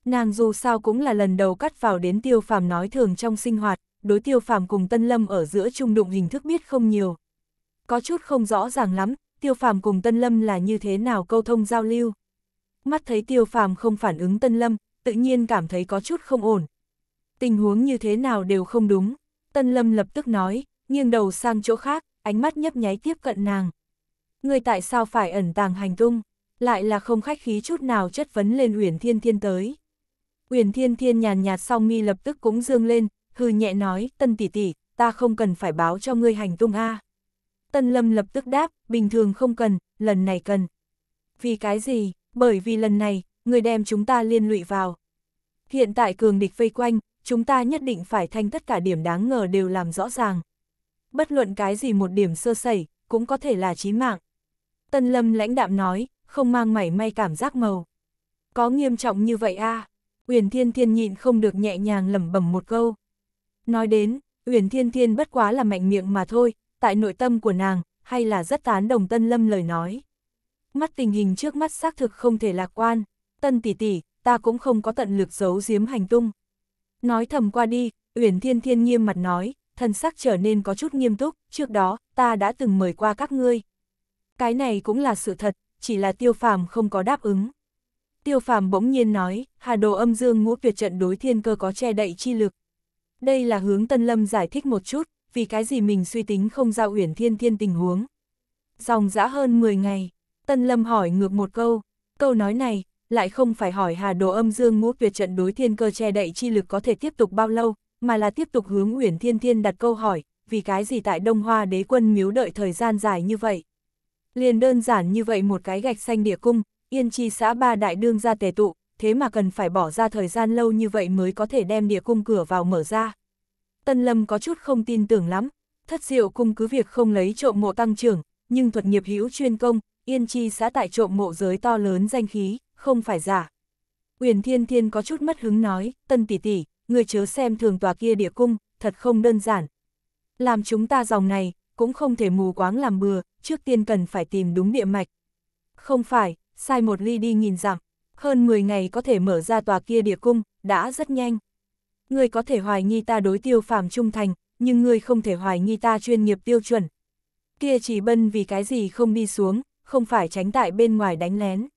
Nàng dù sao cũng là lần đầu cắt vào đến Tiêu Phàm nói thường trong sinh hoạt, đối tiêu phàm cùng Tân Lâm ở giữa trung đụng hình thức biết không nhiều. Có chút không rõ ràng lắm, tiêu phàm cùng Tân Lâm là như thế nào câu thông giao lưu. Mắt thấy tiêu phàm không phản ứng Tân Lâm, tự nhiên cảm thấy có chút không ổn. Tình huống như thế nào đều không đúng, Tân Lâm lập tức nói, nghiêng đầu sang chỗ khác, ánh mắt nhấp nháy tiếp cận nàng. Người tại sao phải ẩn tàng hành tung, lại là không khách khí chút nào chất vấn lên Uyển Thiên Thiên tới. Uyển Thiên Thiên nhàn nhạt song mi lập tức cũng dương lên, hư nhẹ nói, tân tỷ tỷ, ta không cần phải báo cho ngươi hành tung a. À. Tân lâm lập tức đáp, bình thường không cần, lần này cần. Vì cái gì? Bởi vì lần này, người đem chúng ta liên lụy vào. Hiện tại cường địch vây quanh, chúng ta nhất định phải thanh tất cả điểm đáng ngờ đều làm rõ ràng. Bất luận cái gì một điểm sơ sẩy, cũng có thể là chí mạng. Tân lâm lãnh đạm nói, không mang mảy may cảm giác màu. Có nghiêm trọng như vậy a à? Uyển Thiên Thiên nhịn không được nhẹ nhàng lẩm bẩm một câu. Nói đến, Uyển Thiên Thiên bất quá là mạnh miệng mà thôi, tại nội tâm của nàng, hay là rất tán đồng Tân Lâm lời nói. Mắt tình hình trước mắt xác thực không thể lạc quan, Tân tỷ tỷ, ta cũng không có tận lực giấu giếm hành tung. Nói thầm qua đi, Uyển Thiên Thiên nghiêm mặt nói, thân sắc trở nên có chút nghiêm túc, trước đó, ta đã từng mời qua các ngươi. Cái này cũng là sự thật, chỉ là tiêu phàm không có đáp ứng. Tiêu phàm bỗng nhiên nói, hà đồ âm dương ngũ việt trận đối thiên cơ có che đậy chi lực. Đây là hướng Tân Lâm giải thích một chút, vì cái gì mình suy tính không ra Uyển Thiên Thiên tình huống. Dòng dã hơn 10 ngày, Tân Lâm hỏi ngược một câu, câu nói này, lại không phải hỏi Hà Đồ Âm Dương Ngũ Tuyệt trận đối thiên cơ che đậy chi lực có thể tiếp tục bao lâu, mà là tiếp tục hướng Uyển Thiên Thiên đặt câu hỏi, vì cái gì tại Đông Hoa Đế quân miếu đợi thời gian dài như vậy. Liền đơn giản như vậy một cái gạch xanh địa cung, Yên Chi xã ba đại đương ra tề tụ, thế mà cần phải bỏ ra thời gian lâu như vậy mới có thể đem địa cung cửa vào mở ra. Tân Lâm có chút không tin tưởng lắm, thất diệu cung cứ việc không lấy trộm mộ tăng trưởng, nhưng thuật nghiệp hữu chuyên công, yên chi xã tại trộm mộ giới to lớn danh khí, không phải giả. Uyển Thiên Thiên có chút mất hứng nói, tân tỷ tỷ, người chớ xem thường tòa kia địa cung, thật không đơn giản. Làm chúng ta dòng này, cũng không thể mù quáng làm bừa, trước tiên cần phải tìm đúng địa mạch. Không phải, sai một ly đi nghìn dặm hơn 10 ngày có thể mở ra tòa kia địa cung, đã rất nhanh. Ngươi có thể hoài nghi ta đối tiêu phàm trung thành, nhưng ngươi không thể hoài nghi ta chuyên nghiệp tiêu chuẩn. Kia chỉ bân vì cái gì không đi xuống, không phải tránh tại bên ngoài đánh lén.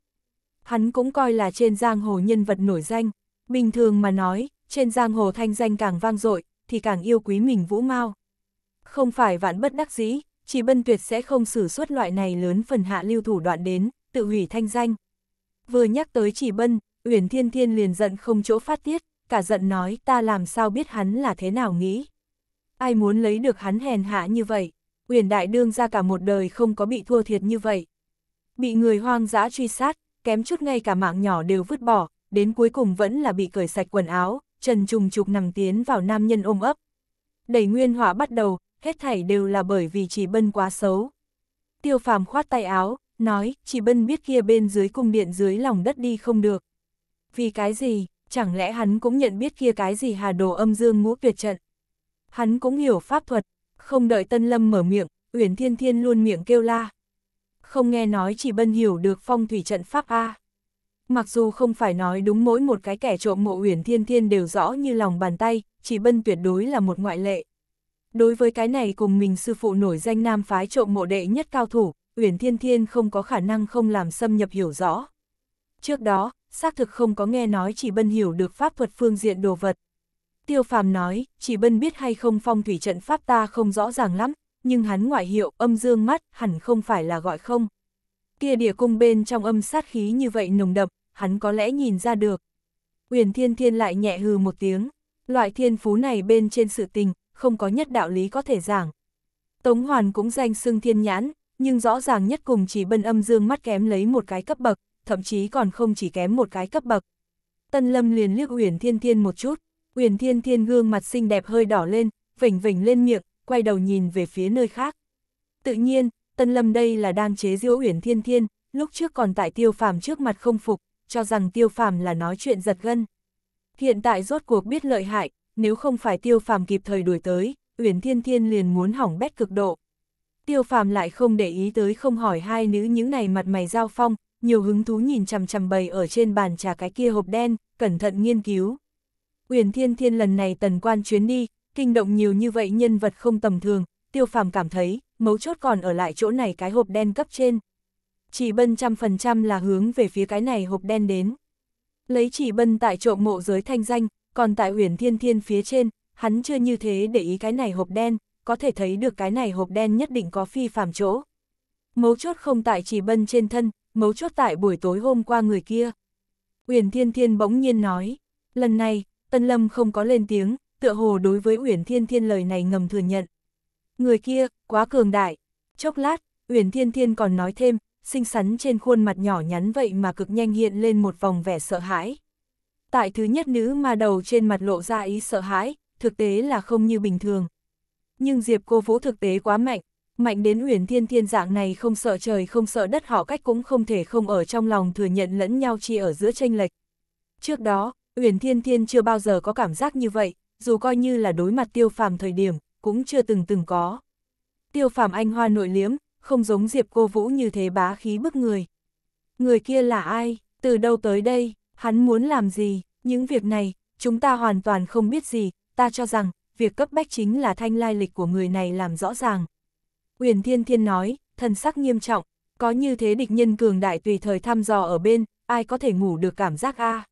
Hắn cũng coi là trên giang hồ nhân vật nổi danh, bình thường mà nói, trên giang hồ thanh danh càng vang dội thì càng yêu quý mình vũ mau Không phải vạn bất đắc dĩ, chỉ bân tuyệt sẽ không xử suất loại này lớn phần hạ lưu thủ đoạn đến, tự hủy thanh danh. Vừa nhắc tới chỉ bân, Uyển Thiên Thiên liền giận không chỗ phát tiết, cả giận nói ta làm sao biết hắn là thế nào nghĩ. Ai muốn lấy được hắn hèn hạ như vậy, Uyển Đại Đương ra cả một đời không có bị thua thiệt như vậy. Bị người hoang dã truy sát, kém chút ngay cả mạng nhỏ đều vứt bỏ, đến cuối cùng vẫn là bị cởi sạch quần áo, trần trùng trục nằm tiến vào nam nhân ôm ấp. Đẩy nguyên hỏa bắt đầu, hết thảy đều là bởi vì chỉ bân quá xấu. Tiêu phàm khoát tay áo, nói, chỉ bân biết kia bên dưới cung điện dưới lòng đất đi không được. Vì cái gì, chẳng lẽ hắn cũng nhận biết kia cái gì hà đồ âm dương ngũ tuyệt trận. Hắn cũng hiểu pháp thuật, không đợi Tân Lâm mở miệng, Uyển Thiên Thiên luôn miệng kêu la. Không nghe nói chỉ bân hiểu được phong thủy trận pháp A. Mặc dù không phải nói đúng mỗi một cái kẻ trộm mộ Uyển Thiên Thiên đều rõ như lòng bàn tay, chỉ bân tuyệt đối là một ngoại lệ. Đối với cái này cùng mình sư phụ nổi danh nam phái trộm mộ đệ nhất cao thủ, Uyển Thiên Thiên không có khả năng không làm xâm nhập hiểu rõ. Trước đó, xác thực không có nghe nói chỉ bân hiểu được pháp thuật phương diện đồ vật. Tiêu phàm nói, chỉ bân biết hay không phong thủy trận pháp ta không rõ ràng lắm, nhưng hắn ngoại hiệu âm dương mắt hẳn không phải là gọi không. Kia địa cung bên trong âm sát khí như vậy nồng đậm, hắn có lẽ nhìn ra được. Uyển Thiên Thiên lại nhẹ hừ một tiếng, loại thiên phú này bên trên sự tình, không có nhất đạo lý có thể giảng. Tống Hoàn cũng danh xưng thiên nhãn, nhưng rõ ràng nhất cùng chỉ bân âm dương mắt kém lấy một cái cấp bậc, thậm chí còn không chỉ kém một cái cấp bậc. Tân Lâm liền liếc Uyển Thiên Thiên một chút, Uyển Thiên Thiên gương mặt xinh đẹp hơi đỏ lên, vỉnh vỉnh lên miệng, quay đầu nhìn về phía nơi khác. Tự nhiên, Tân Lâm đây là đang chế giễu Uyển Thiên Thiên, lúc trước còn tại Tiêu Phàm trước mặt không phục, cho rằng Tiêu Phàm là nói chuyện giật gân. Hiện tại rốt cuộc biết lợi hại, nếu không phải Tiêu Phàm kịp thời đuổi tới, Uyển Thiên Thiên liền muốn hỏng bét cực độ. Tiêu phàm lại không để ý tới không hỏi hai nữ những này mặt mày giao phong, nhiều hứng thú nhìn chằm chằm bầy ở trên bàn trà cái kia hộp đen, cẩn thận nghiên cứu. Uyển Thiên Thiên lần này tần quan chuyến đi, kinh động nhiều như vậy nhân vật không tầm thường, tiêu phàm cảm thấy, mấu chốt còn ở lại chỗ này cái hộp đen cấp trên. Chỉ bân trăm phần trăm là hướng về phía cái này hộp đen đến. Lấy chỉ bân tại trộm mộ giới thanh danh, còn tại Uyển Thiên Thiên phía trên, hắn chưa như thế để ý cái này hộp đen, có thể thấy được cái này hộp đen nhất định có phi phạm chỗ. Mấu chốt không tại chỉ bân trên thân, mấu chốt tại buổi tối hôm qua người kia. Uyển Thiên Thiên bỗng nhiên nói, lần này, Tân Lâm không có lên tiếng, tựa hồ đối với Uyển Thiên Thiên lời này ngầm thừa nhận. Người kia, quá cường đại. Chốc lát, Uyển Thiên Thiên còn nói thêm, xinh xắn trên khuôn mặt nhỏ nhắn vậy mà cực nhanh hiện lên một vòng vẻ sợ hãi. Tại thứ nhất nữ mà đầu trên mặt lộ ra ý sợ hãi, thực tế là không như bình thường nhưng Diệp Cô Vũ thực tế quá mạnh, mạnh đến Uyển Thiên Thiên dạng này không sợ trời không sợ đất họ cách cũng không thể không ở trong lòng thừa nhận lẫn nhau chi ở giữa tranh lệch. Trước đó, Uyển Thiên Thiên chưa bao giờ có cảm giác như vậy, dù coi như là đối mặt Tiêu Phàm thời điểm, cũng chưa từng từng có. Tiêu Phàm anh hoa nội liếm, không giống Diệp Cô Vũ như thế bá khí bức người. Người kia là ai, từ đâu tới đây, hắn muốn làm gì, những việc này, chúng ta hoàn toàn không biết gì, ta cho rằng, việc cấp bách chính là thanh lai lịch của người này làm rõ ràng. Uyển Thiên Thiên nói, thần sắc nghiêm trọng, có như thế địch nhân cường đại tùy thời thăm dò ở bên, ai có thể ngủ được cảm giác a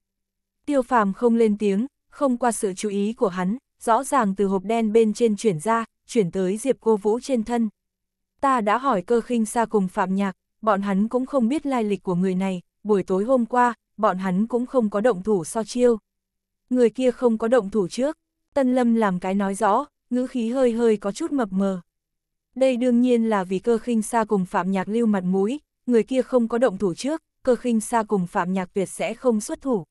Tiêu phàm không lên tiếng, không qua sự chú ý của hắn, rõ ràng từ hộp đen bên trên chuyển ra, chuyển tới Diệp Cô Vũ trên thân. Ta đã hỏi cơ khinh xa cùng Phạm Nhạc, bọn hắn cũng không biết lai lịch của người này, buổi tối hôm qua, bọn hắn cũng không có động thủ so chiêu. Người kia không có động thủ trước, Tân Lâm làm cái nói rõ, ngữ khí hơi hơi có chút mập mờ. Đây đương nhiên là vì cơ khinh xa cùng Phạm Nhạc lưu mặt mũi, người kia không có động thủ trước, cơ khinh xa cùng Phạm Nhạc tuyệt sẽ không xuất thủ.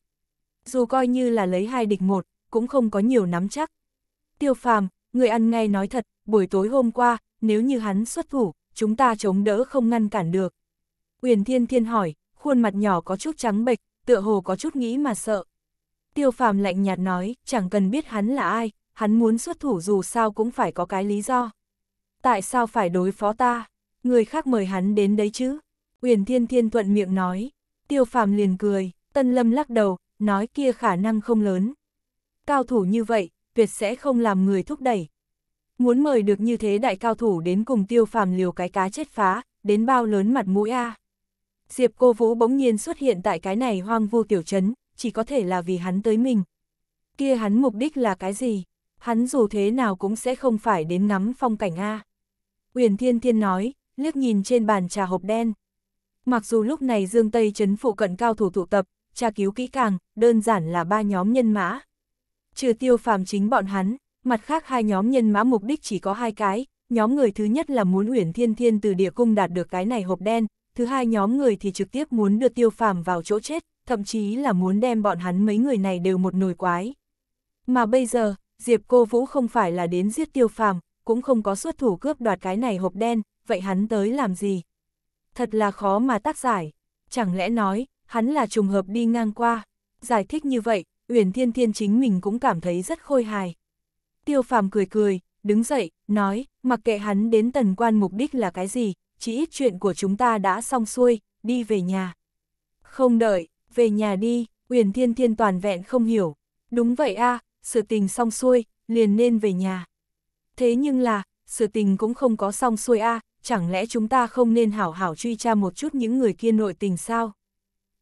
Dù coi như là lấy hai địch một, cũng không có nhiều nắm chắc. Tiêu Phàm, người ăn ngay nói thật, buổi tối hôm qua, nếu như hắn xuất thủ, chúng ta chống đỡ không ngăn cản được. Uyển Thiên Thiên hỏi, khuôn mặt nhỏ có chút trắng bệch, tựa hồ có chút nghĩ mà sợ. Tiêu phàm lạnh nhạt nói, chẳng cần biết hắn là ai, hắn muốn xuất thủ dù sao cũng phải có cái lý do. Tại sao phải đối phó ta? Người khác mời hắn đến đấy chứ? Uyển Thiên Thiên thuận miệng nói. Tiêu phàm liền cười, Tân Lâm lắc đầu, nói kia khả năng không lớn. Cao thủ như vậy, tuyệt sẽ không làm người thúc đẩy. Muốn mời được như thế đại cao thủ đến cùng tiêu phàm liều cái cá chết phá, đến bao lớn mặt mũi a. Diệp cô Vũ bỗng nhiên xuất hiện tại cái này hoang vu tiểu trấn, chỉ có thể là vì hắn tới mình. Kia hắn mục đích là cái gì? Hắn dù thế nào cũng sẽ không phải đến ngắm phong cảnh A. Uyển Thiên Thiên nói, liếc nhìn trên bàn trà hộp đen. Mặc dù lúc này Dương Tây chấn phụ cận cao thủ tụ tập, tra cứu kỹ càng, đơn giản là ba nhóm nhân mã. Trừ tiêu phàm chính bọn hắn, mặt khác hai nhóm nhân mã mục đích chỉ có hai cái, nhóm người thứ nhất là muốn Uyển Thiên Thiên từ địa cung đạt được cái này hộp đen, thứ hai nhóm người thì trực tiếp muốn đưa tiêu phàm vào chỗ chết, thậm chí là muốn đem bọn hắn mấy người này đều một nồi quái. Mà bây giờ, Diệp Cô Vũ không phải là đến giết tiêu phàm, cũng không có xuất thủ cướp đoạt cái này hộp đen, vậy hắn tới làm gì? Thật là khó mà tác giải. Chẳng lẽ nói, hắn là trùng hợp đi ngang qua? Giải thích như vậy, Uyển Thiên Thiên chính mình cũng cảm thấy rất khôi hài. Tiêu phàm cười cười, đứng dậy, nói, mặc kệ hắn đến tần quan mục đích là cái gì, chỉ ít chuyện của chúng ta đã xong xuôi, đi về nhà. Không đợi, về nhà đi, Uyển Thiên Thiên toàn vẹn không hiểu. Đúng vậy a, à, sự tình xong xuôi, liền nên về nhà. Thế nhưng là, sự tình cũng không có xong xuôi a, à, chẳng lẽ chúng ta không nên hảo hảo truy tra một chút những người kia nội tình sao?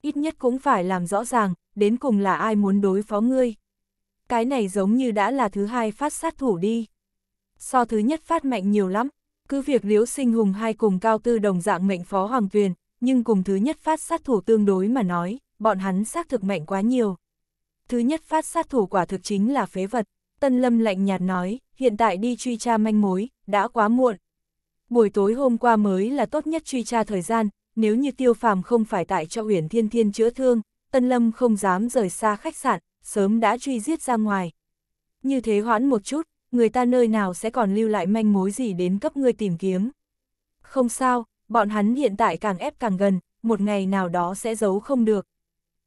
Ít nhất cũng phải làm rõ ràng, đến cùng là ai muốn đối phó ngươi. Cái này giống như đã là thứ hai phát sát thủ đi. So thứ nhất phát mạnh nhiều lắm, cứ việc liễu sinh hùng hai cùng cao tư đồng dạng mệnh phó hoàng tuyền, nhưng cùng thứ nhất phát sát thủ tương đối mà nói, bọn hắn xác thực mạnh quá nhiều. Thứ nhất phát sát thủ quả thực chính là phế vật, Tân Lâm lạnh nhạt nói, hiện tại đi truy tra manh mối, đã quá muộn. Buổi tối hôm qua mới là tốt nhất truy tra thời gian, nếu như tiêu phàm không phải tại cho huyền Thiên Thiên chữa thương, Tân Lâm không dám rời xa khách sạn, sớm đã truy giết ra ngoài. Như thế hoãn một chút, người ta nơi nào sẽ còn lưu lại manh mối gì đến cấp ngươi tìm kiếm. Không sao, bọn hắn hiện tại càng ép càng gần, một ngày nào đó sẽ giấu không được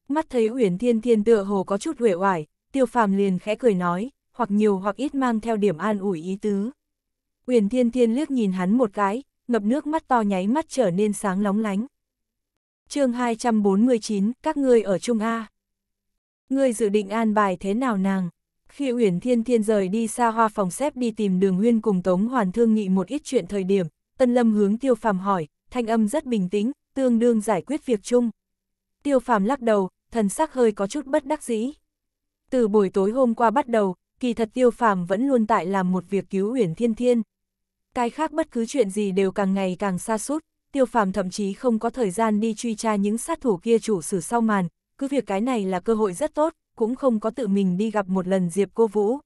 mắt thấy Uyển Thiên Thiên tựa hồ có chút huệ oải, Tiêu Phàm liền khẽ cười nói, hoặc nhiều hoặc ít mang theo điểm an ủi ý tứ. Uyển Thiên Thiên liếc nhìn hắn một cái, ngập nước mắt to nháy mắt trở nên sáng lóng lánh. Chương 249, các ngươi ở Trung A. Ngươi dự định an bài thế nào nàng? Khi Uyển Thiên Thiên rời đi xa hoa phòng xếp đi tìm Đường nguyên cùng Tống Hoàn thương nghị một ít chuyện thời điểm, Tân Lâm hướng Tiêu Phàm hỏi, thanh âm rất bình tĩnh, tương đương giải quyết việc chung. Tiêu Phàm lắc đầu, thần sắc hơi có chút bất đắc dĩ. Từ buổi tối hôm qua bắt đầu, kỳ thật tiêu phàm vẫn luôn tại làm một việc cứu Uyển Thiên Thiên. Cái khác bất cứ chuyện gì đều càng ngày càng xa sút tiêu phàm thậm chí không có thời gian đi truy tra những sát thủ kia chủ sử sau màn, cứ việc cái này là cơ hội rất tốt, cũng không có tự mình đi gặp một lần Diệp Cô Vũ.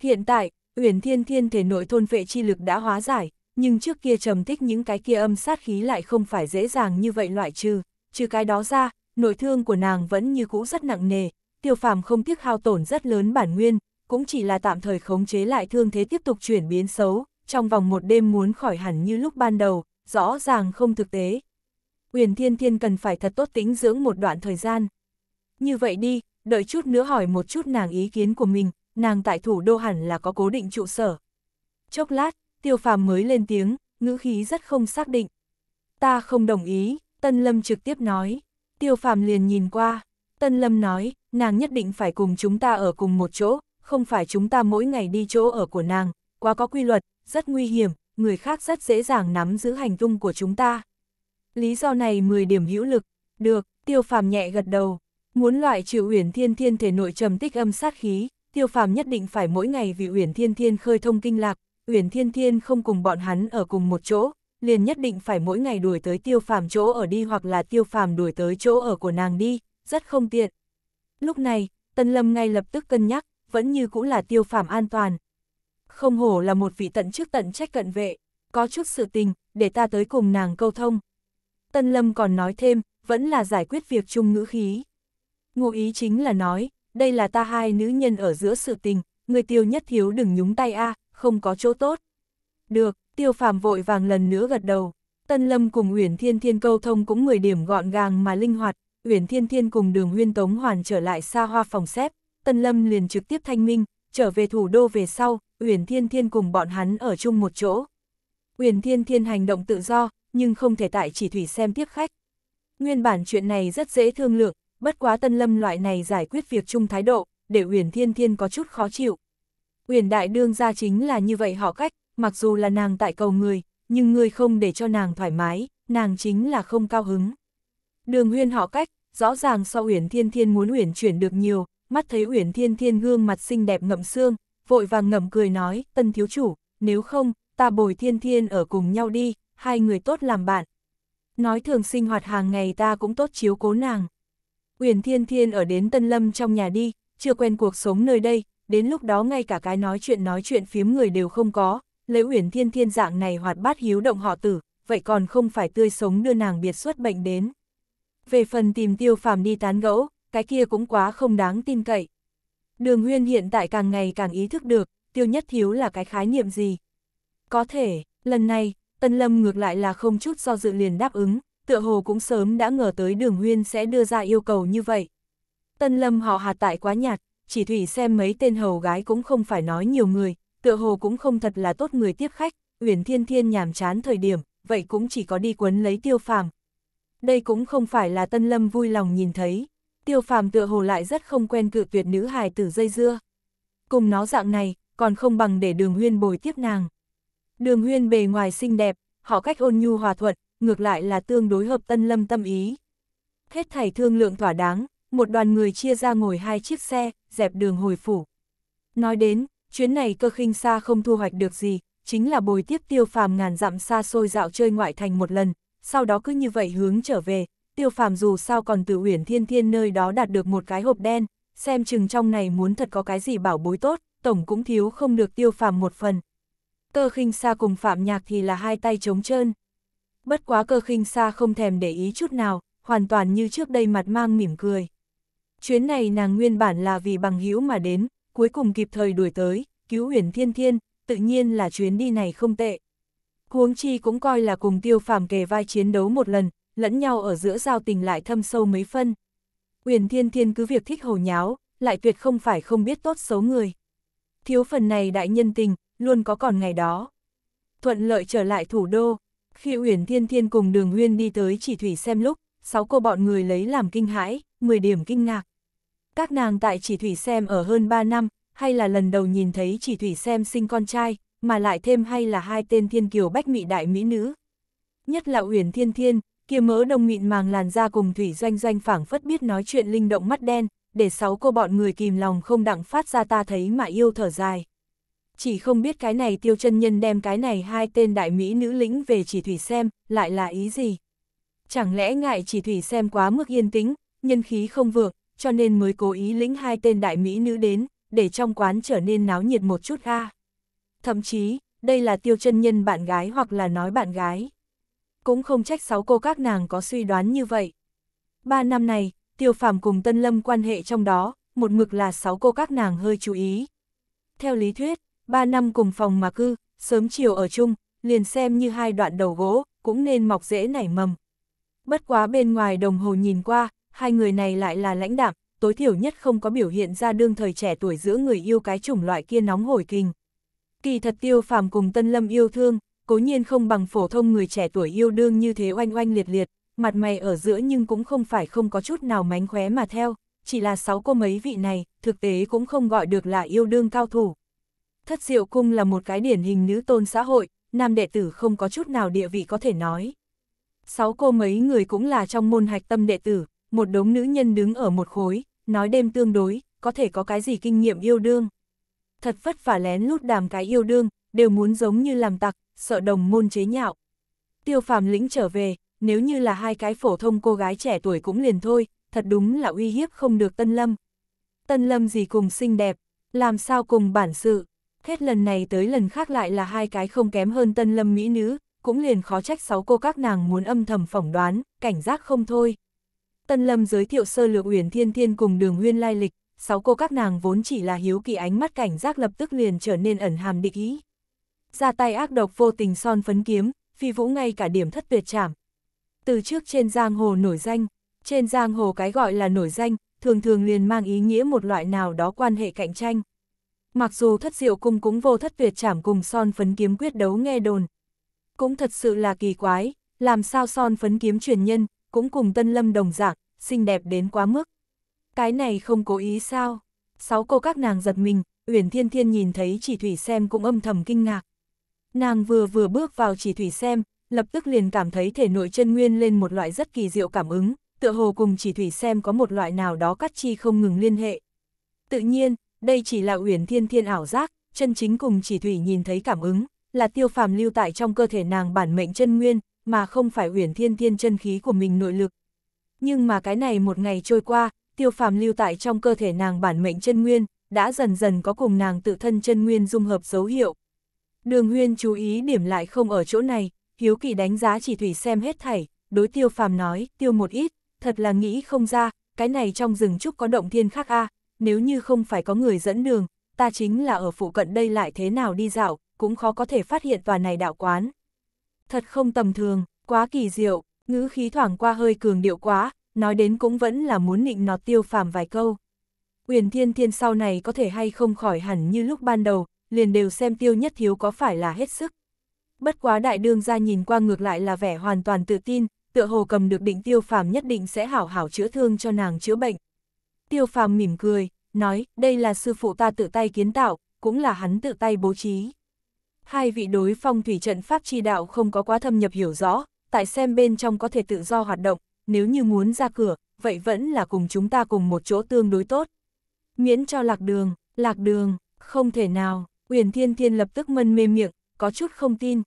Hiện tại, Uyển Thiên Thiên thể nội thôn vệ chi lực đã hóa giải, nhưng trước kia trầm thích những cái kia âm sát khí lại không phải dễ dàng như vậy loại trừ, trừ cái đó ra, nội thương của nàng vẫn như cũ rất nặng nề, tiêu phàm không tiếc hao tổn rất lớn bản nguyên, cũng chỉ là tạm thời khống chế lại thương thế tiếp tục chuyển biến xấu, trong vòng một đêm muốn khỏi hẳn như lúc ban đầu, rõ ràng không thực tế. Uyển Thiên Thiên cần phải thật tốt tính dưỡng một đoạn thời gian. Như vậy đi, đợi chút nữa hỏi một chút nàng ý kiến của mình, nàng tại thủ đô hẳn là có cố định trụ sở. Chốc lát, tiêu phàm mới lên tiếng, ngữ khí rất không xác định. Ta không đồng ý, Tân Lâm trực tiếp nói. Tiêu phàm liền nhìn qua, Tân Lâm nói, nàng nhất định phải cùng chúng ta ở cùng một chỗ, không phải chúng ta mỗi ngày đi chỗ ở của nàng, quá có quy luật, rất nguy hiểm, người khác rất dễ dàng nắm giữ hành tung của chúng ta. Lý do này 10 điểm hữu lực, được, tiêu phàm nhẹ gật đầu, muốn loại trừ uyển thiên thiên thể nội trầm tích âm sát khí, tiêu phàm nhất định phải mỗi ngày vì uyển thiên thiên khơi thông kinh lạc, uyển thiên thiên không cùng bọn hắn ở cùng một chỗ, liền nhất định phải mỗi ngày đuổi tới tiêu phàm chỗ ở đi hoặc là tiêu phàm đuổi tới chỗ ở của nàng đi, rất không tiện. Lúc này, Tân Lâm ngay lập tức cân nhắc, vẫn như cũng là tiêu phàm an toàn. Không hổ là một vị tận trước tận trách cận vệ, có chút sự tình, để ta tới cùng nàng câu thông. Tân Lâm còn nói thêm, vẫn là giải quyết việc chung ngữ khí. Ngụ ý chính là nói, đây là ta hai nữ nhân ở giữa sự tình, người tiêu nhất thiếu đừng nhúng tay a à, không có chỗ tốt. Được, tiêu phàm vội vàng lần nữa gật đầu. Tân Lâm cùng Uyển Thiên Thiên câu thông cũng 10 điểm gọn gàng mà linh hoạt, Uyển Thiên Thiên cùng đường huyên tống hoàn trở lại xa hoa phòng xếp, Tân Lâm liền trực tiếp thanh minh, trở về thủ đô về sau, Uyển Thiên Thiên cùng bọn hắn ở chung một chỗ. Uyển Thiên Thiên hành động tự do, nhưng không thể tại chỉ thủy xem tiếp khách. Nguyên bản chuyện này rất dễ thương lượng, bất quá Tân Lâm loại này giải quyết việc chung thái độ, để Uyển Thiên Thiên có chút khó chịu. Uyển Đại Đương gia chính là như vậy họ cách, mặc dù là nàng tại cầu người, nhưng người không để cho nàng thoải mái, nàng chính là không cao hứng. Đường huyên họ cách, rõ ràng sau Uyển Thiên Thiên muốn Uyển chuyển được nhiều, mắt thấy Uyển Thiên Thiên gương mặt xinh đẹp ngậm xương, vội vàng ngậm cười nói, tân thiếu chủ, nếu không, ta bồi Thiên Thiên ở cùng nhau đi, hai người tốt làm bạn. Nói thường sinh hoạt hàng ngày ta cũng tốt chiếu cố nàng. Uyển Thiên Thiên ở đến Tân Lâm trong nhà đi, chưa quen cuộc sống nơi đây, đến lúc đó ngay cả cái nói chuyện nói chuyện phím người đều không có, Lễ Uyển Thiên Thiên dạng này hoạt bát hiếu động họ tử, vậy còn không phải tươi sống đưa nàng biệt xuất bệnh đến. Về phần tìm tiêu phàm đi tán gẫu, cái kia cũng quá không đáng tin cậy. Đường huyên hiện tại càng ngày càng ý thức được, tiêu nhất thiếu là cái khái niệm gì. Có thể, lần này, Tân Lâm ngược lại là không chút do dự liền đáp ứng, tựa hồ cũng sớm đã ngờ tới đường huyên sẽ đưa ra yêu cầu như vậy. Tân Lâm họ hạt tại quá nhạt, chỉ thủy xem mấy tên hầu gái cũng không phải nói nhiều người, tựa hồ cũng không thật là tốt người tiếp khách, Uyển Thiên Thiên nhàm chán thời điểm, vậy cũng chỉ có đi quấn lấy Tiêu Phàm. Đây cũng không phải là Tân Lâm vui lòng nhìn thấy, Tiêu Phàm tựa hồ lại rất không quen cự tuyệt nữ hài tử dây dưa. Cùng nó dạng này, còn không bằng để Đường Huyên bồi tiếp nàng. Đường Huyên bề ngoài xinh đẹp, họ cách ôn nhu hòa thuận, ngược lại là tương đối hợp Tân Lâm tâm ý. Hết thảy thương lượng thỏa đáng, một đoàn người chia ra ngồi hai chiếc xe, dẹp đường hồi phủ. Nói đến, chuyến này cơ khinh xa không thu hoạch được gì, chính là bồi tiếp tiêu phàm ngàn dặm xa xôi dạo chơi ngoại thành một lần, sau đó cứ như vậy hướng trở về, tiêu phàm dù sao còn từ uyển thiên thiên nơi đó đạt được một cái hộp đen, xem chừng trong này muốn thật có cái gì bảo bối tốt, tổng cũng thiếu không được tiêu phàm một phần. Cơ khinh xa cùng phạm nhạc thì là hai tay trống trơn. Bất quá cơ khinh xa không thèm để ý chút nào, hoàn toàn như trước đây mặt mang mỉm cười. Chuyến này nàng nguyên bản là vì bằng hữu mà đến, cuối cùng kịp thời đuổi tới, cứu huyền thiên thiên, tự nhiên là chuyến đi này không tệ. Huống chi cũng coi là cùng tiêu phàm kề vai chiến đấu một lần, lẫn nhau ở giữa giao tình lại thâm sâu mấy phân. Huyền thiên thiên cứ việc thích hồ nháo, lại tuyệt không phải không biết tốt xấu người. Thiếu phần này đại nhân tình, luôn có còn ngày đó. Thuận lợi trở lại thủ đô, khi Uyển Thiên Thiên cùng Đường Huyên đi tới chỉ thủy xem lúc, sáu cô bọn người lấy làm kinh hãi, 10 điểm kinh ngạc. Các nàng tại chỉ thủy xem ở hơn 3 năm, hay là lần đầu nhìn thấy chỉ thủy xem sinh con trai, mà lại thêm hay là hai tên thiên kiều bách mị đại mỹ nữ. Nhất là Uyển Thiên Thiên, kia mỡ đông mịn màng làn ra cùng thủy doanh doanh phảng phất biết nói chuyện linh động mắt đen, để sáu cô bọn người kìm lòng không đặng phát ra ta thấy mà yêu thở dài. Chỉ không biết cái này tiêu chân nhân đem cái này hai tên đại mỹ nữ lĩnh về chỉ thủy xem, lại là ý gì. Chẳng lẽ ngại chỉ thủy xem quá mức yên tĩnh, nhân khí không vượng, cho nên mới cố ý lĩnh hai tên đại mỹ nữ đến, để trong quán trở nên náo nhiệt một chút ga. Thậm chí, đây là tiêu chân nhân bạn gái hoặc là nói bạn gái. Cũng không trách sáu cô các nàng có suy đoán như vậy. Ba năm này, tiêu phàm cùng tân lâm quan hệ trong đó, một mực là sáu cô các nàng hơi chú ý. Theo lý thuyết, ba năm cùng phòng mà cư, sớm chiều ở chung, liền xem như hai đoạn đầu gỗ, cũng nên mọc dễ nảy mầm. Bất quá bên ngoài đồng hồ nhìn qua, hai người này lại là lãnh đạm, tối thiểu nhất không có biểu hiện ra đương thời trẻ tuổi giữa người yêu cái chủng loại kia nóng hổi kinh. Kỳ thật tiêu phàm cùng Tân Lâm yêu thương, cố nhiên không bằng phổ thông người trẻ tuổi yêu đương như thế oanh oanh liệt liệt, mặt mày ở giữa nhưng cũng không phải không có chút nào mánh khóe mà theo, chỉ là sáu cô mấy vị này, thực tế cũng không gọi được là yêu đương cao thủ. Thất diệu cung là một cái điển hình nữ tôn xã hội, nam đệ tử không có chút nào địa vị có thể nói. Sáu cô mấy người cũng là trong môn hạch tâm đệ tử, một đống nữ nhân đứng ở một khối, nói đêm tương đối, có thể có cái gì kinh nghiệm yêu đương. Thật vất vả lén lút đàm cái yêu đương, đều muốn giống như làm tặc, sợ đồng môn chế nhạo. Tiêu phàm lĩnh trở về, nếu như là hai cái phổ thông cô gái trẻ tuổi cũng liền thôi, thật đúng là uy hiếp không được Tân Lâm. Tân Lâm gì cùng xinh đẹp, làm sao cùng bản sự, hết lần này tới lần khác lại là hai cái không kém hơn Tân Lâm mỹ nữ, cũng liền khó trách sáu cô các nàng muốn âm thầm phỏng đoán, cảnh giác không thôi. Tân Lâm giới thiệu sơ lược Uyển Thiên Thiên cùng Đường Nguyên lai lịch, sáu cô các nàng vốn chỉ là hiếu kỳ ánh mắt cảnh giác lập tức liền trở nên ẩn hàm địch ý. Ra tay ác độc vô tình son phấn kiếm, phi vũ ngay cả điểm thất tuyệt chảm. Từ trước trên giang hồ nổi danh, trên giang hồ cái gọi là nổi danh, thường thường liền mang ý nghĩa một loại nào đó quan hệ cạnh tranh. Mặc dù thất diệu cung cũng vô thất tuyệt chảm cùng son phấn kiếm quyết đấu nghe đồn. Cũng thật sự là kỳ quái, làm sao son phấn kiếm truyền nhân, cũng cùng tân lâm đồng dạng, xinh đẹp đến quá mức. Cái này không cố ý sao? Sáu cô các nàng giật mình, Uyển Thiên Thiên nhìn thấy chỉ thủy xem cũng âm thầm kinh ngạc. Nàng vừa vừa bước vào chỉ thủy xem, lập tức liền cảm thấy thể nội chân nguyên lên một loại rất kỳ diệu cảm ứng, tựa hồ cùng chỉ thủy xem có một loại nào đó cắt chi không ngừng liên hệ. Tự nhiên, đây chỉ là Uyển Thiên Thiên ảo giác, chân chính cùng chỉ thủy nhìn thấy cảm ứng, là tiêu phàm lưu tại trong cơ thể nàng bản mệnh chân nguyên, mà không phải Uyển Thiên Thiên chân khí của mình nội lực nhưng mà cái này một ngày trôi qua, tiêu phàm lưu tại trong cơ thể nàng bản mệnh chân nguyên, đã dần dần có cùng nàng tự thân chân nguyên dung hợp dấu hiệu. Đường huyên chú ý điểm lại không ở chỗ này, hiếu kỳ đánh giá chỉ thủy xem hết thảy, đối tiêu phàm nói, tiêu một ít, thật là nghĩ không ra, cái này trong rừng trúc có động thiên khác a nếu như không phải có người dẫn đường, ta chính là ở phụ cận đây lại thế nào đi dạo, cũng khó có thể phát hiện tòa này đạo quán. Thật không tầm thường, quá kỳ diệu, Ngữ khí thoảng qua hơi cường điệu quá, nói đến cũng vẫn là muốn nịnh nọt tiêu phàm vài câu. Uyển Thiên Thiên sau này có thể hay không khỏi hẳn như lúc ban đầu, liền đều xem tiêu nhất thiếu có phải là hết sức. Bất quá đại đương ra nhìn qua ngược lại là vẻ hoàn toàn tự tin, tựa hồ cầm được định tiêu phàm nhất định sẽ hảo hảo chữa thương cho nàng chữa bệnh. Tiêu phàm mỉm cười, nói, đây là sư phụ ta tự tay kiến tạo, cũng là hắn tự tay bố trí. Hai vị đối phong thủy trận pháp chi đạo không có quá thâm nhập hiểu rõ, tại xem bên trong có thể tự do hoạt động, nếu như muốn ra cửa, vậy vẫn là cùng chúng ta cùng một chỗ tương đối tốt. Miễn cho lạc đường, lạc đường, không thể nào, Uyển Thiên Thiên lập tức mân mê miệng, có chút không tin.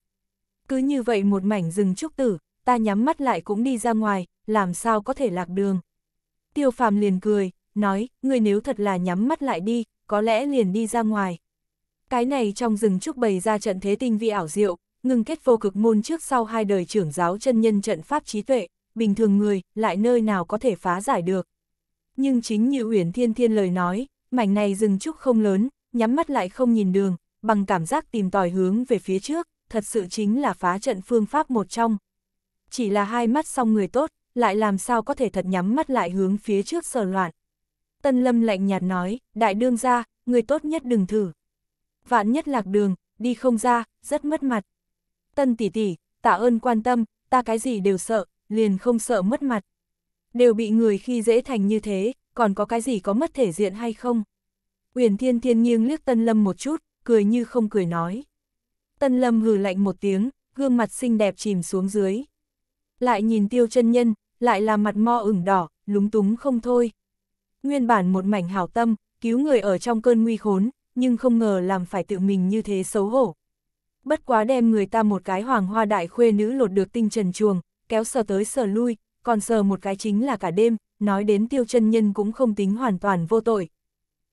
Cứ như vậy một mảnh rừng trúc tử, ta nhắm mắt lại cũng đi ra ngoài, làm sao có thể lạc đường. Tiêu phàm liền cười, nói, ngươi nếu thật là nhắm mắt lại đi, có lẽ liền đi ra ngoài. Cái này trong rừng trúc bày ra trận thế tinh vi ảo diệu, ngưng kết vô cực môn trước sau hai đời trưởng giáo chân nhân trận pháp trí tuệ, bình thường người, lại nơi nào có thể phá giải được. Nhưng chính như Uyển Thiên Thiên lời nói, mảnh này rừng trúc không lớn, nhắm mắt lại không nhìn đường, bằng cảm giác tìm tòi hướng về phía trước, thật sự chính là phá trận phương pháp một trong. Chỉ là hai mắt song người tốt, lại làm sao có thể thật nhắm mắt lại hướng phía trước sờ loạn. Tân Lâm lạnh nhạt nói, đại đương ra, người tốt nhất đừng thử. Vạn nhất lạc đường, đi không ra, rất mất mặt tân tỷ tỷ, tạ ơn quan tâm, ta cái gì đều sợ, liền không sợ mất mặt. Đều bị người khi dễ thành như thế, còn có cái gì có mất thể diện hay không? Uyển Thiên Thiên nghiêng liếc Tân Lâm một chút, cười như không cười nói. Tân Lâm hừ lạnh một tiếng, gương mặt xinh đẹp chìm xuống dưới. Lại nhìn tiêu chân nhân, lại là mặt mo ửng đỏ, lúng túng không thôi. Nguyên bản một mảnh hảo tâm, cứu người ở trong cơn nguy khốn, nhưng không ngờ làm phải tự mình như thế xấu hổ bất quá đem người ta một cái hoàng hoa đại khuê nữ lột được tinh trần chuồng, kéo sờ tới sờ lui, còn sờ một cái chính là cả đêm, nói đến tiêu chân nhân cũng không tính hoàn toàn vô tội.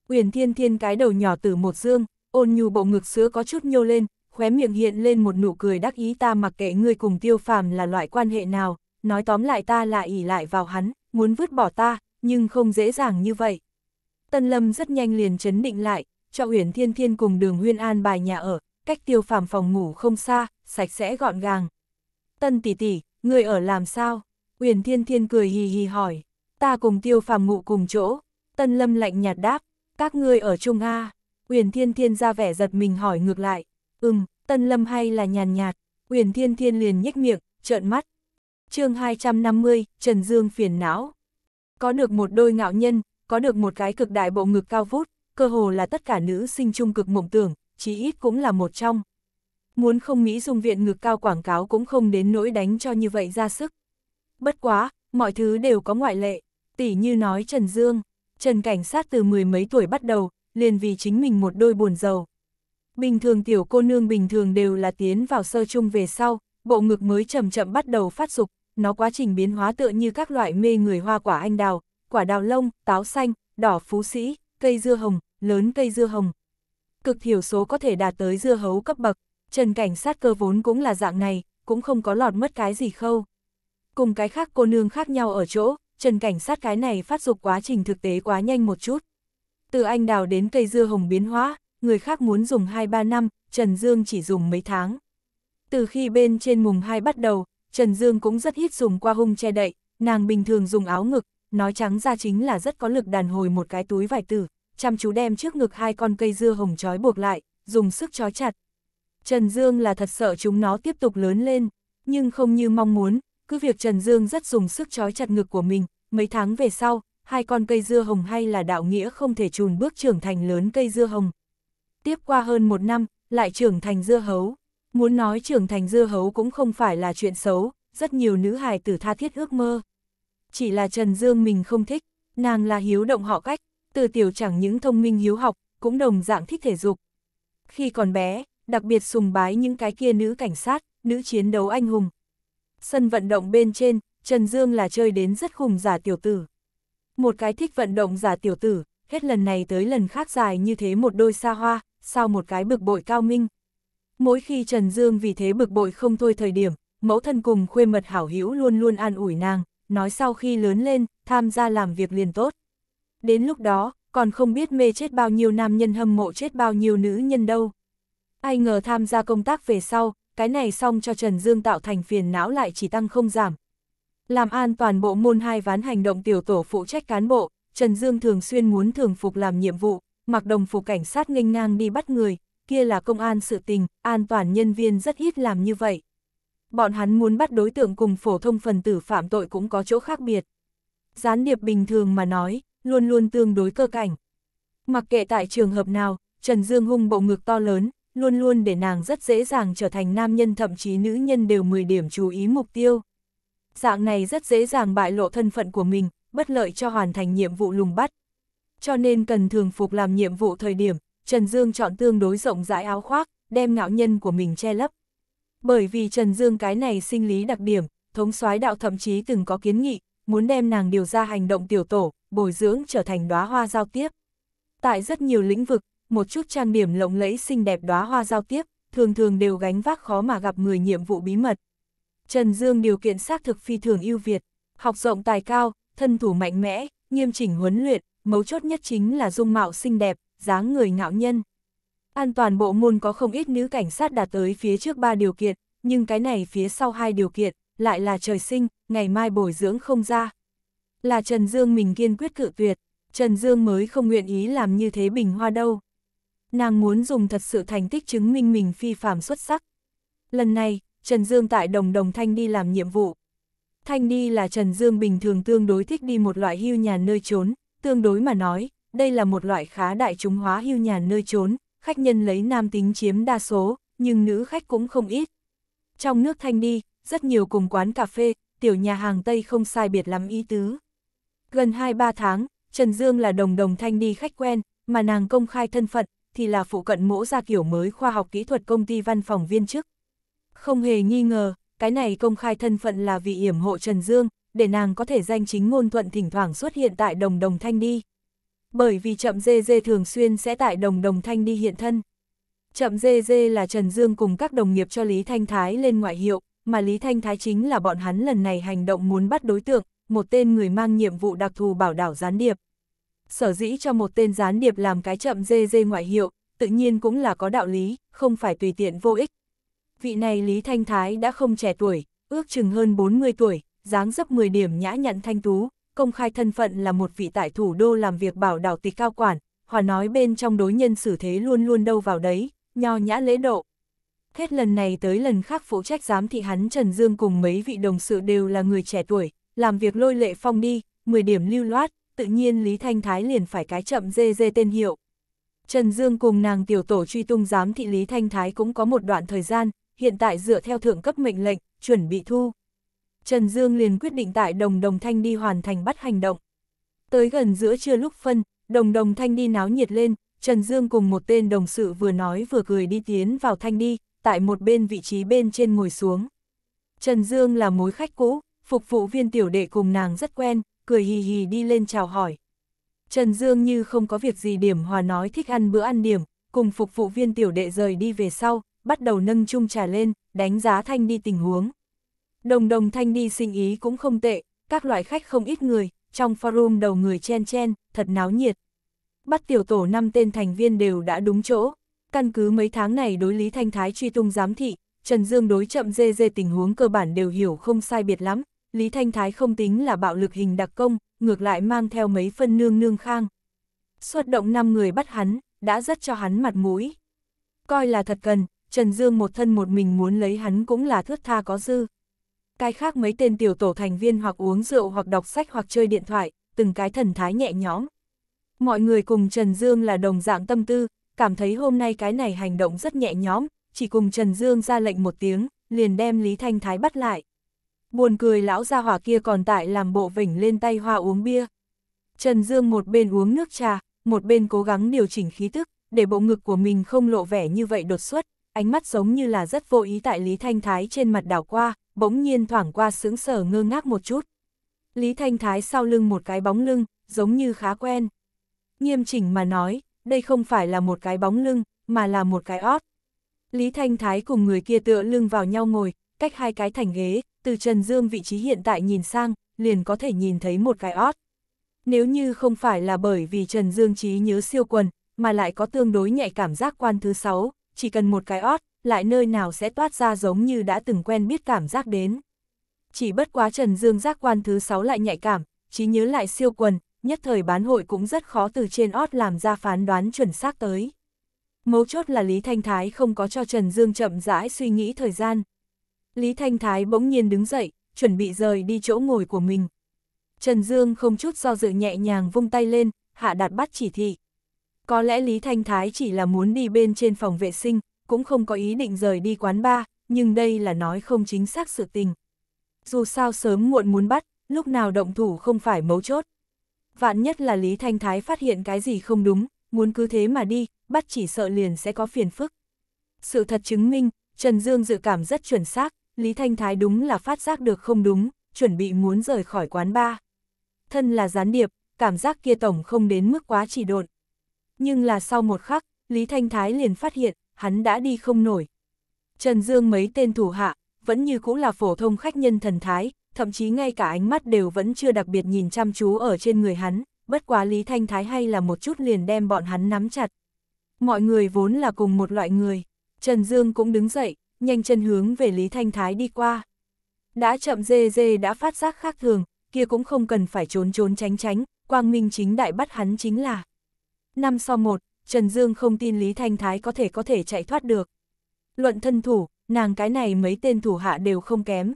Uyển thiên thiên cái đầu nhỏ từ một dương, ôn nhu bộ ngực sữa có chút nhô lên, khóe miệng hiện lên một nụ cười đắc ý ta mặc kệ ngươi cùng tiêu phàm là loại quan hệ nào, nói tóm lại ta là ỉ lại vào hắn, muốn vứt bỏ ta, nhưng không dễ dàng như vậy. Tân Lâm rất nhanh liền chấn định lại, cho Uyển Thiên Thiên cùng đường Huyên An bài nhà ở, cách tiêu phàm phòng ngủ không xa, sạch sẽ gọn gàng. Tân tỷ tỷ, người ở làm sao? Uyển Thiên Thiên cười hì hì hỏi. Ta cùng tiêu phàm ngủ cùng chỗ. Tân Lâm lạnh nhạt đáp. Các ngươi ở chung A. Uyển Thiên Thiên ra vẻ giật mình hỏi ngược lại. Ừm, Tân Lâm hay là nhàn nhạt. Uyển Thiên Thiên liền nhếch miệng, trợn mắt. chương 250, Trần Dương phiền não. Có được một đôi ngạo nhân, có được một cái cực đại bộ ngực cao vút, cơ hồ là tất cả nữ sinh trung cực mộng tưởng, chí ít cũng là một trong. Muốn không Mỹ Dung viện ngực cao quảng cáo cũng không đến nỗi đánh cho như vậy ra sức. Bất quá, mọi thứ đều có ngoại lệ, tỉ như nói Trần Dương, Trần cảnh sát từ mười mấy tuổi bắt đầu, liền vì chính mình một đôi buồn giàu. Bình thường tiểu cô nương bình thường đều là tiến vào sơ chung về sau, bộ ngực mới chậm chậm bắt đầu phát dục, nó quá trình biến hóa tựa như các loại mê người hoa quả anh đào, quả đào lông, táo xanh, đỏ phú sĩ, cây dưa hồng, lớn cây dưa hồng, cực thiểu số có thể đạt tới dưa hấu cấp bậc, Trần cảnh sát cơ vốn cũng là dạng này, cũng không có lọt mất cái gì khâu. Cùng cái khác cô nương khác nhau ở chỗ, Trần cảnh sát cái này phát dục quá trình thực tế quá nhanh một chút. Từ anh đào đến cây dưa hồng biến hóa, người khác muốn dùng 2-3 năm, Trần Dương chỉ dùng mấy tháng. Từ khi bên trên mùng 2 bắt đầu, Trần Dương cũng rất ít dùng qua hung che đậy, nàng bình thường dùng áo ngực, nói trắng ra chính là rất có lực đàn hồi một cái túi vải tử chăm chú đem trước ngực hai con cây dưa hồng trói buộc lại, dùng sức trói chặt. Trần Dương là thật sợ chúng nó tiếp tục lớn lên, nhưng không như mong muốn, cứ việc Trần Dương rất dùng sức trói chặt ngực của mình, mấy tháng về sau, hai con cây dưa hồng hay là đạo nghĩa không thể chùn bước trưởng thành lớn cây dưa hồng. Tiếp qua hơn một năm, lại trưởng thành dưa hấu. Muốn nói trưởng thành dưa hấu cũng không phải là chuyện xấu, rất nhiều nữ hài tử tha thiết ước mơ. Chỉ là Trần Dương mình không thích, nàng là hiếu động họ cách, từ tiểu chẳng những thông minh hiếu học, cũng đồng dạng thích thể dục. Khi còn bé, đặc biệt sùng bái những cái kia nữ cảnh sát, nữ chiến đấu anh hùng. Sân vận động bên trên, Trần Dương là chơi đến rất khùng giả tiểu tử. Một cái thích vận động giả tiểu tử, hết lần này tới lần khác dài như thế một đôi xa hoa, sau một cái bực bội cao minh. Mỗi khi Trần Dương vì thế bực bội không thôi thời điểm, mẫu thân cùng khuê mật hảo hữu luôn luôn an ủi nàng, nói sau khi lớn lên, tham gia làm việc liền tốt đến lúc đó, còn không biết mê chết bao nhiêu nam nhân hâm mộ chết bao nhiêu nữ nhân đâu. Ai ngờ tham gia công tác về sau, cái này xong cho Trần Dương tạo thành phiền não lại chỉ tăng không giảm. Làm an toàn bộ môn hai ván hành động tiểu tổ phụ trách cán bộ, Trần Dương thường xuyên muốn thường phục làm nhiệm vụ, mặc đồng phục cảnh sát nghênh ngang đi bắt người, kia là công an sự tình, an toàn nhân viên rất ít làm như vậy. Bọn hắn muốn bắt đối tượng cùng phổ thông phần tử phạm tội cũng có chỗ khác biệt. Gián điệp bình thường mà nói, luôn luôn tương đối cơ cảnh. Mặc kệ tại trường hợp nào, Trần Dương hung bộ ngực to lớn, luôn luôn để nàng rất dễ dàng trở thành nam nhân thậm chí nữ nhân đều 10 điểm chú ý mục tiêu. Dạng này rất dễ dàng bại lộ thân phận của mình, bất lợi cho hoàn thành nhiệm vụ lùng bắt. Cho nên cần thường phục làm nhiệm vụ thời điểm, Trần Dương chọn tương đối rộng rãi áo khoác, đem ngạo nhân của mình che lấp. Bởi vì Trần Dương cái này sinh lý đặc điểm, thống soái đạo thậm chí từng có kiến nghị, muốn đem nàng điều ra hành động tiểu tổ, bồi dưỡng trở thành đóa hoa giao tiếp. Tại rất nhiều lĩnh vực, một chút trang điểm lộng lẫy xinh đẹp đóa hoa giao tiếp, thường thường đều gánh vác khó mà gặp người nhiệm vụ bí mật. Trần Dương điều kiện xác thực phi thường ưu việt, học rộng tài cao, thân thủ mạnh mẽ, nghiêm chỉnh huấn luyện, mấu chốt nhất chính là dung mạo xinh đẹp, dáng người ngạo nhân. An toàn bộ môn có không ít nữ cảnh sát đạt tới phía trước ba điều kiện, nhưng cái này phía sau hai điều kiện, lại là trời sinh, ngày mai bồi dưỡng không ra, là Trần Dương mình kiên quyết cự tuyệt, Trần Dương mới không nguyện ý làm như thế bình hoa đâu. Nàng muốn dùng thật sự thành tích chứng minh mình phi phạm xuất sắc. Lần này, Trần Dương tại Đồng Đồng Thanh đi làm nhiệm vụ. Thanh đi là Trần Dương bình thường tương đối thích đi một loại hưu nhà nơi trốn, tương đối mà nói, đây là một loại khá đại chúng hóa hưu nhà nơi trốn, khách nhân lấy nam tính chiếm đa số, nhưng nữ khách cũng không ít. Trong nước Thanh đi, rất nhiều cùng quán cà phê, tiểu nhà hàng Tây không sai biệt lắm ý tứ. Gần 2-3 tháng, Trần Dương là đồng đồng thanh đi khách quen, mà nàng công khai thân phận, thì là phụ cận mỗ ra kiểu mới khoa học kỹ thuật công ty văn phòng viên chức. Không hề nghi ngờ, cái này công khai thân phận là vì yểm hộ Trần Dương, để nàng có thể danh chính ngôn thuận thỉnh thoảng xuất hiện tại đồng đồng thanh đi. Bởi vì chậm dê dê thường xuyên sẽ tại đồng đồng thanh đi hiện thân. Chậm dê dê là Trần Dương cùng các đồng nghiệp cho Lý Thanh Thái lên ngoại hiệu, mà Lý Thanh Thái chính là bọn hắn lần này hành động muốn bắt đối tượng, một tên người mang nhiệm vụ đặc thù bảo đảo gián điệp. Sở dĩ cho một tên gián điệp làm cái chậm dê dê ngoại hiệu, tự nhiên cũng là có đạo lý, không phải tùy tiện vô ích. Vị này Lý Thanh Thái đã không trẻ tuổi, ước chừng hơn 40 tuổi, dáng dấp 10 điểm nhã nhặn thanh tú, công khai thân phận là một vị tại thủ đô làm việc bảo đảo tịch cao quản, hòa nói bên trong đối nhân xử thế luôn luôn đâu vào đấy, nho nhã lễ độ. Hết lần này tới lần khác phụ trách giám thị hắn Trần Dương cùng mấy vị đồng sự đều là người trẻ tuổi, làm việc lôi lệ phong đi, 10 điểm lưu loát, tự nhiên Lý Thanh Thái liền phải cái chậm dê dê tên hiệu. Trần Dương cùng nàng tiểu tổ truy tung giám thị Lý Thanh Thái cũng có một đoạn thời gian, hiện tại dựa theo thượng cấp mệnh lệnh, chuẩn bị thu. Trần Dương liền quyết định tại Đồng Đồng Thanh đi hoàn thành bắt hành động. Tới gần giữa trưa lúc phân, Đồng Đồng Thanh đi náo nhiệt lên, Trần Dương cùng một tên đồng sự vừa nói vừa cười đi tiến vào Thanh đi, tại một bên vị trí bên trên ngồi xuống. Trần Dương là mối khách cũ, phục vụ viên tiểu đệ cùng nàng rất quen, cười hì hì đi lên chào hỏi. Trần Dương như không có việc gì điểm hòa nói thích ăn bữa ăn điểm, cùng phục vụ viên tiểu đệ rời đi về sau, bắt đầu nâng chung trà lên, đánh giá Thanh đi tình huống. Đồng đồng Thanh đi sinh ý cũng không tệ, các loại khách không ít người, trong forum đầu người chen chen, thật náo nhiệt. Bắt tiểu tổ năm tên thành viên đều đã đúng chỗ, căn cứ mấy tháng này đối lý Thanh Thái truy tung giám thị, Trần Dương đối chậm dê dê tình huống cơ bản đều hiểu không sai biệt lắm, Lý Thanh Thái không tính là bạo lực hình đặc công, ngược lại mang theo mấy phân nương nương khang. Xuất động 5 người bắt hắn, đã rất cho hắn mặt mũi. Coi là thật cần, Trần Dương một thân một mình muốn lấy hắn cũng là thước tha có dư. Cái khác mấy tên tiểu tổ thành viên hoặc uống rượu hoặc đọc sách hoặc chơi điện thoại, từng cái thần thái nhẹ nhõm. Mọi người cùng Trần Dương là đồng dạng tâm tư, cảm thấy hôm nay cái này hành động rất nhẹ nhõm, chỉ cùng Trần Dương ra lệnh một tiếng, liền đem Lý Thanh Thái bắt lại. Buồn cười lão gia hỏa kia còn tại làm bộ vỉnh lên tay hoa uống bia. Trần Dương một bên uống nước trà, một bên cố gắng điều chỉnh khí tức, để bộ ngực của mình không lộ vẻ như vậy đột xuất, ánh mắt giống như là rất vô ý tại Lý Thanh Thái trên mặt đảo qua, bỗng nhiên thoảng qua sướng sở ngơ ngác một chút. Lý Thanh Thái sau lưng một cái bóng lưng, giống như khá quen. Nghiêm chỉnh mà nói, đây không phải là một cái bóng lưng, mà là một cái ót. Lý Thanh Thái cùng người kia tựa lưng vào nhau ngồi, cách hai cái thành ghế, từ Trần Dương vị trí hiện tại nhìn sang, liền có thể nhìn thấy một cái ót. Nếu như không phải là bởi vì Trần Dương trí nhớ siêu quần, mà lại có tương đối nhạy cảm giác quan thứ sáu chỉ cần một cái ót, lại nơi nào sẽ toát ra giống như đã từng quen biết cảm giác đến. Chỉ bất quá Trần Dương giác quan thứ sáu lại nhạy cảm, trí nhớ lại siêu quần, nhất thời bán hội cũng rất khó từ trên ót làm ra phán đoán chuẩn xác tới. Mấu chốt là Lý Thanh Thái không có cho Trần Dương chậm rãi suy nghĩ thời gian, Lý Thanh Thái bỗng nhiên đứng dậy, chuẩn bị rời đi chỗ ngồi của mình. Trần Dương không chút do dự nhẹ nhàng vung tay lên, hạ đạt bắt chỉ thị. Có lẽ Lý Thanh Thái chỉ là muốn đi bên trên phòng vệ sinh, cũng không có ý định rời đi quán bar, nhưng đây là nói không chính xác sự tình. Dù sao sớm muộn muốn bắt, lúc nào động thủ không phải mấu chốt. Vạn nhất là Lý Thanh Thái phát hiện cái gì không đúng, muốn cứ thế mà đi, bắt chỉ sợ liền sẽ có phiền phức. Sự thật chứng minh, Trần Dương dự cảm rất chuẩn xác, Lý Thanh Thái đúng là phát giác được không đúng, chuẩn bị muốn rời khỏi quán ba. Thân là gián điệp, cảm giác kia tổng không đến mức quá chỉ độn. Nhưng là sau một khắc, Lý Thanh Thái liền phát hiện, hắn đã đi không nổi. Trần Dương mấy tên thủ hạ, vẫn như cũ là phổ thông khách nhân thần thái, thậm chí ngay cả ánh mắt đều vẫn chưa đặc biệt nhìn chăm chú ở trên người hắn, bất quá Lý Thanh Thái hay là một chút liền đem bọn hắn nắm chặt. Mọi người vốn là cùng một loại người, Trần Dương cũng đứng dậy, nhanh chân hướng về Lý Thanh Thái đi qua. Đã chậm dê dê đã phát giác khác thường, kia cũng không cần phải trốn trốn tránh tránh, quang minh chính đại bắt hắn chính là. Năm so một, Trần Dương không tin Lý Thanh Thái có thể có thể chạy thoát được. Luận thân thủ, nàng cái này mấy tên thủ hạ đều không kém.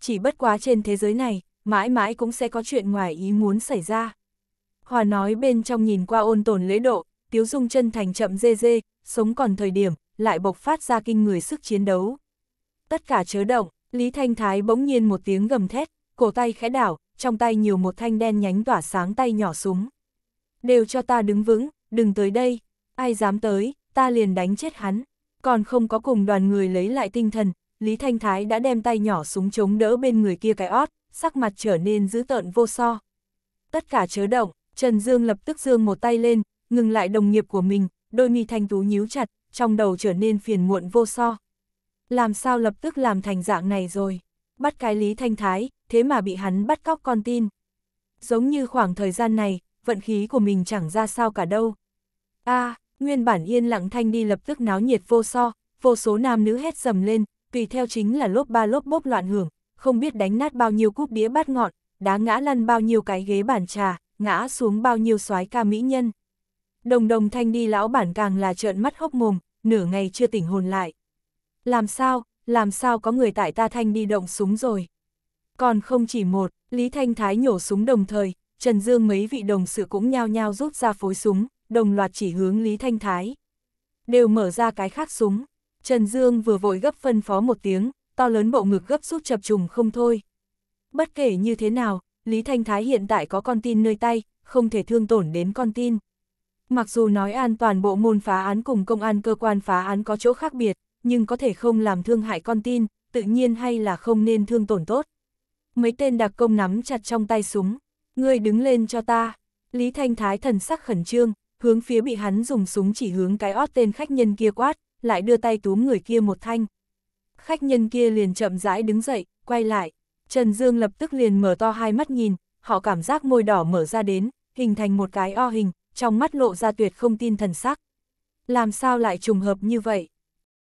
Chỉ bất quá trên thế giới này, mãi mãi cũng sẽ có chuyện ngoài ý muốn xảy ra. Hòa nói bên trong nhìn qua ôn tồn lễ độ, tiếu dung chân thành chậm dê dê, sống còn thời điểm, lại bộc phát ra kinh người sức chiến đấu. Tất cả chớ động, Lý Thanh Thái bỗng nhiên một tiếng gầm thét, cổ tay khẽ đảo, trong tay nhiều một thanh đen nhánh tỏa sáng tay nhỏ súng. Đều cho ta đứng vững, đừng tới đây, ai dám tới, ta liền đánh chết hắn. Còn không có cùng đoàn người lấy lại tinh thần, Lý Thanh Thái đã đem tay nhỏ súng chống đỡ bên người kia cái ót, sắc mặt trở nên dữ tợn vô so. Tất cả chớ động, Trần Dương lập tức dương một tay lên, ngừng lại đồng nghiệp của mình, đôi mi thanh tú nhíu chặt, trong đầu trở nên phiền muộn vô so. Làm sao lập tức làm thành dạng này rồi? Bắt cái Lý Thanh Thái, thế mà bị hắn bắt cóc con tin. Giống như khoảng thời gian này, vận khí của mình chẳng ra sao cả đâu. a nguyên bản yên lặng thanh đi lập tức náo nhiệt vô so, vô số nam nữ hét dầm lên, tùy theo chính là lốp ba lốp bốp loạn hưởng, không biết đánh nát bao nhiêu cúp đĩa bát ngọn, đá ngã lăn bao nhiêu cái ghế bàn trà, ngã xuống bao nhiêu soái ca mỹ nhân. Đồng đồng thanh đi lão bản càng là trợn mắt hốc mồm, nửa ngày chưa tỉnh hồn lại. Làm sao, làm sao có người tại ta Thanh đi động súng rồi. Còn không chỉ một, Lý Thanh Thái nhổ súng đồng thời, Trần Dương mấy vị đồng sự cũng nhao nhao rút ra phối súng, đồng loạt chỉ hướng Lý Thanh Thái. Đều mở ra cái khác súng, Trần Dương vừa vội gấp phân phó một tiếng, to lớn bộ ngực gấp rút chập trùng không thôi. Bất kể như thế nào, Lý Thanh Thái hiện tại có con tin nơi tay, không thể thương tổn đến con tin. Mặc dù nói an toàn bộ môn phá án cùng công an cơ quan phá án có chỗ khác biệt, nhưng có thể không làm thương hại con tin, tự nhiên hay là không nên thương tổn tốt. Mấy tên đặc công nắm chặt trong tay súng, ngươi đứng lên cho ta. Lý Thanh Thái thần sắc khẩn trương, hướng phía bị hắn dùng súng chỉ hướng cái ót tên khách nhân kia quát, lại đưa tay túm người kia một thanh. Khách nhân kia liền chậm rãi đứng dậy, quay lại. Trần Dương lập tức liền mở to hai mắt nhìn, họ cảm giác môi đỏ mở ra đến, hình thành một cái o hình, trong mắt lộ ra tuyệt không tin thần sắc. Làm sao lại trùng hợp như vậy?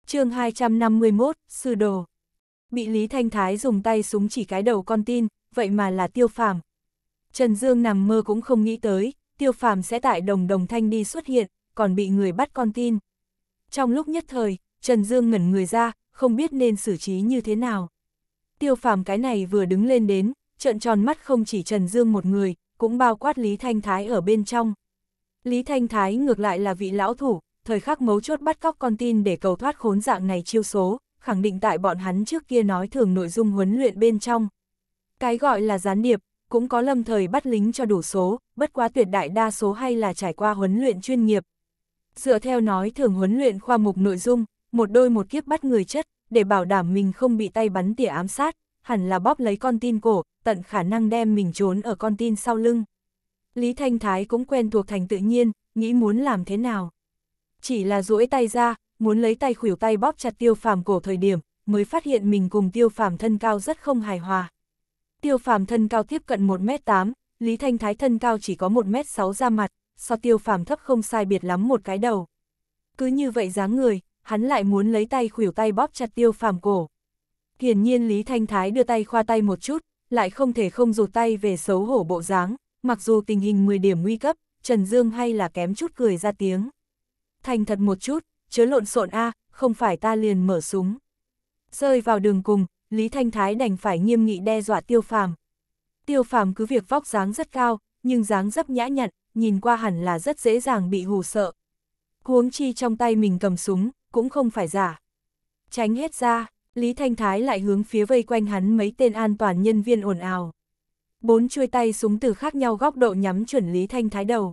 chương 251, Sư Đồ Bị Lý Thanh Thái dùng tay súng chỉ cái đầu con tin, vậy mà là tiêu phàm. Trần Dương nằm mơ cũng không nghĩ tới, tiêu phàm sẽ tại đồng đồng thanh đi xuất hiện, còn bị người bắt con tin. Trong lúc nhất thời, Trần Dương ngẩn người ra, không biết nên xử trí như thế nào. Tiêu phàm cái này vừa đứng lên đến, trợn tròn mắt không chỉ Trần Dương một người, cũng bao quát Lý Thanh Thái ở bên trong. Lý Thanh Thái ngược lại là vị lão thủ, thời khắc mấu chốt bắt cóc con tin để cầu thoát khốn dạng này chiêu số, khẳng định tại bọn hắn trước kia nói thường nội dung huấn luyện bên trong. Cái gọi là gián điệp, cũng có lâm thời bắt lính cho đủ số, bất quá tuyệt đại đa số hay là trải qua huấn luyện chuyên nghiệp. Dựa theo nói thường huấn luyện khoa mục nội dung, một đôi một kiếp bắt người chất, để bảo đảm mình không bị tay bắn tỉa ám sát, hẳn là bóp lấy con tin cổ, tận khả năng đem mình trốn ở con tin sau lưng. Lý Thanh Thái cũng quen thuộc thành tự nhiên, nghĩ muốn làm thế nào. Chỉ là duỗi tay ra, muốn lấy tay khuỷu tay bóp chặt tiêu phàm cổ thời điểm, mới phát hiện mình cùng tiêu phàm thân cao rất không hài hòa. Tiêu phàm thân cao tiếp cận 1m8, Lý Thanh Thái thân cao chỉ có 1m6 ra mặt, so tiêu phàm thấp không sai biệt lắm một cái đầu. Cứ như vậy dáng người, hắn lại muốn lấy tay khuỷu tay bóp chặt tiêu phàm cổ. Hiển nhiên Lý Thanh Thái đưa tay khoa tay một chút, lại không thể không rụt tay về xấu hổ bộ dáng mặc dù tình hình 10 điểm nguy cấp, Trần Dương hay là kém chút cười ra tiếng. Thành thật một chút, chớ lộn xộn a, không phải ta liền mở súng. Rơi vào đường cùng, Lý Thanh Thái đành phải nghiêm nghị đe dọa Tiêu Phàm. Tiêu Phàm cứ việc vóc dáng rất cao, nhưng dáng dấp nhã nhặn, nhìn qua hẳn là rất dễ dàng bị hù sợ. Huống chi trong tay mình cầm súng, cũng không phải giả. Tránh hết ra, Lý Thanh Thái lại hướng phía vây quanh hắn mấy tên an toàn nhân viên ồn ào. Bốn chuôi tay súng từ khác nhau góc độ nhắm chuẩn Lý Thanh Thái đầu.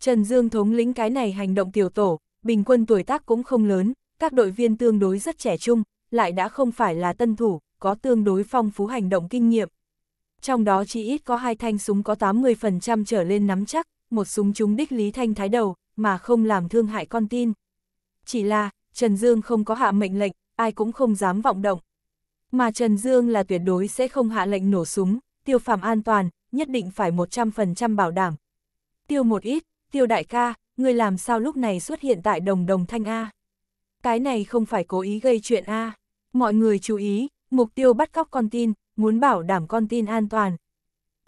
Trần Dương thống lĩnh cái này hành động tiểu tổ, bình quân tuổi tác cũng không lớn, các đội viên tương đối rất trẻ trung, lại đã không phải là tân thủ, có tương đối phong phú hành động kinh nghiệm. Trong đó chỉ ít có hai thanh súng có 80% trở lên nắm chắc, một súng trúng đích Lý Thanh Thái đầu, mà không làm thương hại con tin. Chỉ là, Trần Dương không có hạ mệnh lệnh, ai cũng không dám vọng động. Mà Trần Dương là tuyệt đối sẽ không hạ lệnh nổ súng, tiêu phàm an toàn, nhất định phải 100% bảo đảm. Tiêu một ít, tiêu đại ca, người làm sao lúc này xuất hiện tại đồng đồng thanh A. Cái này không phải cố ý gây chuyện A. Mọi người chú ý, mục tiêu bắt cóc con tin, muốn bảo đảm con tin an toàn.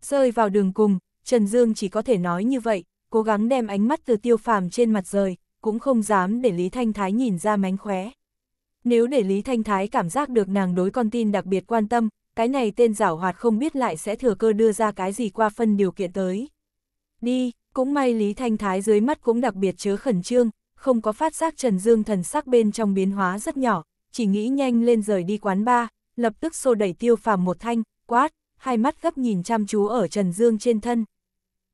Rơi vào đường cùng, Trần Dương chỉ có thể nói như vậy, cố gắng đem ánh mắt từ tiêu phàm trên mặt rời, cũng không dám để Lý Thanh Thái nhìn ra mánh khóe. Nếu để Lý Thanh Thái cảm giác được nàng đối con tin đặc biệt quan tâm, cái này tên giảo hoạt không biết lại sẽ thừa cơ đưa ra cái gì qua phân điều kiện tới. Đi, cũng may Lý Thanh Thái dưới mắt cũng đặc biệt chớ khẩn trương, không có phát giác Trần Dương thần sắc bên trong biến hóa rất nhỏ, chỉ nghĩ nhanh lên rời đi quán ba, lập tức xô đẩy tiêu phàm một thanh, quát, hai mắt gấp nhìn chăm chú ở Trần Dương trên thân.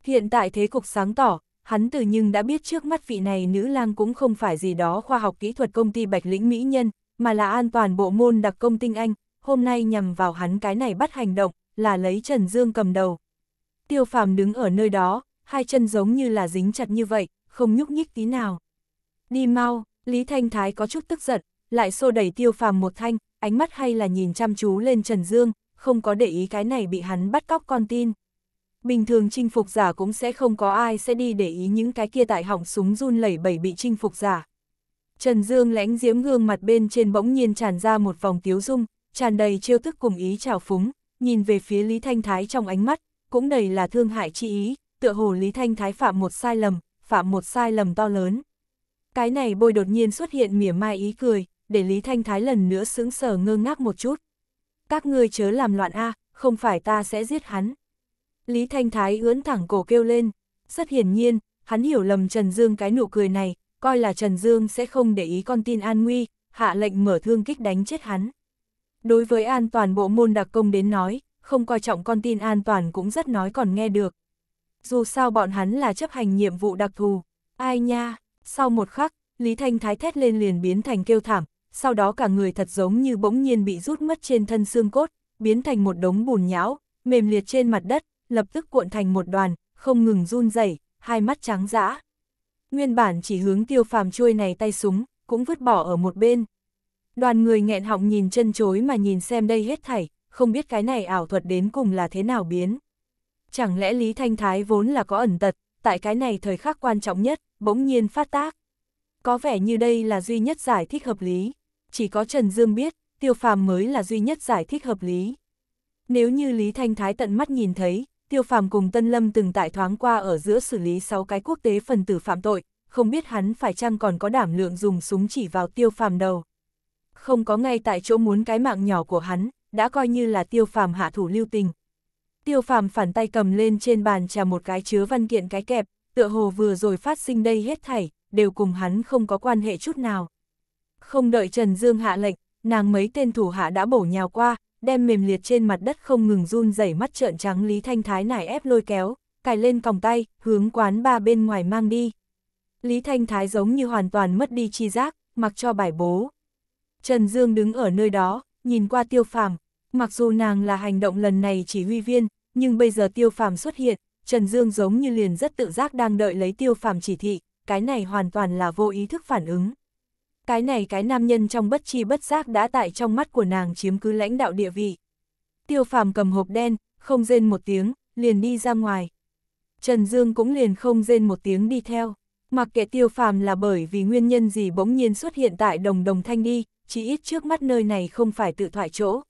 Hiện tại thế cục sáng tỏ, hắn từ nhưng đã biết trước mắt vị này nữ lang cũng không phải gì đó khoa học kỹ thuật công ty Bạch Lĩnh Mỹ Nhân, mà là an toàn bộ môn đặc công tinh Anh, hôm nay nhằm vào hắn cái này bắt hành động, là lấy Trần Dương cầm đầu. Tiêu phàm đứng ở nơi đó, hai chân giống như là dính chặt như vậy, không nhúc nhích tí nào. Đi mau, Lý Thanh Thái có chút tức giận, lại xô đẩy tiêu phàm một thanh, ánh mắt hay là nhìn chăm chú lên Trần Dương, không có để ý cái này bị hắn bắt cóc con tin. Bình thường chinh phục giả cũng sẽ không có ai sẽ đi để ý những cái kia tại hỏng súng run lẩy bẩy bị chinh phục giả. Trần Dương lãnh diễm gương mặt bên trên bỗng nhiên tràn ra một vòng tiếu dung, tràn đầy trêu thức cùng ý trào phúng, nhìn về phía Lý Thanh Thái trong ánh mắt, cũng đầy là thương hại chi ý, tựa hồ Lý Thanh Thái phạm một sai lầm, phạm một sai lầm to lớn. Cái này bôi đột nhiên xuất hiện mỉa mai ý cười, để Lý Thanh Thái lần nữa sững sờ ngơ ngác một chút. Các ngươi chớ làm loạn a, không phải ta sẽ giết hắn. Lý Thanh Thái ưỡn thẳng cổ kêu lên, rất hiển nhiên, hắn hiểu lầm Trần Dương cái nụ cười này, coi là Trần Dương sẽ không để ý con tin an nguy, hạ lệnh mở thương kích đánh chết hắn. Đối với an toàn bộ môn đặc công đến nói, không coi trọng con tin an toàn cũng rất nói còn nghe được. Dù sao bọn hắn là chấp hành nhiệm vụ đặc thù. Ai nha, sau một khắc, Lý Thanh Thái thét lên liền biến thành kêu thảm, sau đó cả người thật giống như bỗng nhiên bị rút mất trên thân xương cốt, biến thành một đống bùn nhão, mềm liệt trên mặt đất, lập tức cuộn thành một đoàn, không ngừng run rẩy, hai mắt trắng dã. Nguyên bản chỉ hướng tiêu phàm chui này tay súng, cũng vứt bỏ ở một bên, Đoàn người nghẹn họng nhìn chân chối mà nhìn xem đây hết thảy, không biết cái này ảo thuật đến cùng là thế nào biến. Chẳng lẽ Lý Thanh Thái vốn là có ẩn tật, tại cái này thời khắc quan trọng nhất, bỗng nhiên phát tác. Có vẻ như đây là duy nhất giải thích hợp lý. Chỉ có Trần Dương biết, tiêu phàm mới là duy nhất giải thích hợp lý. Nếu như Lý Thanh Thái tận mắt nhìn thấy, tiêu phàm cùng Tân Lâm từng tại thoáng qua ở giữa xử lý 6 cái quốc tế phần tử phạm tội, không biết hắn phải chăng còn có đảm lượng dùng súng chỉ vào tiêu phàm đầu không có ngay tại chỗ muốn cái mạng nhỏ của hắn, đã coi như là tiêu phàm hạ thủ lưu tình. Tiêu phàm phản tay cầm lên trên bàn trà một cái chứa văn kiện cái kẹp, tựa hồ vừa rồi phát sinh đây hết thảy, đều cùng hắn không có quan hệ chút nào. Không đợi Trần Dương hạ lệnh, nàng mấy tên thủ hạ đã bổ nhào qua, đem mềm liệt trên mặt đất không ngừng run rẩy mắt trợn trắng Lý Thanh Thái nải ép lôi kéo, cài lên còng tay, hướng quán ba bên ngoài mang đi. Lý Thanh Thái giống như hoàn toàn mất đi chi giác, mặc cho bài bố. Trần Dương đứng ở nơi đó, nhìn qua tiêu phàm, mặc dù nàng là hành động lần này chỉ huy viên, nhưng bây giờ tiêu phàm xuất hiện, Trần Dương giống như liền rất tự giác đang đợi lấy tiêu phàm chỉ thị, cái này hoàn toàn là vô ý thức phản ứng. Cái này cái nam nhân trong bất chi bất giác đã tại trong mắt của nàng chiếm cứ lãnh đạo địa vị. Tiêu phàm cầm hộp đen, không rên một tiếng, liền đi ra ngoài. Trần Dương cũng liền không rên một tiếng đi theo. Mặc kệ tiêu phàm là bởi vì nguyên nhân gì bỗng nhiên xuất hiện tại đồng đồng thanh đi, chỉ ít trước mắt nơi này không phải tự thoại chỗ.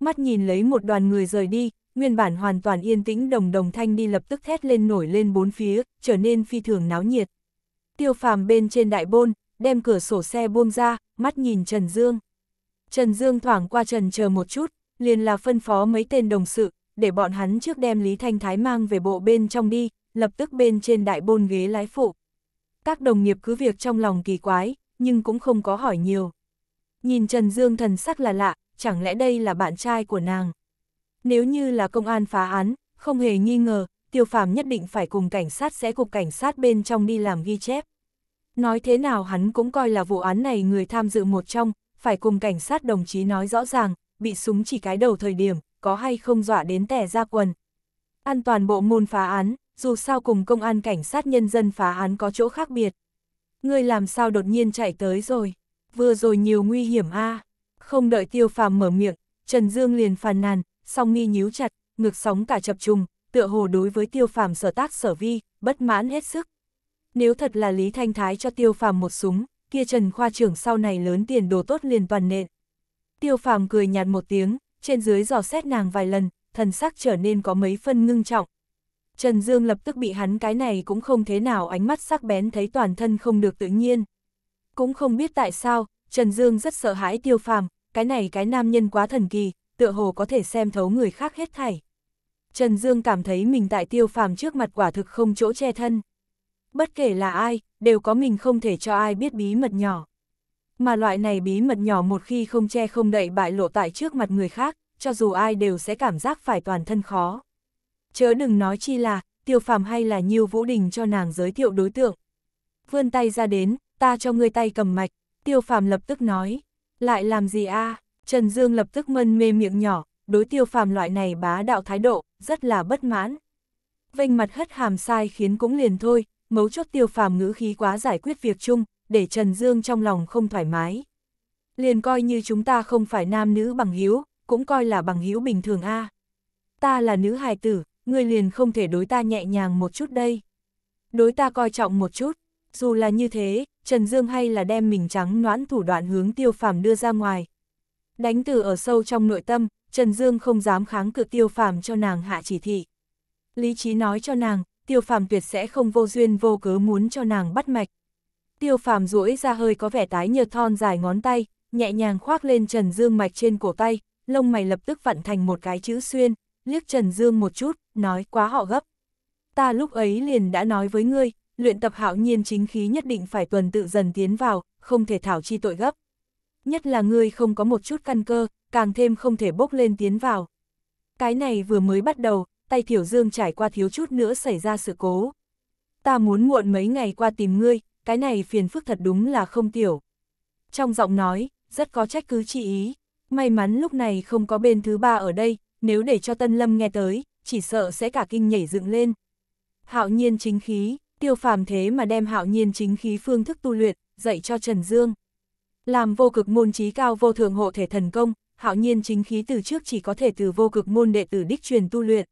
Mắt nhìn lấy một đoàn người rời đi, nguyên bản hoàn toàn yên tĩnh đồng đồng thanh đi lập tức thét lên nổi lên bốn phía, trở nên phi thường náo nhiệt. Tiêu phàm bên trên đại bôn, đem cửa sổ xe buông ra, mắt nhìn Trần Dương. Trần Dương thoảng qua Trần chờ một chút, liền là phân phó mấy tên đồng sự, để bọn hắn trước đem Lý Thanh Thái mang về bộ bên trong đi, lập tức bên trên đại bôn ghế lái phụ. Các đồng nghiệp cứ việc trong lòng kỳ quái, nhưng cũng không có hỏi nhiều. Nhìn Trần Dương thần sắc là lạ, chẳng lẽ đây là bạn trai của nàng? Nếu như là công an phá án, không hề nghi ngờ, Tiêu Phàm nhất định phải cùng cảnh sát sẽ cục cảnh sát bên trong đi làm ghi chép. Nói thế nào hắn cũng coi là vụ án này người tham dự một trong, phải cùng cảnh sát đồng chí nói rõ ràng, bị súng chỉ cái đầu thời điểm, có hay không dọa đến tẻ ra quần. An toàn bộ môn phá án, dù sao cùng công an cảnh sát nhân dân phá án có chỗ khác biệt. Ngươi làm sao đột nhiên chạy tới rồi, vừa rồi nhiều nguy hiểm a à. Không đợi tiêu phàm mở miệng, Trần Dương liền phàn nàn, song nghi nhíu chặt, ngực sóng cả chập trùng, tựa hồ đối với tiêu phàm sở tác sở vi, bất mãn hết sức. Nếu thật là Lý Thanh Thái cho tiêu phàm một súng, kia Trần Khoa trưởng sau này lớn tiền đồ tốt liền toàn nện. Tiêu phàm cười nhạt một tiếng, trên dưới dò xét nàng vài lần, thần sắc trở nên có mấy phân ngưng trọng, Trần Dương lập tức bị hắn cái này cũng không thế nào ánh mắt sắc bén thấy toàn thân không được tự nhiên. Cũng không biết tại sao, Trần Dương rất sợ hãi tiêu phàm, cái này cái nam nhân quá thần kỳ, tựa hồ có thể xem thấu người khác hết thảy. Trần Dương cảm thấy mình tại tiêu phàm trước mặt quả thực không chỗ che thân. Bất kể là ai, đều có mình không thể cho ai biết bí mật nhỏ. Mà loại này bí mật nhỏ một khi không che không đậy bại lộ tại trước mặt người khác, cho dù ai đều sẽ cảm giác phải toàn thân khó chớ đừng nói chi là, tiêu phàm hay là nhiêu vũ đình cho nàng giới thiệu đối tượng. Vươn tay ra đến, ta cho ngươi tay cầm mạch, tiêu phàm lập tức nói, lại làm gì a Trần Dương lập tức mân mê miệng nhỏ, đối tiêu phàm loại này bá đạo thái độ, rất là bất mãn. Vênh mặt hất hàm sai khiến cũng liền thôi, mấu chốt tiêu phàm ngữ khí quá giải quyết việc chung, để Trần Dương trong lòng không thoải mái. Liền coi như chúng ta không phải nam nữ bằng hiếu, cũng coi là bằng hiếu bình thường a. Ta là nữ hài tử, ngươi liền không thể đối ta nhẹ nhàng một chút đây. Đối ta coi trọng một chút, dù là như thế, Trần Dương hay là đem mình trắng noãn thủ đoạn hướng tiêu phàm đưa ra ngoài. Đánh từ ở sâu trong nội tâm, Trần Dương không dám kháng cự tiêu phàm cho nàng hạ chỉ thị. Lý trí nói cho nàng, tiêu phàm tuyệt sẽ không vô duyên vô cớ muốn cho nàng bắt mạch. Tiêu phàm duỗi ra hơi có vẻ tái nhợt thon dài ngón tay, nhẹ nhàng khoác lên Trần Dương mạch trên cổ tay, lông mày lập tức vặn thành một cái chữ xuyên liếc Trần Dương một chút, nói quá họ gấp. Ta lúc ấy liền đã nói với ngươi, luyện tập hạo nhiên chính khí nhất định phải tuần tự dần tiến vào, không thể thảo chi tội gấp. Nhất là ngươi không có một chút căn cơ, càng thêm không thể bốc lên tiến vào. Cái này vừa mới bắt đầu, tay Thiểu Dương trải qua thiếu chút nữa xảy ra sự cố. Ta muốn muộn mấy ngày qua tìm ngươi, cái này phiền phức thật đúng là không tiểu. Trong giọng nói, rất có trách cứ chị ý, may mắn lúc này không có bên thứ ba ở đây, nếu để cho Tân Lâm nghe tới, chỉ sợ sẽ cả kinh nhảy dựng lên. Hạo nhiên chính khí, tiêu phàm thế mà đem hạo nhiên chính khí phương thức tu luyện, dạy cho Trần Dương. Làm vô cực môn trí cao vô thượng hộ thể thần công, hạo nhiên chính khí từ trước chỉ có thể từ vô cực môn đệ tử đích truyền tu luyện.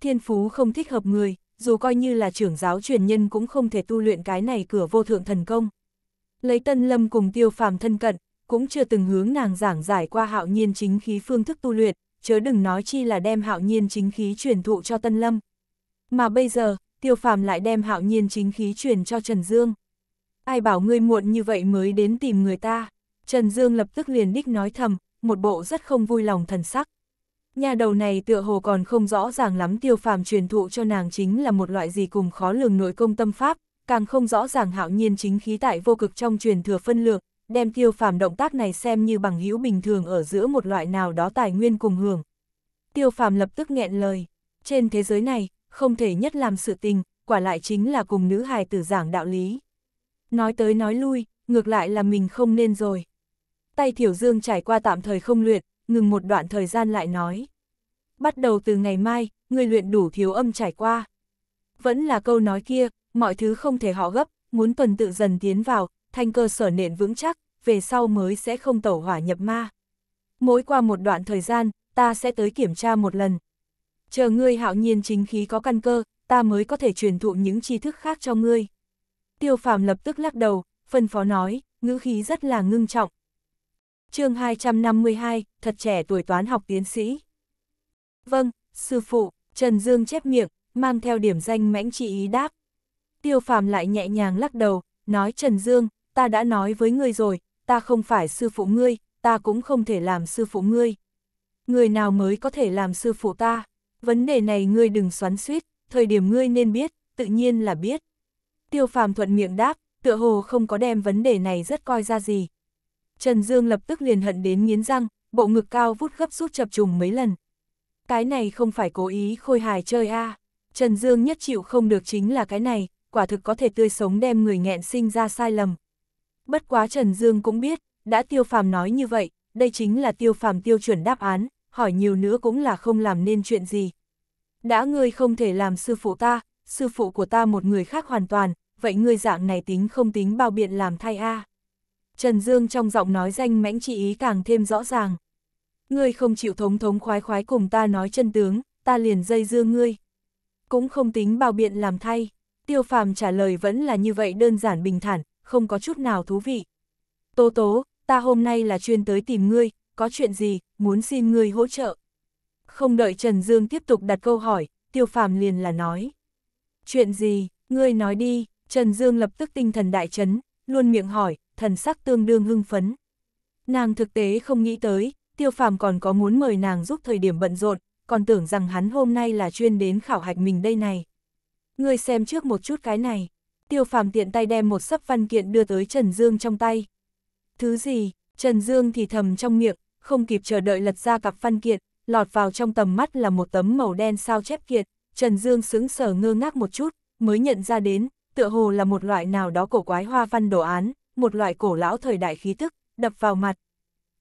Thiên phú không thích hợp người, dù coi như là trưởng giáo truyền nhân cũng không thể tu luyện cái này cửa vô thượng thần công. Lấy tân lâm cùng tiêu phàm thân cận, cũng chưa từng hướng nàng giảng giải qua hạo nhiên chính khí phương thức tu luyện, chớ đừng nói chi là đem hạo nhiên chính khí truyền thụ cho Tân Lâm. Mà bây giờ, tiêu phàm lại đem hạo nhiên chính khí truyền cho Trần Dương. Ai bảo ngươi muộn như vậy mới đến tìm người ta. Trần Dương lập tức liền đích nói thầm, một bộ rất không vui lòng thần sắc. Nhà đầu này tựa hồ còn không rõ ràng lắm tiêu phàm truyền thụ cho nàng chính là một loại gì cùng khó lường nội công tâm pháp, càng không rõ ràng hạo nhiên chính khí tại vô cực trong truyền thừa phân lượng, đem tiêu phàm động tác này xem như bằng hữu bình thường ở giữa một loại nào đó tài nguyên cùng hưởng. Tiêu phàm lập tức nghẹn lời, trên thế giới này, không thể nhất làm sự tình, quả lại chính là cùng nữ hài tử giảng đạo lý. Nói tới nói lui, ngược lại là mình không nên rồi. Tay Thiểu Dương trải qua tạm thời không luyện, ngừng một đoạn thời gian lại nói. Bắt đầu từ ngày mai, người luyện đủ thiếu âm trải qua. Vẫn là câu nói kia, mọi thứ không thể họ gấp, muốn tuần tự dần tiến vào, thành cơ sở nện vững chắc, về sau mới sẽ không tẩu hỏa nhập ma. Mỗi qua một đoạn thời gian, ta sẽ tới kiểm tra một lần. Chờ ngươi hạo nhiên chính khí có căn cơ, ta mới có thể truyền thụ những tri thức khác cho ngươi. Tiêu phàm lập tức lắc đầu, phân phó nói, ngữ khí rất là ngưng trọng. chương 252, thật trẻ tuổi toán học tiến sĩ. Vâng, sư phụ, Trần Dương chép miệng, mang theo điểm danh mãnh trị ý đáp. Tiêu phàm lại nhẹ nhàng lắc đầu, nói Trần Dương, ta đã nói với ngươi rồi, ta không phải sư phụ ngươi, ta cũng không thể làm sư phụ ngươi. Người nào mới có thể làm sư phụ ta? Vấn đề này ngươi đừng xoắn suýt, thời điểm ngươi nên biết, tự nhiên là biết. Tiêu phàm thuận miệng đáp, tựa hồ không có đem vấn đề này rất coi ra gì. Trần Dương lập tức liền hận đến nghiến răng, bộ ngực cao vút gấp rút chập trùng mấy lần. Cái này không phải cố ý khôi hài chơi a. Trần Dương nhất chịu không được chính là cái này, quả thực có thể tươi sống đem người nghẹn sinh ra sai lầm. Bất quá Trần Dương cũng biết, đã tiêu phàm nói như vậy, đây chính là tiêu phàm tiêu chuẩn đáp án, hỏi nhiều nữa cũng là không làm nên chuyện gì. Đã ngươi không thể làm sư phụ ta, sư phụ của ta một người khác hoàn toàn, vậy ngươi dạng này tính không tính bao biện làm thay a Trần Dương trong giọng nói danh mãnh chị ý càng thêm rõ ràng. Ngươi không chịu thống thống khoái khoái cùng ta nói chân tướng, ta liền dây dưa ngươi. Cũng không tính bao biện làm thay, tiêu phàm trả lời vẫn là như vậy đơn giản bình thản, không có chút nào thú vị. Tố tố, ta hôm nay là chuyên tới tìm ngươi, có chuyện gì, muốn xin ngươi hỗ trợ. Không đợi Trần Dương tiếp tục đặt câu hỏi, tiêu phàm liền là nói. Chuyện gì, ngươi nói đi, Trần Dương lập tức tinh thần đại chấn, luôn miệng hỏi, thần sắc tương đương hưng phấn. Nàng thực tế không nghĩ tới, tiêu phàm còn có muốn mời nàng giúp thời điểm bận rộn, còn tưởng rằng hắn hôm nay là chuyên đến khảo hạch mình đây này. Ngươi xem trước một chút cái này tiêu phàm tiện tay đem một sấp văn kiện đưa tới Trần Dương trong tay. Thứ gì, Trần Dương thì thầm trong miệng, không kịp chờ đợi lật ra cặp văn kiện, lọt vào trong tầm mắt là một tấm màu đen sao chép kiện, Trần Dương sững sờ ngơ ngác một chút, mới nhận ra đến, tựa hồ là một loại nào đó cổ quái hoa văn đồ án, một loại cổ lão thời đại khí tức, đập vào mặt.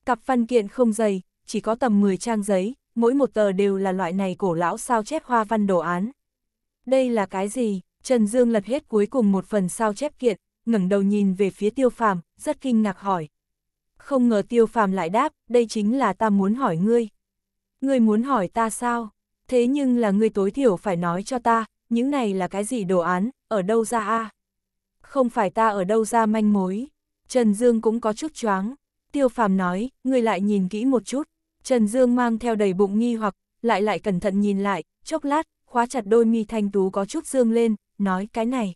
Cặp văn kiện không dày, chỉ có tầm 10 trang giấy, mỗi một tờ đều là loại này cổ lão sao chép hoa văn đồ án. Đây là cái gì? Trần Dương lật hết cuối cùng một phần sao chép kiện, ngẩng đầu nhìn về phía tiêu phàm, rất kinh ngạc hỏi. Không ngờ tiêu phàm lại đáp, đây chính là ta muốn hỏi ngươi. Ngươi muốn hỏi ta sao? Thế nhưng là ngươi tối thiểu phải nói cho ta, những này là cái gì đồ án, ở đâu ra a? Không phải ta ở đâu ra manh mối. Trần Dương cũng có chút choáng. Tiêu phàm nói, ngươi lại nhìn kỹ một chút. Trần Dương mang theo đầy bụng nghi hoặc, lại lại cẩn thận nhìn lại, chốc lát, khóa chặt đôi mi thanh tú có chút dương lên, nói cái này.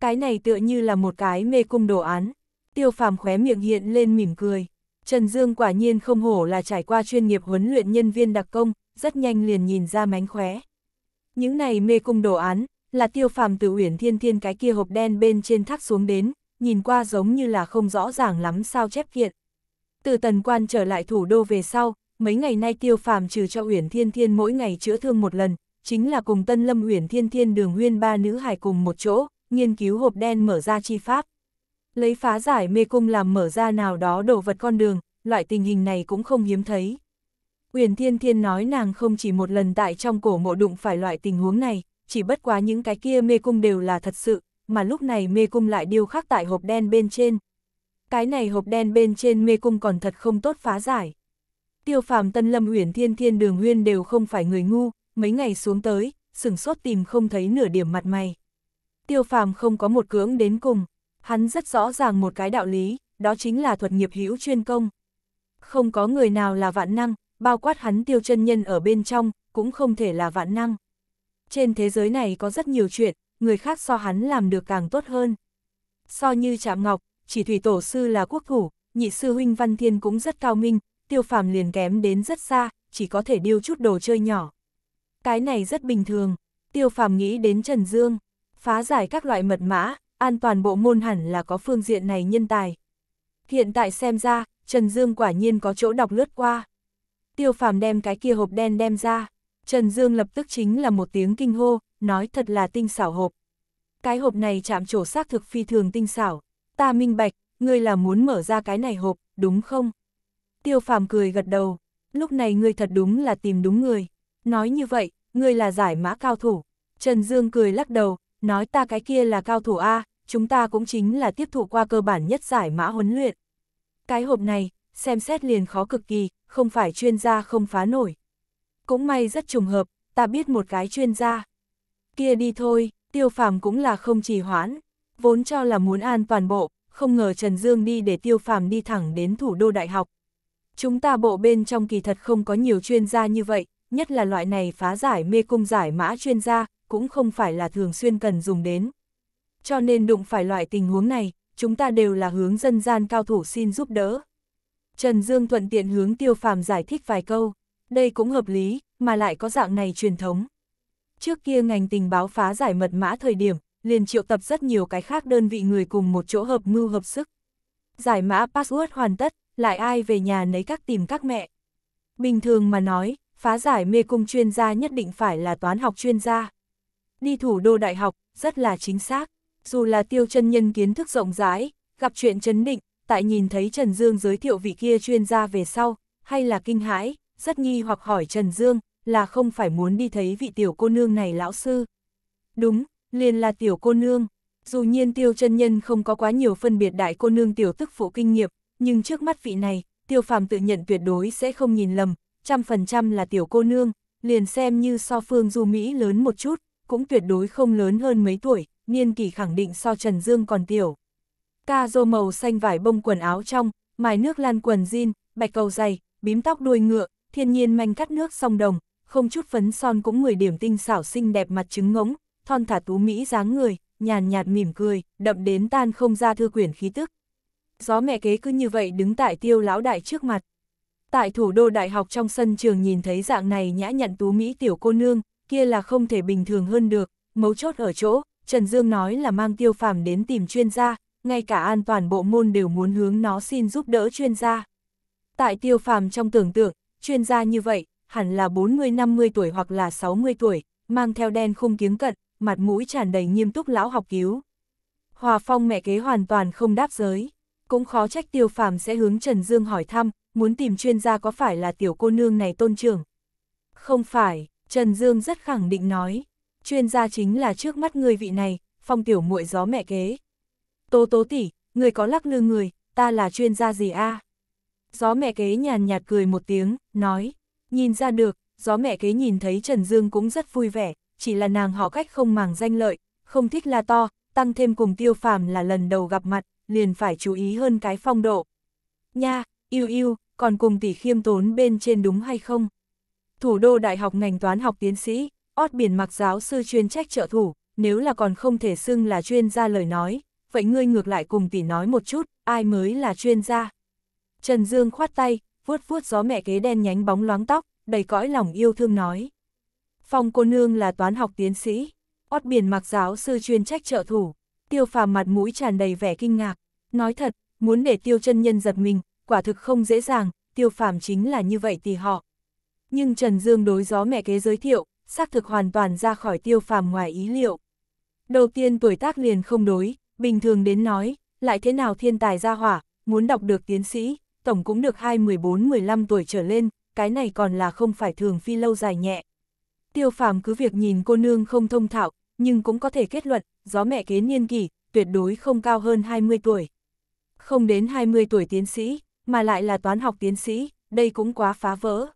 Cái này tựa như là một cái mê cung đồ án. Tiêu phàm khóe miệng hiện lên mỉm cười. Trần Dương quả nhiên không hổ là trải qua chuyên nghiệp huấn luyện nhân viên đặc công, rất nhanh liền nhìn ra mánh khóe. Những này mê cung đồ án, là tiêu phàm từ uyển thiên thiên cái kia hộp đen bên trên thác xuống đến, nhìn qua giống như là không rõ ràng lắm sao chép kiện. Từ tần quan trở lại thủ đô về sau, mấy ngày nay tiêu phàm trừ cho uyển thiên thiên mỗi ngày chữa thương một lần, chính là cùng Tân Lâm Huyền Thiên Thiên Đường Huyên ba nữ hải cùng một chỗ, nghiên cứu hộp đen mở ra chi pháp. Lấy phá giải mê cung làm mở ra nào đó đồ vật con đường, loại tình hình này cũng không hiếm thấy. Huyền Thiên Thiên nói nàng không chỉ một lần tại trong cổ mộ đụng phải loại tình huống này, chỉ bất quá những cái kia mê cung đều là thật sự, mà lúc này mê cung lại điêu khắc tại hộp đen bên trên. Cái này hộp đen bên trên mê cung còn thật không tốt phá giải. Tiêu phàm tân lâm huyền thiên thiên đường huyên đều không phải người ngu, mấy ngày xuống tới, sửng sốt tìm không thấy nửa điểm mặt mày. Tiêu phàm không có một cưỡng đến cùng, hắn rất rõ ràng một cái đạo lý, đó chính là thuật nghiệp hữu chuyên công. Không có người nào là vạn năng, bao quát hắn tiêu chân nhân ở bên trong, cũng không thể là vạn năng. Trên thế giới này có rất nhiều chuyện, người khác so hắn làm được càng tốt hơn. So như Trạm Ngọc, chỉ thủy tổ sư là quốc thủ, nhị sư huynh Văn Thiên cũng rất cao minh, tiêu phàm liền kém đến rất xa, chỉ có thể điêu chút đồ chơi nhỏ. Cái này rất bình thường. Tiêu phàm nghĩ đến Trần Dương, phá giải các loại mật mã, an toàn bộ môn hẳn là có phương diện này nhân tài. Hiện tại xem ra, Trần Dương quả nhiên có chỗ đọc lướt qua. Tiêu phàm đem cái kia hộp đen đem ra, Trần Dương lập tức chính là một tiếng kinh hô, nói thật là tinh xảo hộp. Cái hộp này chạm trổ xác thực phi thường tinh xảo, ta minh bạch, ngươi là muốn mở ra cái này hộp, đúng không? Tiêu phàm cười gật đầu, lúc này ngươi thật đúng là tìm đúng người. Nói như vậy, ngươi là giải mã cao thủ. Trần Dương cười lắc đầu, nói ta cái kia là cao thủ A, chúng ta cũng chính là tiếp thụ qua cơ bản nhất giải mã huấn luyện. Cái hộp này, xem xét liền khó cực kỳ, không phải chuyên gia không phá nổi. Cũng may rất trùng hợp, ta biết một cái chuyên gia. Kia đi thôi, tiêu phàm cũng là không trì hoãn, vốn cho là muốn an toàn bộ, không ngờ Trần Dương đi để tiêu phàm đi thẳng đến thủ đô đại học. Chúng ta bộ bên trong kỳ thật không có nhiều chuyên gia như vậy, nhất là loại này phá giải mê cung giải mã chuyên gia, cũng không phải là thường xuyên cần dùng đến. Cho nên đụng phải loại tình huống này, chúng ta đều là hướng dân gian cao thủ xin giúp đỡ. Trần Dương thuận tiện hướng tiêu phàm giải thích vài câu, đây cũng hợp lý, mà lại có dạng này truyền thống. Trước kia ngành tình báo phá giải mật mã thời điểm, liền triệu tập rất nhiều cái khác đơn vị người cùng một chỗ hợp mưu hợp sức. Giải mã password hoàn tất, lại ai về nhà nấy các tìm các mẹ. Bình thường mà nói, phá giải mê cung chuyên gia nhất định phải là toán học chuyên gia. Đi thủ đô đại học, rất là chính xác, dù là tiêu chân nhân kiến thức rộng rãi, gặp chuyện chấn định, tại nhìn thấy Trần Dương giới thiệu vị kia chuyên gia về sau, hay là kinh hãi, rất nghi hoặc hỏi Trần Dương, là không phải muốn đi thấy vị tiểu cô nương này lão sư. Đúng, liền là tiểu cô nương. Dù nhiên tiêu chân nhân không có quá nhiều phân biệt đại cô nương tiểu tức phụ kinh nghiệm, nhưng trước mắt vị này, tiêu phàm tự nhận tuyệt đối sẽ không nhìn lầm, trăm phần trăm là tiểu cô nương, liền xem như so phương du Mỹ lớn một chút, cũng tuyệt đối không lớn hơn mấy tuổi, niên kỳ khẳng định so Trần Dương còn tiểu. Ca rô màu xanh vải bông quần áo trong, mài nước lan quần jean, bạch cầu dày, bím tóc đuôi ngựa, thiên nhiên manh cắt nước song đồng, không chút phấn son cũng người điểm tinh xảo xinh đẹp mặt trứng ngỗng, thon thả tú Mỹ dáng người, nhàn nhạt mỉm cười, đậm đến tan không ra thư quyển khí tức. Gió mẹ kế cứ như vậy đứng tại tiêu lão đại trước mặt. Tại thủ đô đại học trong sân trường nhìn thấy dạng này nhã nhận tú Mỹ tiểu cô nương, kia là không thể bình thường hơn được, mấu chốt ở chỗ, Trần Dương nói là mang tiêu phàm đến tìm chuyên gia, ngay cả an toàn bộ môn đều muốn hướng nó xin giúp đỡ chuyên gia. Tại tiêu phàm trong tưởng tượng, chuyên gia như vậy, hẳn là 40-50 tuổi hoặc là 60 tuổi, mang theo đen không kiếng cận, mặt mũi tràn đầy nghiêm túc lão học cứu. Hòa Phong mẹ kế hoàn toàn không đáp giới, cũng khó trách tiêu phàm sẽ hướng Trần Dương hỏi thăm, muốn tìm chuyên gia có phải là tiểu cô nương này tôn trưởng? Không phải, Trần Dương rất khẳng định nói, chuyên gia chính là trước mắt người vị này, phong tiểu muội gió mẹ kế. Tố tố tỷ, người có lắc lư người, ta là chuyên gia gì a? Gió mẹ kế nhàn nhạt cười một tiếng, nói, nhìn ra được, gió mẹ kế nhìn thấy Trần Dương cũng rất vui vẻ, chỉ là nàng họ cách không màng danh lợi, không thích là to, tăng thêm cùng tiêu phàm là lần đầu gặp mặt, liền phải chú ý hơn cái phong độ. Nha, yêu yêu, còn cùng tỷ khiêm tốn bên trên đúng hay không? Thủ đô Đại học ngành toán học tiến sĩ, ót biển mặc giáo sư chuyên trách trợ thủ, nếu là còn không thể xưng là chuyên gia lời nói, vậy ngươi ngược lại cùng tỷ nói một chút, ai mới là chuyên gia? Trần Dương khoát tay, vuốt vuốt gió mẹ kế đen nhánh bóng loáng tóc, đầy cõi lòng yêu thương nói. Phong cô nương là toán học tiến sĩ, ót biển mặc giáo sư chuyên trách trợ thủ, tiêu phàm mặt mũi tràn đầy vẻ kinh ngạc, nói thật, muốn để tiêu chân nhân giật mình, quả thực không dễ dàng, tiêu phàm chính là như vậy thì họ. Nhưng Trần Dương đối gió mẹ kế giới thiệu, xác thực hoàn toàn ra khỏi tiêu phàm ngoài ý liệu. Đầu tiên tuổi tác liền không đối, bình thường đến nói, lại thế nào thiên tài ra hỏa, muốn đọc được tiến sĩ, tổng cũng được 2-14-15 tuổi trở lên, cái này còn là không phải thường phi lâu dài nhẹ. Tiêu phàm cứ việc nhìn cô nương không thông thạo, nhưng cũng có thể kết luận, gió mẹ kế niên kỷ, tuyệt đối không cao hơn 20 tuổi. Không đến 20 tuổi tiến sĩ, mà lại là toán học tiến sĩ, đây cũng quá phá vỡ.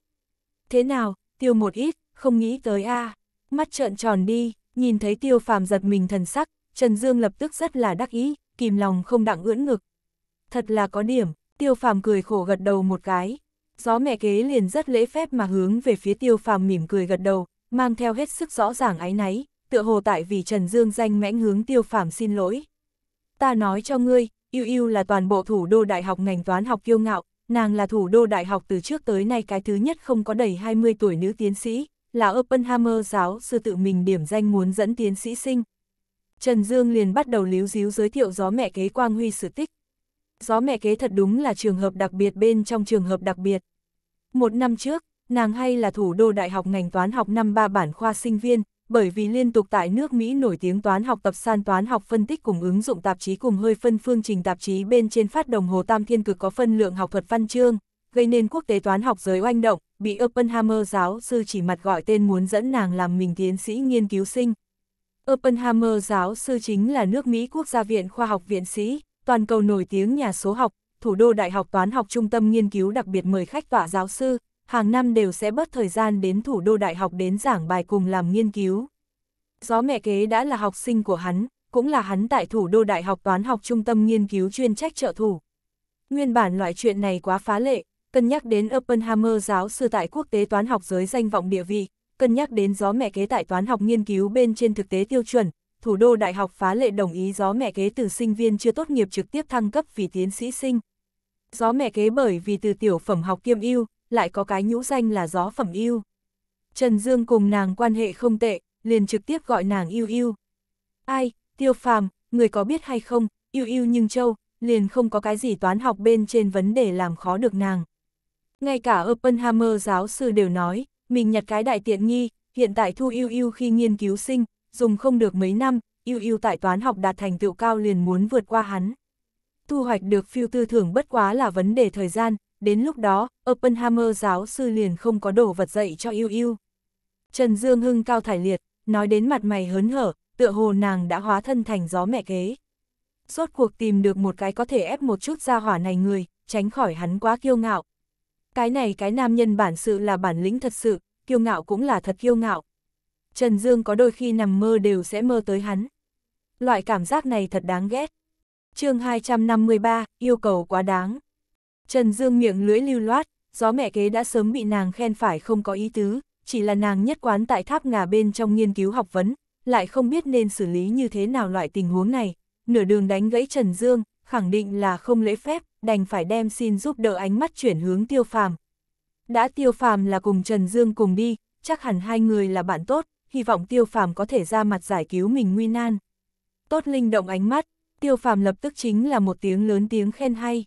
Thế nào, tiêu một ít, không nghĩ tới a mắt trợn tròn đi, nhìn thấy tiêu phàm giật mình thần sắc, Trần Dương lập tức rất là đắc ý, kìm lòng không đặng ưỡn ngực. Thật là có điểm, tiêu phàm cười khổ gật đầu một cái. Gió mẹ kế liền rất lễ phép mà hướng về phía tiêu phàm mỉm cười gật đầu, mang theo hết sức rõ ràng áy náy, tựa hồ tại vì Trần Dương danh mẽ hướng tiêu phàm xin lỗi ta nói cho ngươi, Yêu Yêu là toàn bộ thủ đô đại học ngành toán học kiêu ngạo, nàng là thủ đô đại học từ trước tới nay cái thứ nhất không có đầy 20 tuổi nữ tiến sĩ, là Oppenheimer giáo sư tự mình điểm danh muốn dẫn tiến sĩ sinh. Trần Dương liền bắt đầu líu díu giới thiệu gió mẹ kế Quang Huy sử tích. Gió mẹ kế thật đúng là trường hợp đặc biệt bên trong trường hợp đặc biệt. Một năm trước, nàng hay là thủ đô đại học ngành toán học năm ba bản khoa sinh viên, bởi vì liên tục tại nước Mỹ nổi tiếng toán học tập san toán học phân tích cùng ứng dụng tạp chí cùng hơi phân phương trình tạp chí bên trên phát đồng hồ tam thiên cực có phân lượng học thuật văn chương, gây nên quốc tế toán học giới oanh động, bị Oppenheimer giáo sư chỉ mặt gọi tên muốn dẫn nàng làm mình tiến sĩ nghiên cứu sinh. Oppenheimer giáo sư chính là nước Mỹ Quốc gia viện khoa học viện sĩ, toàn cầu nổi tiếng nhà số học, thủ đô Đại học Toán học Trung tâm Nghiên cứu đặc biệt mời khách tọa giáo sư, hàng năm đều sẽ bớt thời gian đến thủ đô đại học đến giảng bài cùng làm nghiên cứu. Gió mẹ kế đã là học sinh của hắn, cũng là hắn tại thủ đô đại học toán học trung tâm nghiên cứu chuyên trách trợ thủ. Nguyên bản loại chuyện này quá phá lệ, cân nhắc đến Oppenheimer giáo sư tại quốc tế toán học giới danh vọng địa vị, cân nhắc đến gió mẹ kế tại toán học nghiên cứu bên trên thực tế tiêu chuẩn, thủ đô đại học phá lệ đồng ý gió mẹ kế từ sinh viên chưa tốt nghiệp trực tiếp thăng cấp vì tiến sĩ sinh. Gió mẹ kế bởi vì từ tiểu phẩm học kiêm ưu, lại có cái nhũ danh là gió phẩm yêu. Trần Dương cùng nàng quan hệ không tệ, liền trực tiếp gọi nàng yêu yêu. Ai, tiêu phàm, người có biết hay không, yêu yêu nhưng châu, liền không có cái gì toán học bên trên vấn đề làm khó được nàng. Ngay cả Oppenheimer giáo sư đều nói, mình nhặt cái đại tiện nghi, hiện tại thu yêu yêu khi nghiên cứu sinh, dùng không được mấy năm, yêu yêu tại toán học đạt thành tựu cao liền muốn vượt qua hắn. Thu hoạch được phiêu tư thưởng bất quá là vấn đề thời gian, đến lúc đó, Oppenheimer giáo sư liền không có đồ vật dạy cho yêu yêu. Trần Dương Hưng cao thải liệt, nói đến mặt mày hớn hở, tựa hồ nàng đã hóa thân thành gió mẹ kế. Rốt cuộc tìm được một cái có thể ép một chút ra hỏa này người, tránh khỏi hắn quá kiêu ngạo. Cái này cái nam nhân bản sự là bản lĩnh thật sự, kiêu ngạo cũng là thật kiêu ngạo. Trần Dương có đôi khi nằm mơ đều sẽ mơ tới hắn. Loại cảm giác này thật đáng ghét. chương 253, yêu cầu quá đáng. Trần Dương miệng lưỡi lưu loát, gió mẹ kế đã sớm bị nàng khen phải không có ý tứ, chỉ là nàng nhất quán tại tháp ngà bên trong nghiên cứu học vấn, lại không biết nên xử lý như thế nào loại tình huống này. Nửa đường đánh gãy Trần Dương, khẳng định là không lễ phép, đành phải đem xin giúp đỡ ánh mắt chuyển hướng tiêu phàm. Đã tiêu phàm là cùng Trần Dương cùng đi, chắc hẳn hai người là bạn tốt, hy vọng tiêu phàm có thể ra mặt giải cứu mình nguy nan. Tốt linh động ánh mắt, tiêu phàm lập tức chính là một tiếng lớn tiếng khen hay.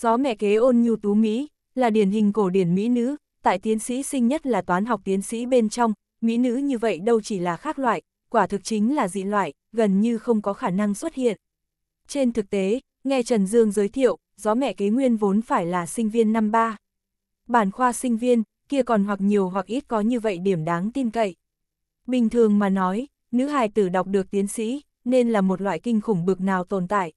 Gió mẹ kế ôn nhu tú Mỹ, là điển hình cổ điển Mỹ nữ, tại tiến sĩ sinh nhất là toán học tiến sĩ bên trong, Mỹ nữ như vậy đâu chỉ là khác loại, quả thực chính là dị loại, gần như không có khả năng xuất hiện. Trên thực tế, nghe Trần Dương giới thiệu, gió mẹ kế nguyên vốn phải là sinh viên năm ba. Bản khoa sinh viên, kia còn hoặc nhiều hoặc ít có như vậy điểm đáng tin cậy. Bình thường mà nói, nữ hài tử đọc được tiến sĩ, nên là một loại kinh khủng bực nào tồn tại,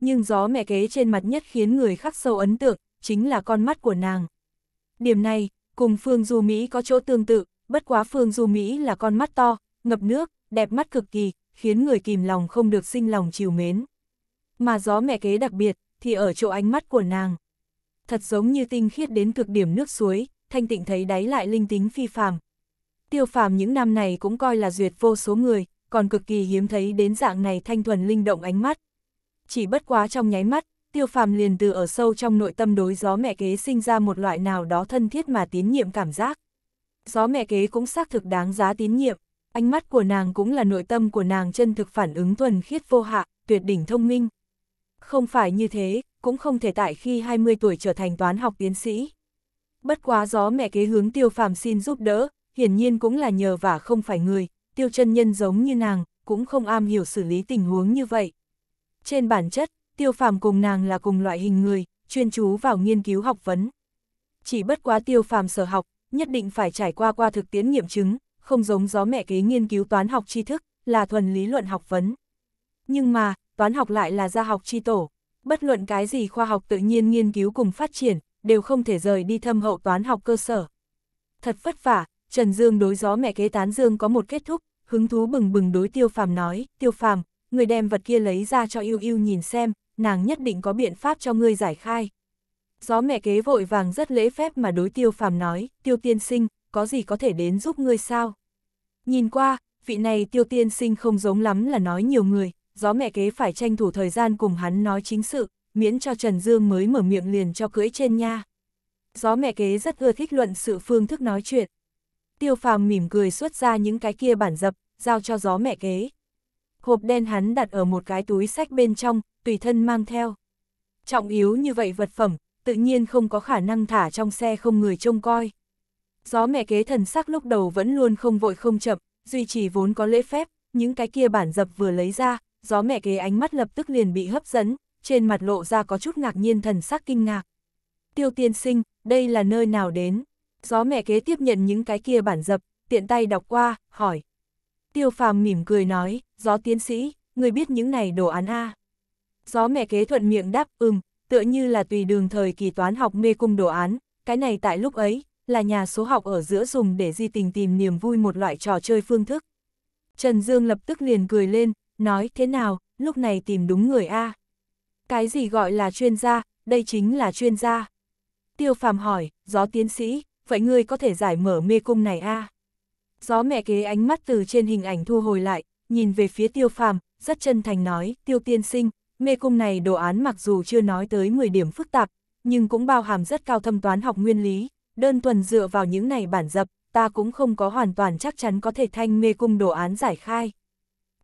nhưng gió mẹ kế trên mặt nhất khiến người khắc sâu ấn tượng, chính là con mắt của nàng. Điểm này, cùng Phương Du Mỹ có chỗ tương tự, bất quá Phương Du Mỹ là con mắt to, ngập nước, đẹp mắt cực kỳ, khiến người kìm lòng không được sinh lòng chiều mến. Mà gió mẹ kế đặc biệt, thì ở chỗ ánh mắt của nàng. Thật giống như tinh khiết đến cực điểm nước suối, thanh tịnh thấy đáy lại linh tính phi phàm. Tiêu phàm những năm này cũng coi là duyệt vô số người, còn cực kỳ hiếm thấy đến dạng này thanh thuần linh động ánh mắt chỉ bất quá trong nháy mắt, tiêu phàm liền từ ở sâu trong nội tâm đối gió mẹ kế sinh ra một loại nào đó thân thiết mà tín nhiệm cảm giác. Gió mẹ kế cũng xác thực đáng giá tín nhiệm, ánh mắt của nàng cũng là nội tâm của nàng chân thực phản ứng thuần khiết vô hạ, tuyệt đỉnh thông minh. Không phải như thế, cũng không thể tại khi 20 tuổi trở thành toán học tiến sĩ. Bất quá gió mẹ kế hướng tiêu phàm xin giúp đỡ, hiển nhiên cũng là nhờ và không phải người, tiêu chân nhân giống như nàng, cũng không am hiểu xử lý tình huống như vậy. Trên bản chất, tiêu phàm cùng nàng là cùng loại hình người, chuyên chú vào nghiên cứu học vấn. Chỉ bất quá tiêu phàm sở học, nhất định phải trải qua qua thực tiễn nghiệm chứng, không giống gió mẹ kế nghiên cứu toán học tri thức, là thuần lý luận học vấn. Nhưng mà, toán học lại là gia học tri tổ. Bất luận cái gì khoa học tự nhiên nghiên cứu cùng phát triển, đều không thể rời đi thâm hậu toán học cơ sở. Thật vất vả, Trần Dương đối gió mẹ kế tán Dương có một kết thúc, hứng thú bừng bừng đối tiêu phàm nói, tiêu phàm, người đem vật kia lấy ra cho yêu yêu nhìn xem, nàng nhất định có biện pháp cho ngươi giải khai. Gió mẹ kế vội vàng rất lễ phép mà đối tiêu phàm nói, tiêu tiên sinh, có gì có thể đến giúp ngươi sao? Nhìn qua, vị này tiêu tiên sinh không giống lắm là nói nhiều người, gió mẹ kế phải tranh thủ thời gian cùng hắn nói chính sự, miễn cho Trần Dương mới mở miệng liền cho cưỡi trên nha. Gió mẹ kế rất ưa thích luận sự phương thức nói chuyện. Tiêu phàm mỉm cười xuất ra những cái kia bản dập, giao cho gió mẹ kế hộp đen hắn đặt ở một cái túi sách bên trong, tùy thân mang theo. Trọng yếu như vậy vật phẩm, tự nhiên không có khả năng thả trong xe không người trông coi. Gió mẹ kế thần sắc lúc đầu vẫn luôn không vội không chậm, duy trì vốn có lễ phép, những cái kia bản dập vừa lấy ra, gió mẹ kế ánh mắt lập tức liền bị hấp dẫn, trên mặt lộ ra có chút ngạc nhiên thần sắc kinh ngạc. Tiêu tiên sinh, đây là nơi nào đến? Gió mẹ kế tiếp nhận những cái kia bản dập, tiện tay đọc qua, hỏi, Tiêu phàm mỉm cười nói, gió tiến sĩ, người biết những này đồ án A. Gió mẹ kế thuận miệng đáp, ừm, tựa như là tùy đường thời kỳ toán học mê cung đồ án, cái này tại lúc ấy, là nhà số học ở giữa dùng để di tình tìm niềm vui một loại trò chơi phương thức. Trần Dương lập tức liền cười lên, nói thế nào, lúc này tìm đúng người A. Cái gì gọi là chuyên gia, đây chính là chuyên gia. Tiêu phàm hỏi, gió tiến sĩ, vậy ngươi có thể giải mở mê cung này A. Gió mẹ kế ánh mắt từ trên hình ảnh thu hồi lại, nhìn về phía tiêu phàm, rất chân thành nói, tiêu tiên sinh, mê cung này đồ án mặc dù chưa nói tới 10 điểm phức tạp, nhưng cũng bao hàm rất cao thâm toán học nguyên lý, đơn thuần dựa vào những này bản dập, ta cũng không có hoàn toàn chắc chắn có thể thanh mê cung đồ án giải khai.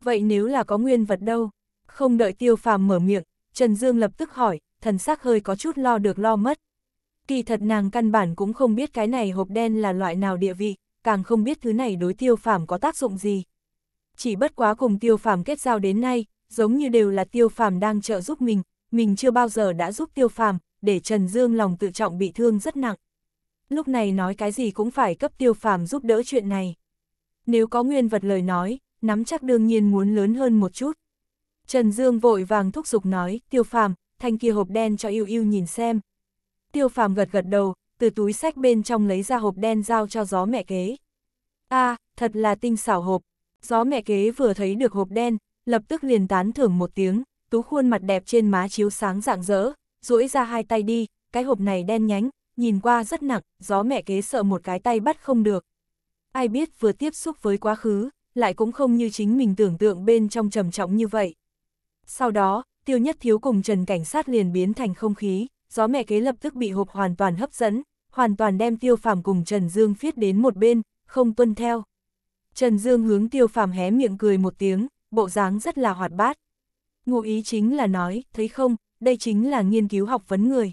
Vậy nếu là có nguyên vật đâu? Không đợi tiêu phàm mở miệng, Trần Dương lập tức hỏi, thần sắc hơi có chút lo được lo mất. Kỳ thật nàng căn bản cũng không biết cái này hộp đen là loại nào địa vị, càng không biết thứ này đối tiêu phàm có tác dụng gì. Chỉ bất quá cùng tiêu phàm kết giao đến nay, giống như đều là tiêu phàm đang trợ giúp mình, mình chưa bao giờ đã giúp tiêu phàm, để Trần Dương lòng tự trọng bị thương rất nặng. Lúc này nói cái gì cũng phải cấp tiêu phàm giúp đỡ chuyện này. Nếu có nguyên vật lời nói, nắm chắc đương nhiên muốn lớn hơn một chút. Trần Dương vội vàng thúc giục nói, tiêu phàm, thanh kia hộp đen cho yêu yêu nhìn xem. Tiêu phàm gật gật đầu, từ túi sách bên trong lấy ra hộp đen giao cho gió mẹ kế. a à, thật là tinh xảo hộp. Gió mẹ kế vừa thấy được hộp đen, lập tức liền tán thưởng một tiếng, tú khuôn mặt đẹp trên má chiếu sáng rạng rỡ, duỗi ra hai tay đi, cái hộp này đen nhánh, nhìn qua rất nặng, gió mẹ kế sợ một cái tay bắt không được. Ai biết vừa tiếp xúc với quá khứ, lại cũng không như chính mình tưởng tượng bên trong trầm trọng như vậy. Sau đó, tiêu nhất thiếu cùng trần cảnh sát liền biến thành không khí, gió mẹ kế lập tức bị hộp hoàn toàn hấp dẫn, hoàn toàn đem tiêu phàm cùng Trần Dương phiết đến một bên, không tuân theo. Trần Dương hướng tiêu phàm hé miệng cười một tiếng, bộ dáng rất là hoạt bát. Ngụ ý chính là nói, thấy không, đây chính là nghiên cứu học vấn người.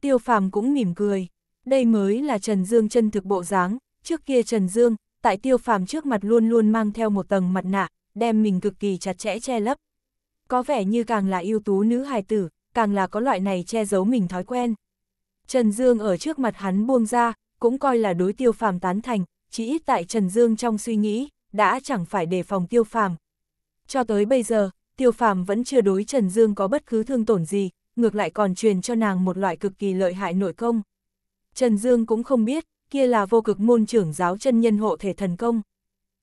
Tiêu phàm cũng mỉm cười, đây mới là Trần Dương chân thực bộ dáng, trước kia Trần Dương, tại tiêu phàm trước mặt luôn luôn mang theo một tầng mặt nạ, đem mình cực kỳ chặt chẽ che lấp. Có vẻ như càng là ưu tú nữ hài tử, càng là có loại này che giấu mình thói quen. Trần Dương ở trước mặt hắn buông ra, cũng coi là đối tiêu phàm tán thành, chỉ ít tại Trần Dương trong suy nghĩ, đã chẳng phải đề phòng tiêu phàm. Cho tới bây giờ, tiêu phàm vẫn chưa đối Trần Dương có bất cứ thương tổn gì, ngược lại còn truyền cho nàng một loại cực kỳ lợi hại nội công. Trần Dương cũng không biết, kia là vô cực môn trưởng giáo chân nhân hộ thể thần công.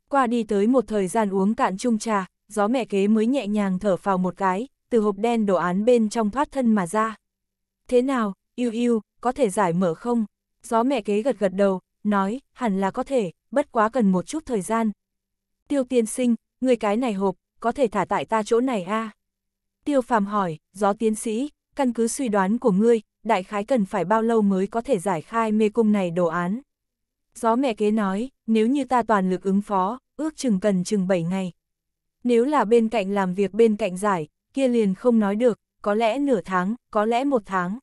Qua đi tới một thời gian uống cạn chung trà, gió mẹ kế mới nhẹ nhàng thở phào một cái, từ hộp đen đồ án bên trong thoát thân mà ra. Thế nào, Yêu yêu, có thể giải mở không? Gió mẹ kế gật gật đầu, nói, hẳn là có thể, bất quá cần một chút thời gian. Tiêu tiên sinh, người cái này hộp, có thể thả tại ta chỗ này a Tiêu phàm hỏi, gió tiến sĩ, căn cứ suy đoán của ngươi, đại khái cần phải bao lâu mới có thể giải khai mê cung này đồ án. Gió mẹ kế nói, nếu như ta toàn lực ứng phó, ước chừng cần chừng 7 ngày. Nếu là bên cạnh làm việc bên cạnh giải, kia liền không nói được, có lẽ nửa tháng, có lẽ một tháng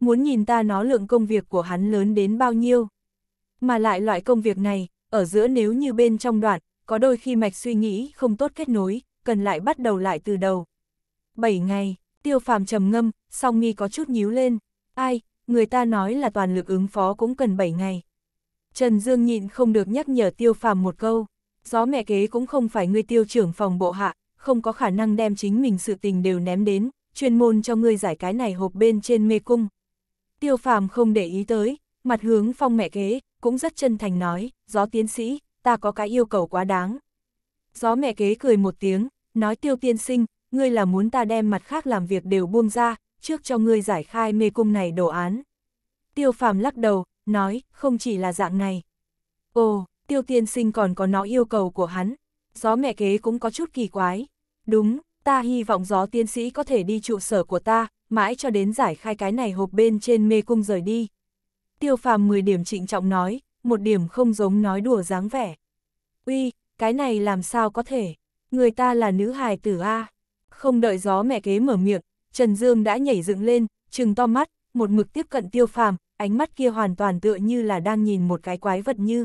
muốn nhìn ta nó lượng công việc của hắn lớn đến bao nhiêu. Mà lại loại công việc này, ở giữa nếu như bên trong đoạn, có đôi khi mạch suy nghĩ không tốt kết nối, cần lại bắt đầu lại từ đầu. 7 ngày, tiêu phàm trầm ngâm, song nghi có chút nhíu lên, ai, người ta nói là toàn lực ứng phó cũng cần 7 ngày. Trần Dương nhịn không được nhắc nhở tiêu phàm một câu, gió mẹ kế cũng không phải người tiêu trưởng phòng bộ hạ, không có khả năng đem chính mình sự tình đều ném đến, chuyên môn cho ngươi giải cái này hộp bên trên mê cung. Tiêu phàm không để ý tới, mặt hướng phong mẹ kế, cũng rất chân thành nói, gió tiến sĩ, ta có cái yêu cầu quá đáng. Gió mẹ kế cười một tiếng, nói tiêu tiên sinh, ngươi là muốn ta đem mặt khác làm việc đều buông ra, trước cho ngươi giải khai mê cung này đồ án. Tiêu phàm lắc đầu, nói, không chỉ là dạng này. Ồ, tiêu tiên sinh còn có nó yêu cầu của hắn, gió mẹ kế cũng có chút kỳ quái. Đúng, ta hy vọng gió tiến sĩ có thể đi trụ sở của ta, mãi cho đến giải khai cái này hộp bên trên mê cung rời đi. Tiêu phàm 10 điểm trịnh trọng nói, một điểm không giống nói đùa dáng vẻ. Uy, cái này làm sao có thể, người ta là nữ hài tử A. Không đợi gió mẹ kế mở miệng, Trần Dương đã nhảy dựng lên, trừng to mắt, một mực tiếp cận tiêu phàm, ánh mắt kia hoàn toàn tựa như là đang nhìn một cái quái vật như.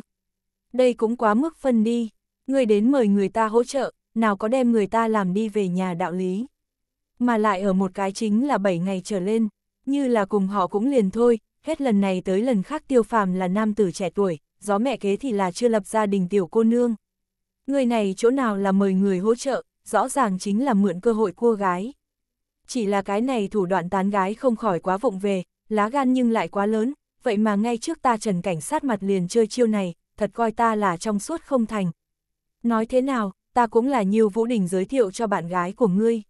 Đây cũng quá mức phân đi, người đến mời người ta hỗ trợ, nào có đem người ta làm đi về nhà đạo lý mà lại ở một cái chính là 7 ngày trở lên, như là cùng họ cũng liền thôi, hết lần này tới lần khác tiêu phàm là nam tử trẻ tuổi, gió mẹ kế thì là chưa lập gia đình tiểu cô nương. Người này chỗ nào là mời người hỗ trợ, rõ ràng chính là mượn cơ hội cua gái. Chỉ là cái này thủ đoạn tán gái không khỏi quá vụng về, lá gan nhưng lại quá lớn, vậy mà ngay trước ta trần cảnh sát mặt liền chơi chiêu này, thật coi ta là trong suốt không thành. Nói thế nào, ta cũng là nhiều vũ đình giới thiệu cho bạn gái của ngươi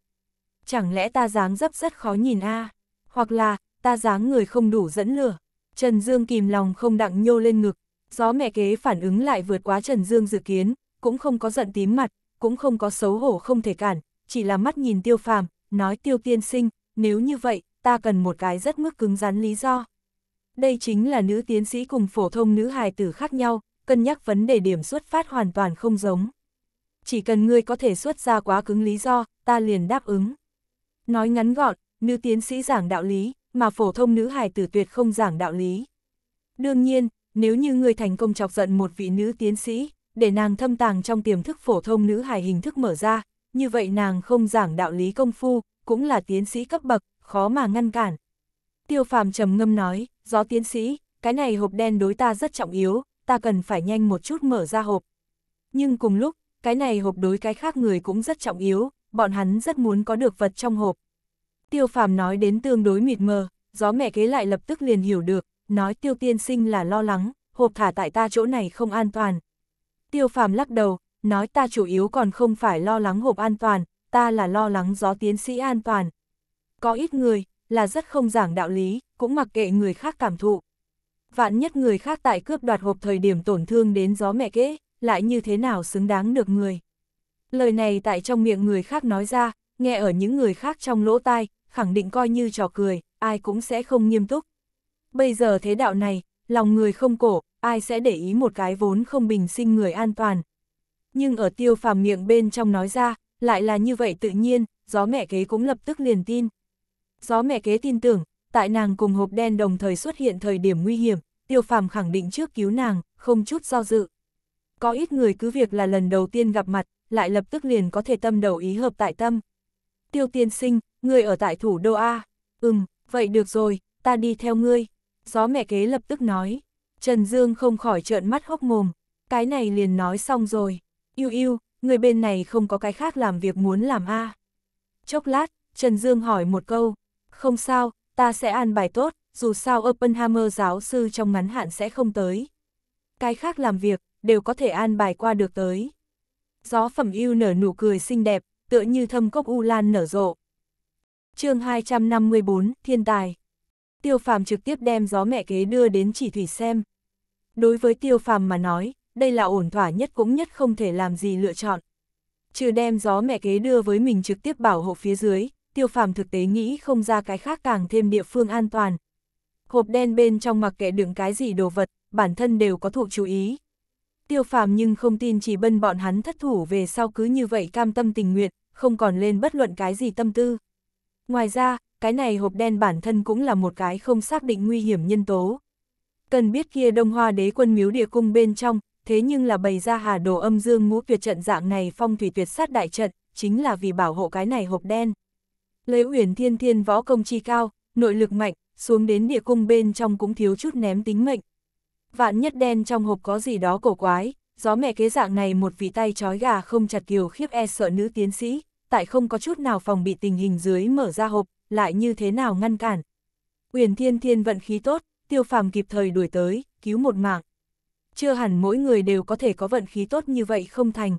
chẳng lẽ ta dáng dấp rất khó nhìn a Hoặc là, ta dáng người không đủ dẫn lửa. Trần Dương kìm lòng không đặng nhô lên ngực, gió mẹ kế phản ứng lại vượt quá Trần Dương dự kiến, cũng không có giận tím mặt, cũng không có xấu hổ không thể cản, chỉ là mắt nhìn tiêu phàm, nói tiêu tiên sinh, nếu như vậy, ta cần một cái rất mức cứng rắn lý do. Đây chính là nữ tiến sĩ cùng phổ thông nữ hài tử khác nhau, cân nhắc vấn đề điểm xuất phát hoàn toàn không giống. Chỉ cần ngươi có thể xuất ra quá cứng lý do, ta liền đáp ứng. Nói ngắn gọn, nữ tiến sĩ giảng đạo lý, mà phổ thông nữ hài tử tuyệt không giảng đạo lý. Đương nhiên, nếu như người thành công chọc giận một vị nữ tiến sĩ, để nàng thâm tàng trong tiềm thức phổ thông nữ hài hình thức mở ra, như vậy nàng không giảng đạo lý công phu, cũng là tiến sĩ cấp bậc, khó mà ngăn cản. Tiêu phàm trầm ngâm nói, gió tiến sĩ, cái này hộp đen đối ta rất trọng yếu, ta cần phải nhanh một chút mở ra hộp. Nhưng cùng lúc, cái này hộp đối cái khác người cũng rất trọng yếu, bọn hắn rất muốn có được vật trong hộp. Tiêu phàm nói đến tương đối mịt mờ, gió mẹ kế lại lập tức liền hiểu được, nói tiêu tiên sinh là lo lắng, hộp thả tại ta chỗ này không an toàn. Tiêu phàm lắc đầu, nói ta chủ yếu còn không phải lo lắng hộp an toàn, ta là lo lắng gió tiến sĩ an toàn. Có ít người, là rất không giảng đạo lý, cũng mặc kệ người khác cảm thụ. Vạn nhất người khác tại cướp đoạt hộp thời điểm tổn thương đến gió mẹ kế, lại như thế nào xứng đáng được người. Lời này tại trong miệng người khác nói ra, nghe ở những người khác trong lỗ tai, khẳng định coi như trò cười, ai cũng sẽ không nghiêm túc. Bây giờ thế đạo này, lòng người không cổ, ai sẽ để ý một cái vốn không bình sinh người an toàn. Nhưng ở tiêu phàm miệng bên trong nói ra, lại là như vậy tự nhiên, gió mẹ kế cũng lập tức liền tin. Gió mẹ kế tin tưởng, tại nàng cùng hộp đen đồng thời xuất hiện thời điểm nguy hiểm, tiêu phàm khẳng định trước cứu nàng, không chút do dự. Có ít người cứ việc là lần đầu tiên gặp mặt, lại lập tức liền có thể tâm đầu ý hợp tại tâm. Tiêu tiên sinh, ngươi ở tại thủ đô A. Ừm, vậy được rồi, ta đi theo ngươi. Gió mẹ kế lập tức nói. Trần Dương không khỏi trợn mắt hốc mồm. Cái này liền nói xong rồi. Yêu yêu, người bên này không có cái khác làm việc muốn làm A. Chốc lát, Trần Dương hỏi một câu. Không sao, ta sẽ an bài tốt, dù sao Oppenheimer giáo sư trong ngắn hạn sẽ không tới. Cái khác làm việc, đều có thể an bài qua được tới gió phẩm yêu nở nụ cười xinh đẹp, tựa như thâm cốc u lan nở rộ. chương 254, Thiên Tài Tiêu phàm trực tiếp đem gió mẹ kế đưa đến chỉ thủy xem. Đối với tiêu phàm mà nói, đây là ổn thỏa nhất cũng nhất không thể làm gì lựa chọn. Trừ đem gió mẹ kế đưa với mình trực tiếp bảo hộ phía dưới, tiêu phàm thực tế nghĩ không ra cái khác càng thêm địa phương an toàn. Hộp đen bên trong mặc kệ đựng cái gì đồ vật, bản thân đều có thuộc chú ý, tiêu phàm nhưng không tin chỉ bân bọn hắn thất thủ về sau cứ như vậy cam tâm tình nguyện, không còn lên bất luận cái gì tâm tư. Ngoài ra, cái này hộp đen bản thân cũng là một cái không xác định nguy hiểm nhân tố. Cần biết kia đông hoa đế quân miếu địa cung bên trong, thế nhưng là bày ra hà đồ âm dương ngũ tuyệt trận dạng này phong thủy tuyệt sát đại trận, chính là vì bảo hộ cái này hộp đen. Lấy uyển thiên thiên võ công chi cao, nội lực mạnh, xuống đến địa cung bên trong cũng thiếu chút ném tính mệnh, vạn nhất đen trong hộp có gì đó cổ quái, gió mẹ kế dạng này một vị tay trói gà không chặt kiều khiếp e sợ nữ tiến sĩ, tại không có chút nào phòng bị tình hình dưới mở ra hộp, lại như thế nào ngăn cản. Uyển Thiên Thiên vận khí tốt, Tiêu Phàm kịp thời đuổi tới, cứu một mạng. Chưa hẳn mỗi người đều có thể có vận khí tốt như vậy không thành.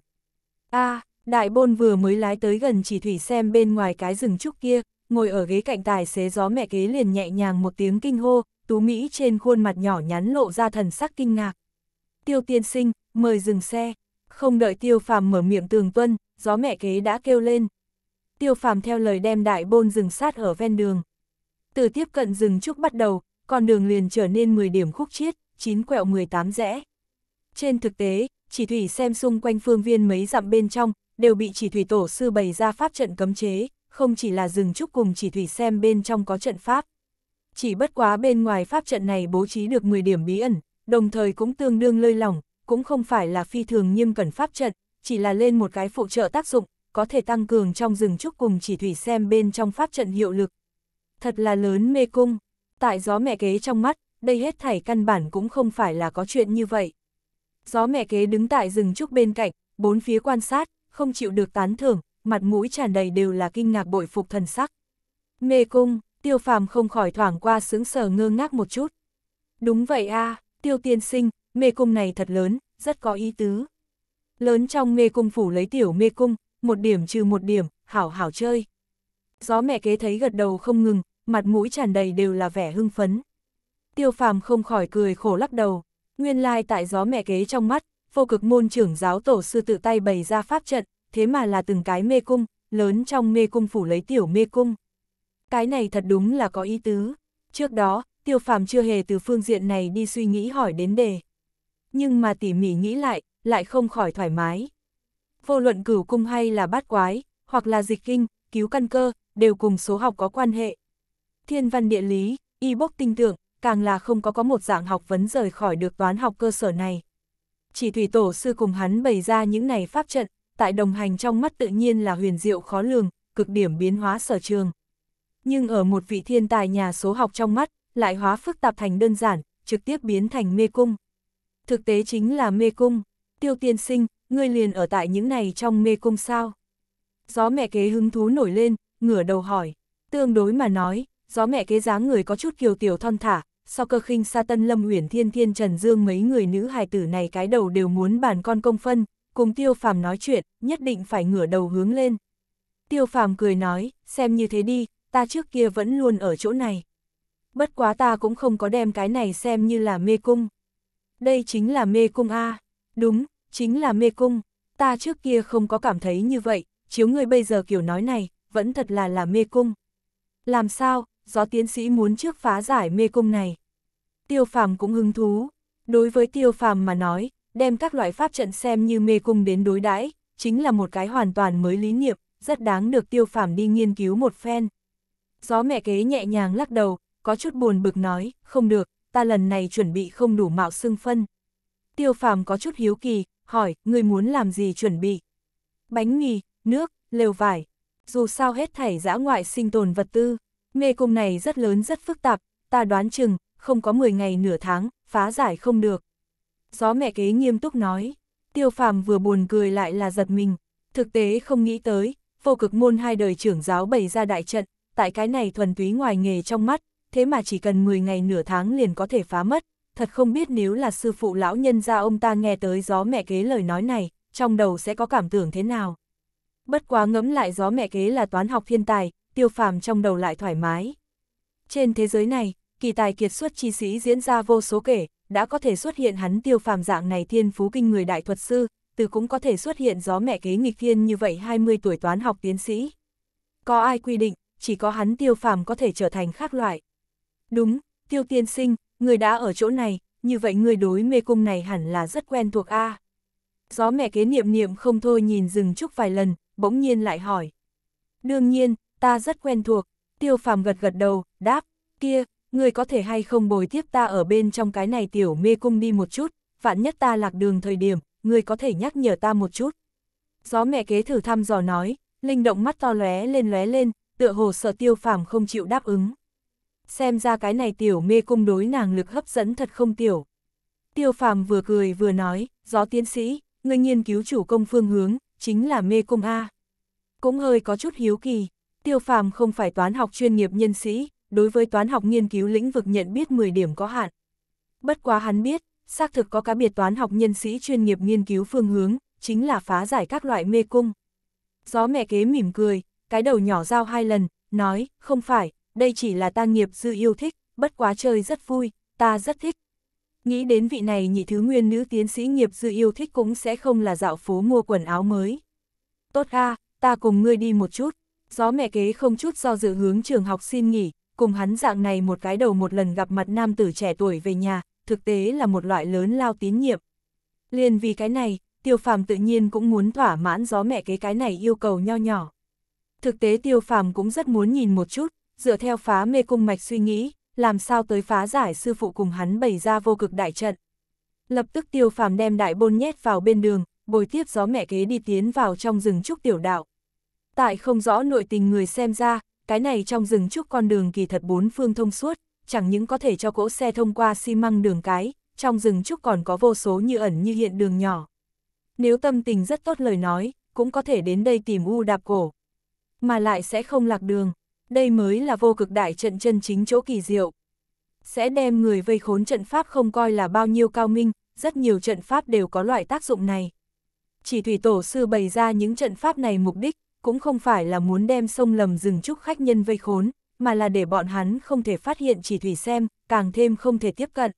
A, Đại Bôn vừa mới lái tới gần chỉ thủy xem bên ngoài cái rừng trúc kia, ngồi ở ghế cạnh tài xế gió mẹ kế liền nhẹ nhàng một tiếng kinh hô, Tú Mỹ trên khuôn mặt nhỏ nhắn lộ ra thần sắc kinh ngạc. Tiêu tiên sinh, mời dừng xe. Không đợi tiêu phàm mở miệng tường tuân, gió mẹ kế đã kêu lên. Tiêu phàm theo lời đem đại bôn dừng sát ở ven đường. Từ tiếp cận rừng trúc bắt đầu, con đường liền trở nên 10 điểm khúc chiết, 9 quẹo 18 rẽ. Trên thực tế, chỉ thủy xem xung quanh phương viên mấy dặm bên trong, đều bị chỉ thủy tổ sư bày ra pháp trận cấm chế, không chỉ là rừng trúc cùng chỉ thủy xem bên trong có trận pháp chỉ bất quá bên ngoài pháp trận này bố trí được 10 điểm bí ẩn, đồng thời cũng tương đương lơi lỏng, cũng không phải là phi thường nghiêm cẩn pháp trận, chỉ là lên một cái phụ trợ tác dụng, có thể tăng cường trong rừng trúc cùng chỉ thủy xem bên trong pháp trận hiệu lực. Thật là lớn mê cung, tại gió mẹ kế trong mắt, đây hết thảy căn bản cũng không phải là có chuyện như vậy. Gió mẹ kế đứng tại rừng trúc bên cạnh, bốn phía quan sát, không chịu được tán thưởng, mặt mũi tràn đầy đều là kinh ngạc bội phục thần sắc. Mê cung, tiêu phàm không khỏi thoảng qua sướng sờ ngơ ngác một chút. Đúng vậy a tiêu tiên sinh, mê cung này thật lớn, rất có ý tứ. Lớn trong mê cung phủ lấy tiểu mê cung, một điểm trừ một điểm, hảo hảo chơi. Gió mẹ kế thấy gật đầu không ngừng, mặt mũi tràn đầy đều là vẻ hưng phấn. Tiêu phàm không khỏi cười khổ lắc đầu, nguyên lai tại gió mẹ kế trong mắt, vô cực môn trưởng giáo tổ sư tự tay bày ra pháp trận, thế mà là từng cái mê cung, lớn trong mê cung phủ lấy tiểu mê cung cái này thật đúng là có ý tứ. Trước đó, tiêu phàm chưa hề từ phương diện này đi suy nghĩ hỏi đến đề. Nhưng mà tỉ mỉ nghĩ lại, lại không khỏi thoải mái. Vô luận cửu cung hay là bát quái, hoặc là dịch kinh, cứu căn cơ, đều cùng số học có quan hệ. Thiên văn địa lý, y bốc tinh tưởng, càng là không có có một dạng học vấn rời khỏi được toán học cơ sở này. Chỉ thủy tổ sư cùng hắn bày ra những này pháp trận, tại đồng hành trong mắt tự nhiên là huyền diệu khó lường, cực điểm biến hóa sở trường nhưng ở một vị thiên tài nhà số học trong mắt, lại hóa phức tạp thành đơn giản, trực tiếp biến thành mê cung. Thực tế chính là mê cung. Tiêu tiên sinh, ngươi liền ở tại những này trong mê cung sao? Gió mẹ kế hứng thú nổi lên, ngửa đầu hỏi. Tương đối mà nói, gió mẹ kế dáng người có chút kiều tiểu thon thả, sau cơ khinh sa tân lâm uyển thiên thiên trần dương mấy người nữ hài tử này cái đầu đều muốn bàn con công phân, cùng tiêu phàm nói chuyện, nhất định phải ngửa đầu hướng lên. Tiêu phàm cười nói, xem như thế đi, ta trước kia vẫn luôn ở chỗ này. Bất quá ta cũng không có đem cái này xem như là mê cung. Đây chính là mê cung A, đúng, chính là mê cung, ta trước kia không có cảm thấy như vậy, chiếu người bây giờ kiểu nói này, vẫn thật là là mê cung. Làm sao, gió tiến sĩ muốn trước phá giải mê cung này. Tiêu phàm cũng hứng thú, đối với tiêu phàm mà nói, đem các loại pháp trận xem như mê cung đến đối đãi chính là một cái hoàn toàn mới lý niệm, rất đáng được tiêu phàm đi nghiên cứu một phen. Gió mẹ kế nhẹ nhàng lắc đầu, có chút buồn bực nói, không được, ta lần này chuẩn bị không đủ mạo xưng phân. Tiêu phàm có chút hiếu kỳ, hỏi, người muốn làm gì chuẩn bị? Bánh mì, nước, lều vải. Dù sao hết thảy dã ngoại sinh tồn vật tư, mê cung này rất lớn rất phức tạp, ta đoán chừng, không có 10 ngày nửa tháng, phá giải không được. Gió mẹ kế nghiêm túc nói, tiêu phàm vừa buồn cười lại là giật mình, thực tế không nghĩ tới, vô cực môn hai đời trưởng giáo bày ra đại trận, tại cái này thuần túy ngoài nghề trong mắt, thế mà chỉ cần 10 ngày nửa tháng liền có thể phá mất, thật không biết nếu là sư phụ lão nhân gia ông ta nghe tới gió mẹ kế lời nói này, trong đầu sẽ có cảm tưởng thế nào. Bất quá ngẫm lại gió mẹ kế là toán học thiên tài, tiêu phàm trong đầu lại thoải mái. Trên thế giới này, kỳ tài kiệt xuất chi sĩ diễn ra vô số kể, đã có thể xuất hiện hắn tiêu phàm dạng này thiên phú kinh người đại thuật sư, từ cũng có thể xuất hiện gió mẹ kế nghịch thiên như vậy 20 tuổi toán học tiến sĩ. Có ai quy định, chỉ có hắn tiêu phàm có thể trở thành khác loại. Đúng, tiêu tiên sinh, người đã ở chỗ này, như vậy người đối mê cung này hẳn là rất quen thuộc a. Gió mẹ kế niệm niệm không thôi nhìn rừng trúc vài lần, bỗng nhiên lại hỏi. Đương nhiên, ta rất quen thuộc, tiêu phàm gật gật đầu, đáp, kia, người có thể hay không bồi tiếp ta ở bên trong cái này tiểu mê cung đi một chút, vạn nhất ta lạc đường thời điểm, người có thể nhắc nhở ta một chút. Gió mẹ kế thử thăm dò nói, linh động mắt to lóe lên lóe lên, tựa hồ sợ tiêu phàm không chịu đáp ứng. Xem ra cái này tiểu mê cung đối nàng lực hấp dẫn thật không tiểu. Tiêu phàm vừa cười vừa nói, gió tiến sĩ, người nghiên cứu chủ công phương hướng, chính là mê cung A. Cũng hơi có chút hiếu kỳ, tiêu phàm không phải toán học chuyên nghiệp nhân sĩ, đối với toán học nghiên cứu lĩnh vực nhận biết 10 điểm có hạn. Bất quá hắn biết, xác thực có cá biệt toán học nhân sĩ chuyên nghiệp nghiên cứu phương hướng, chính là phá giải các loại mê cung. Gió mẹ kế mỉm cười, cái đầu nhỏ giao hai lần, nói, không phải, đây chỉ là ta nghiệp dư yêu thích, bất quá chơi rất vui, ta rất thích. Nghĩ đến vị này nhị thứ nguyên nữ tiến sĩ nghiệp dư yêu thích cũng sẽ không là dạo phố mua quần áo mới. Tốt a ta cùng ngươi đi một chút, gió mẹ kế không chút do dự hướng trường học xin nghỉ, cùng hắn dạng này một cái đầu một lần gặp mặt nam tử trẻ tuổi về nhà, thực tế là một loại lớn lao tín nhiệm. Liền vì cái này, tiêu phàm tự nhiên cũng muốn thỏa mãn gió mẹ kế cái này yêu cầu nho nhỏ. Thực tế tiêu phàm cũng rất muốn nhìn một chút, dựa theo phá mê cung mạch suy nghĩ, làm sao tới phá giải sư phụ cùng hắn bày ra vô cực đại trận. Lập tức tiêu phàm đem đại bôn nhét vào bên đường, bồi tiếp gió mẹ kế đi tiến vào trong rừng trúc tiểu đạo. Tại không rõ nội tình người xem ra, cái này trong rừng trúc con đường kỳ thật bốn phương thông suốt, chẳng những có thể cho cỗ xe thông qua xi măng đường cái, trong rừng trúc còn có vô số như ẩn như hiện đường nhỏ. Nếu tâm tình rất tốt lời nói, cũng có thể đến đây tìm u đạp cổ mà lại sẽ không lạc đường. Đây mới là vô cực đại trận chân chính chỗ kỳ diệu. Sẽ đem người vây khốn trận pháp không coi là bao nhiêu cao minh, rất nhiều trận pháp đều có loại tác dụng này. Chỉ thủy tổ sư bày ra những trận pháp này mục đích, cũng không phải là muốn đem sông lầm rừng trúc khách nhân vây khốn, mà là để bọn hắn không thể phát hiện chỉ thủy xem, càng thêm không thể tiếp cận.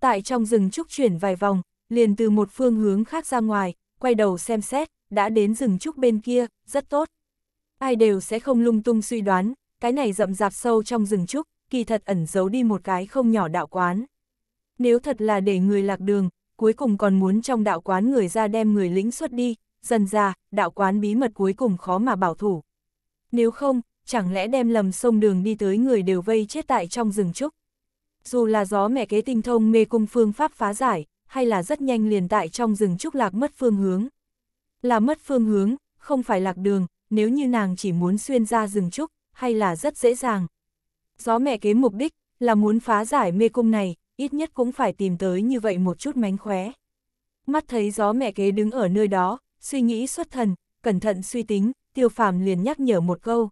Tại trong rừng trúc chuyển vài vòng, liền từ một phương hướng khác ra ngoài, quay đầu xem xét, đã đến rừng trúc bên kia, rất tốt ai đều sẽ không lung tung suy đoán, cái này rậm rạp sâu trong rừng trúc, kỳ thật ẩn giấu đi một cái không nhỏ đạo quán. Nếu thật là để người lạc đường, cuối cùng còn muốn trong đạo quán người ra đem người lĩnh xuất đi, dần ra, đạo quán bí mật cuối cùng khó mà bảo thủ. Nếu không, chẳng lẽ đem lầm sông đường đi tới người đều vây chết tại trong rừng trúc. Dù là gió mẹ kế tinh thông mê cung phương pháp phá giải, hay là rất nhanh liền tại trong rừng trúc lạc mất phương hướng. Là mất phương hướng, không phải lạc đường, nếu như nàng chỉ muốn xuyên ra rừng trúc, hay là rất dễ dàng. Gió mẹ kế mục đích là muốn phá giải mê cung này, ít nhất cũng phải tìm tới như vậy một chút mánh khóe. Mắt thấy gió mẹ kế đứng ở nơi đó, suy nghĩ xuất thần, cẩn thận suy tính, tiêu phàm liền nhắc nhở một câu.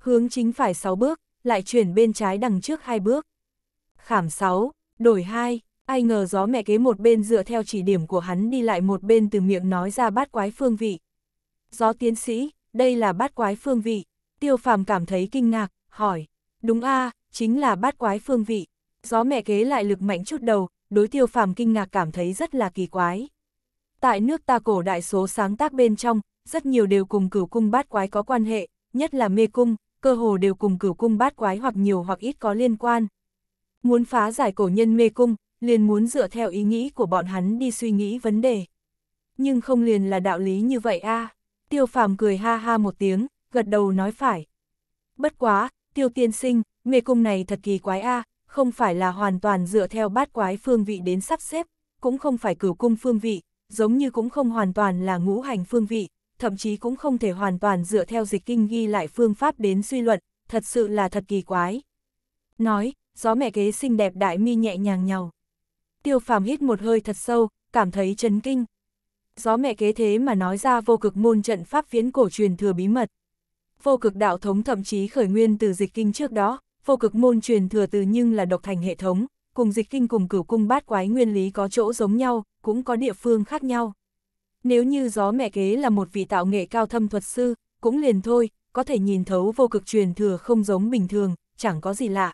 Hướng chính phải 6 bước, lại chuyển bên trái đằng trước hai bước. Khảm 6, đổi 2, ai ngờ gió mẹ kế một bên dựa theo chỉ điểm của hắn đi lại một bên từ miệng nói ra bát quái phương vị. Gió tiến sĩ, đây là bát quái phương vị. Tiêu phàm cảm thấy kinh ngạc, hỏi, đúng a chính là bát quái phương vị. Gió mẹ kế lại lực mạnh chút đầu, đối tiêu phàm kinh ngạc cảm thấy rất là kỳ quái. Tại nước ta cổ đại số sáng tác bên trong, rất nhiều đều cùng cửu cung bát quái có quan hệ, nhất là mê cung, cơ hồ đều cùng cửu cung bát quái hoặc nhiều hoặc ít có liên quan. Muốn phá giải cổ nhân mê cung, liền muốn dựa theo ý nghĩ của bọn hắn đi suy nghĩ vấn đề. Nhưng không liền là đạo lý như vậy a tiêu phàm cười ha ha một tiếng, gật đầu nói phải. Bất quá, tiêu tiên sinh, mê cung này thật kỳ quái a không phải là hoàn toàn dựa theo bát quái phương vị đến sắp xếp, cũng không phải cửu cung phương vị, giống như cũng không hoàn toàn là ngũ hành phương vị, thậm chí cũng không thể hoàn toàn dựa theo dịch kinh ghi lại phương pháp đến suy luận, thật sự là thật kỳ quái. Nói, gió mẹ kế xinh đẹp đại mi nhẹ nhàng nhào. Tiêu phàm hít một hơi thật sâu, cảm thấy chấn kinh gió mẹ kế thế mà nói ra vô cực môn trận pháp viễn cổ truyền thừa bí mật. Vô cực đạo thống thậm chí khởi nguyên từ dịch kinh trước đó, vô cực môn truyền thừa từ nhưng là độc thành hệ thống, cùng dịch kinh cùng cửu cung bát quái nguyên lý có chỗ giống nhau, cũng có địa phương khác nhau. Nếu như gió mẹ kế là một vị tạo nghệ cao thâm thuật sư, cũng liền thôi, có thể nhìn thấu vô cực truyền thừa không giống bình thường, chẳng có gì lạ.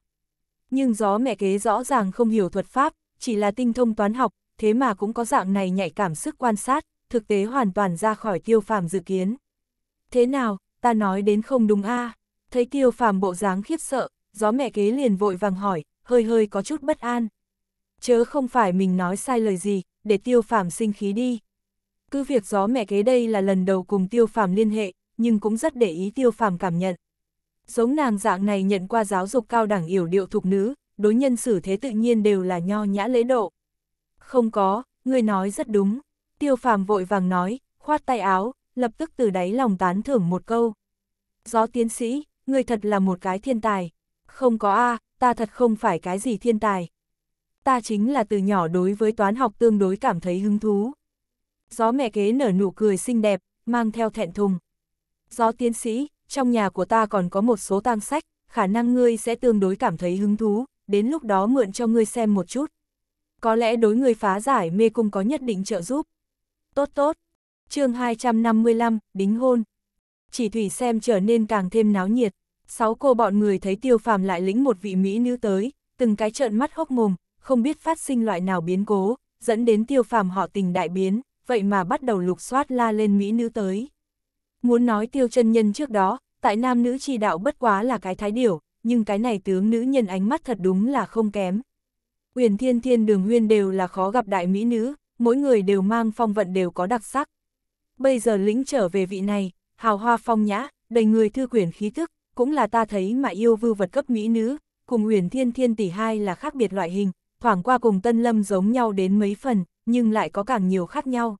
Nhưng gió mẹ kế rõ ràng không hiểu thuật pháp, chỉ là tinh thông toán học, thế mà cũng có dạng này nhạy cảm sức quan sát, thực tế hoàn toàn ra khỏi tiêu phàm dự kiến. Thế nào, ta nói đến không đúng a Thấy tiêu phàm bộ dáng khiếp sợ, gió mẹ kế liền vội vàng hỏi, hơi hơi có chút bất an. Chớ không phải mình nói sai lời gì, để tiêu phàm sinh khí đi. Cứ việc gió mẹ kế đây là lần đầu cùng tiêu phàm liên hệ, nhưng cũng rất để ý tiêu phàm cảm nhận. Giống nàng dạng này nhận qua giáo dục cao đẳng yểu điệu thục nữ, đối nhân xử thế tự nhiên đều là nho nhã lễ độ. Không có, người nói rất đúng. Tiêu phàm vội vàng nói, khoát tay áo, lập tức từ đáy lòng tán thưởng một câu. Gió tiến sĩ, người thật là một cái thiên tài. Không có A, ta thật không phải cái gì thiên tài. Ta chính là từ nhỏ đối với toán học tương đối cảm thấy hứng thú. Gió mẹ kế nở nụ cười xinh đẹp, mang theo thẹn thùng. Gió tiến sĩ, trong nhà của ta còn có một số tang sách, khả năng ngươi sẽ tương đối cảm thấy hứng thú, đến lúc đó mượn cho ngươi xem một chút. Có lẽ đối ngươi phá giải mê cung có nhất định trợ giúp. Tốt tốt. chương 255, đính hôn. Chỉ thủy xem trở nên càng thêm náo nhiệt. Sáu cô bọn người thấy tiêu phàm lại lĩnh một vị Mỹ nữ tới, từng cái trợn mắt hốc mồm, không biết phát sinh loại nào biến cố, dẫn đến tiêu phàm họ tình đại biến, vậy mà bắt đầu lục soát la lên Mỹ nữ tới. Muốn nói tiêu chân nhân trước đó, tại nam nữ chi đạo bất quá là cái thái điểu, nhưng cái này tướng nữ nhân ánh mắt thật đúng là không kém. Quyền thiên thiên đường huyên đều là khó gặp đại mỹ nữ, mỗi người đều mang phong vận đều có đặc sắc. Bây giờ lĩnh trở về vị này, hào hoa phong nhã, đầy người thư quyển khí thức, cũng là ta thấy mà yêu vưu vật cấp mỹ nữ, cùng huyền thiên thiên tỷ hai là khác biệt loại hình, thoảng qua cùng tân lâm giống nhau đến mấy phần, nhưng lại có càng nhiều khác nhau.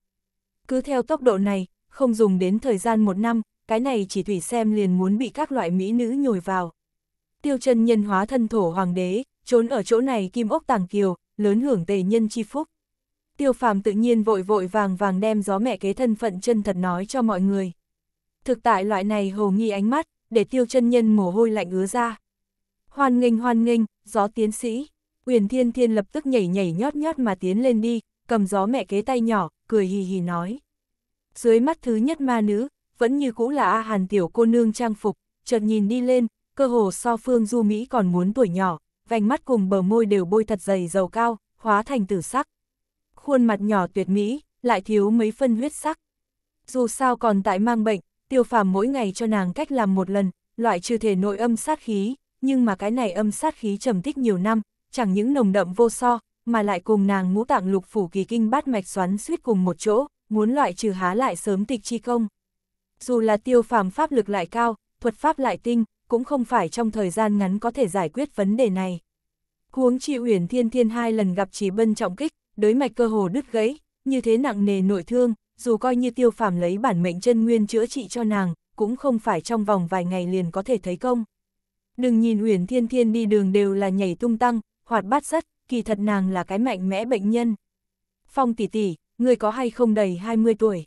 Cứ theo tốc độ này, không dùng đến thời gian một năm, cái này chỉ thủy xem liền muốn bị các loại mỹ nữ nhồi vào. Tiêu chân nhân hóa thân thổ hoàng đế, trốn ở chỗ này kim ốc tàng kiều, lớn hưởng tề nhân chi phúc tiêu phàm tự nhiên vội vội vàng vàng đem gió mẹ kế thân phận chân thật nói cho mọi người. Thực tại loại này hồ nghi ánh mắt, để tiêu chân nhân mồ hôi lạnh ứa ra. Hoan nghênh hoan nghênh, gió tiến sĩ, Quyền Thiên Thiên lập tức nhảy nhảy nhót nhót mà tiến lên đi, cầm gió mẹ kế tay nhỏ, cười hì hì nói. Dưới mắt thứ nhất ma nữ, vẫn như cũ là A Hàn tiểu cô nương trang phục, chợt nhìn đi lên, cơ hồ so phương du Mỹ còn muốn tuổi nhỏ, vành mắt cùng bờ môi đều bôi thật dày dầu cao, hóa thành tử sắc khuôn mặt nhỏ tuyệt mỹ, lại thiếu mấy phân huyết sắc. Dù sao còn tại mang bệnh, tiêu phàm mỗi ngày cho nàng cách làm một lần, loại trừ thể nội âm sát khí, nhưng mà cái này âm sát khí trầm tích nhiều năm, chẳng những nồng đậm vô so, mà lại cùng nàng ngũ tạng lục phủ kỳ kinh bát mạch xoắn suýt cùng một chỗ, muốn loại trừ há lại sớm tịch chi công. Dù là tiêu phàm pháp lực lại cao, thuật pháp lại tinh, cũng không phải trong thời gian ngắn có thể giải quyết vấn đề này. Huống chi Uyển Thiên Thiên hai lần gặp chỉ Bân trọng kích, đới mạch cơ hồ đứt gãy, như thế nặng nề nội thương, dù coi như tiêu phàm lấy bản mệnh chân nguyên chữa trị cho nàng, cũng không phải trong vòng vài ngày liền có thể thấy công. Đừng nhìn Uyển Thiên Thiên đi đường đều là nhảy tung tăng, hoạt bát sắt, kỳ thật nàng là cái mạnh mẽ bệnh nhân. Phong tỷ tỷ, người có hay không đầy 20 tuổi?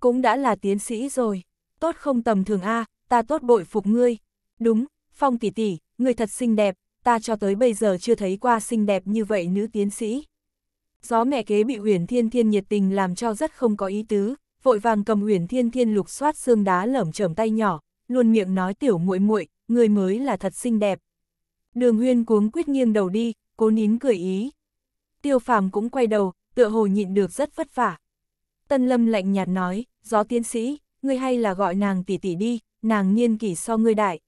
Cũng đã là tiến sĩ rồi, tốt không tầm thường a, ta tốt bội phục ngươi. Đúng, Phong tỷ tỷ, người thật xinh đẹp, ta cho tới bây giờ chưa thấy qua xinh đẹp như vậy nữ tiến sĩ. Gió mẹ kế bị huyền thiên thiên nhiệt tình làm cho rất không có ý tứ, vội vàng cầm huyền thiên thiên lục xoát xương đá lởm chởm tay nhỏ, luôn miệng nói tiểu muội muội người mới là thật xinh đẹp. Đường huyên cuống quyết nghiêng đầu đi, cố nín cười ý. Tiêu phàm cũng quay đầu, tựa hồ nhịn được rất vất vả. Tân lâm lạnh nhạt nói, gió tiến sĩ, ngươi hay là gọi nàng tỷ tỷ đi, nàng niên kỷ so ngươi đại.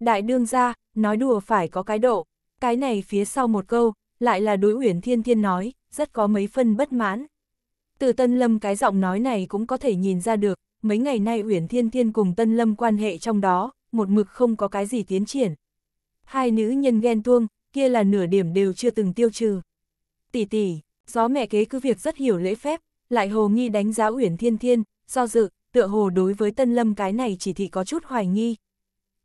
Đại đương ra, nói đùa phải có cái độ, cái này phía sau một câu, lại là đối Uyển Thiên Thiên nói, rất có mấy phân bất mãn. Từ Tân Lâm cái giọng nói này cũng có thể nhìn ra được, mấy ngày nay Uyển Thiên Thiên cùng Tân Lâm quan hệ trong đó, một mực không có cái gì tiến triển. Hai nữ nhân ghen tuông, kia là nửa điểm đều chưa từng tiêu trừ. Tỷ tỷ, gió mẹ kế cứ việc rất hiểu lễ phép, lại hồ nghi đánh giá Uyển Thiên Thiên, do dự, tựa hồ đối với Tân Lâm cái này chỉ thị có chút hoài nghi.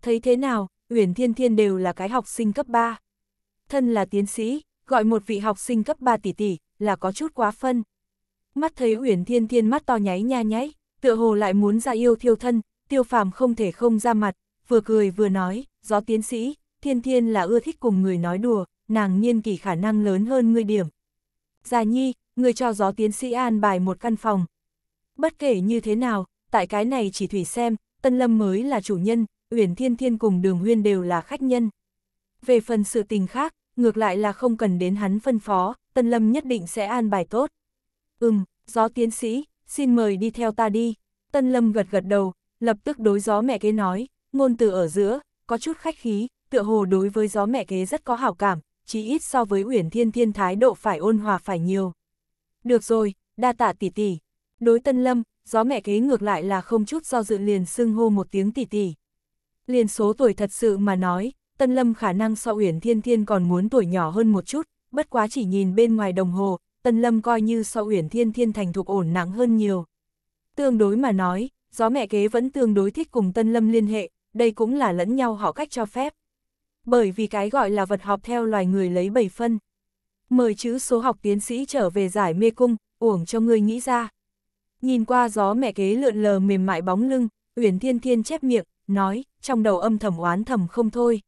Thấy thế nào, Uyển Thiên Thiên đều là cái học sinh cấp 3. Thân là tiến sĩ, gọi một vị học sinh cấp 3 tỷ tỷ, là có chút quá phân. Mắt thấy Uyển Thiên Thiên mắt to nháy nha nháy, tựa hồ lại muốn ra yêu thiêu thân, tiêu phàm không thể không ra mặt, vừa cười vừa nói, gió tiến sĩ, Thiên Thiên là ưa thích cùng người nói đùa, nàng niên kỳ khả năng lớn hơn ngươi điểm. Già nhi, người cho gió tiến sĩ an bài một căn phòng. Bất kể như thế nào, tại cái này chỉ thủy xem, Tân Lâm mới là chủ nhân, Uyển Thiên Thiên cùng Đường Huyên đều là khách nhân. Về phần sự tình khác, ngược lại là không cần đến hắn phân phó, Tân Lâm nhất định sẽ an bài tốt. Ừm, gió tiến sĩ, xin mời đi theo ta đi. Tân Lâm gật gật đầu, lập tức đối gió mẹ kế nói, ngôn từ ở giữa, có chút khách khí, tựa hồ đối với gió mẹ kế rất có hảo cảm, chỉ ít so với Uyển Thiên Thiên thái độ phải ôn hòa phải nhiều. Được rồi, đa tạ tỷ tỷ. Đối Tân Lâm, gió mẹ kế ngược lại là không chút do dự liền xưng hô một tiếng tỷ tỷ. Liền số tuổi thật sự mà nói, Tân Lâm khả năng so Uyển Thiên Thiên còn muốn tuổi nhỏ hơn một chút, bất quá chỉ nhìn bên ngoài đồng hồ, Tân Lâm coi như so Uyển Thiên Thiên thành thục ổn nặng hơn nhiều. Tương đối mà nói, gió mẹ kế vẫn tương đối thích cùng Tân Lâm liên hệ, đây cũng là lẫn nhau họ cách cho phép. Bởi vì cái gọi là vật họp theo loài người lấy bảy phân. Mời chữ số học tiến sĩ trở về giải mê cung, uổng cho người nghĩ ra. Nhìn qua gió mẹ kế lượn lờ mềm mại bóng lưng, Uyển Thiên Thiên chép miệng, nói, trong đầu âm thầm oán thầm không thôi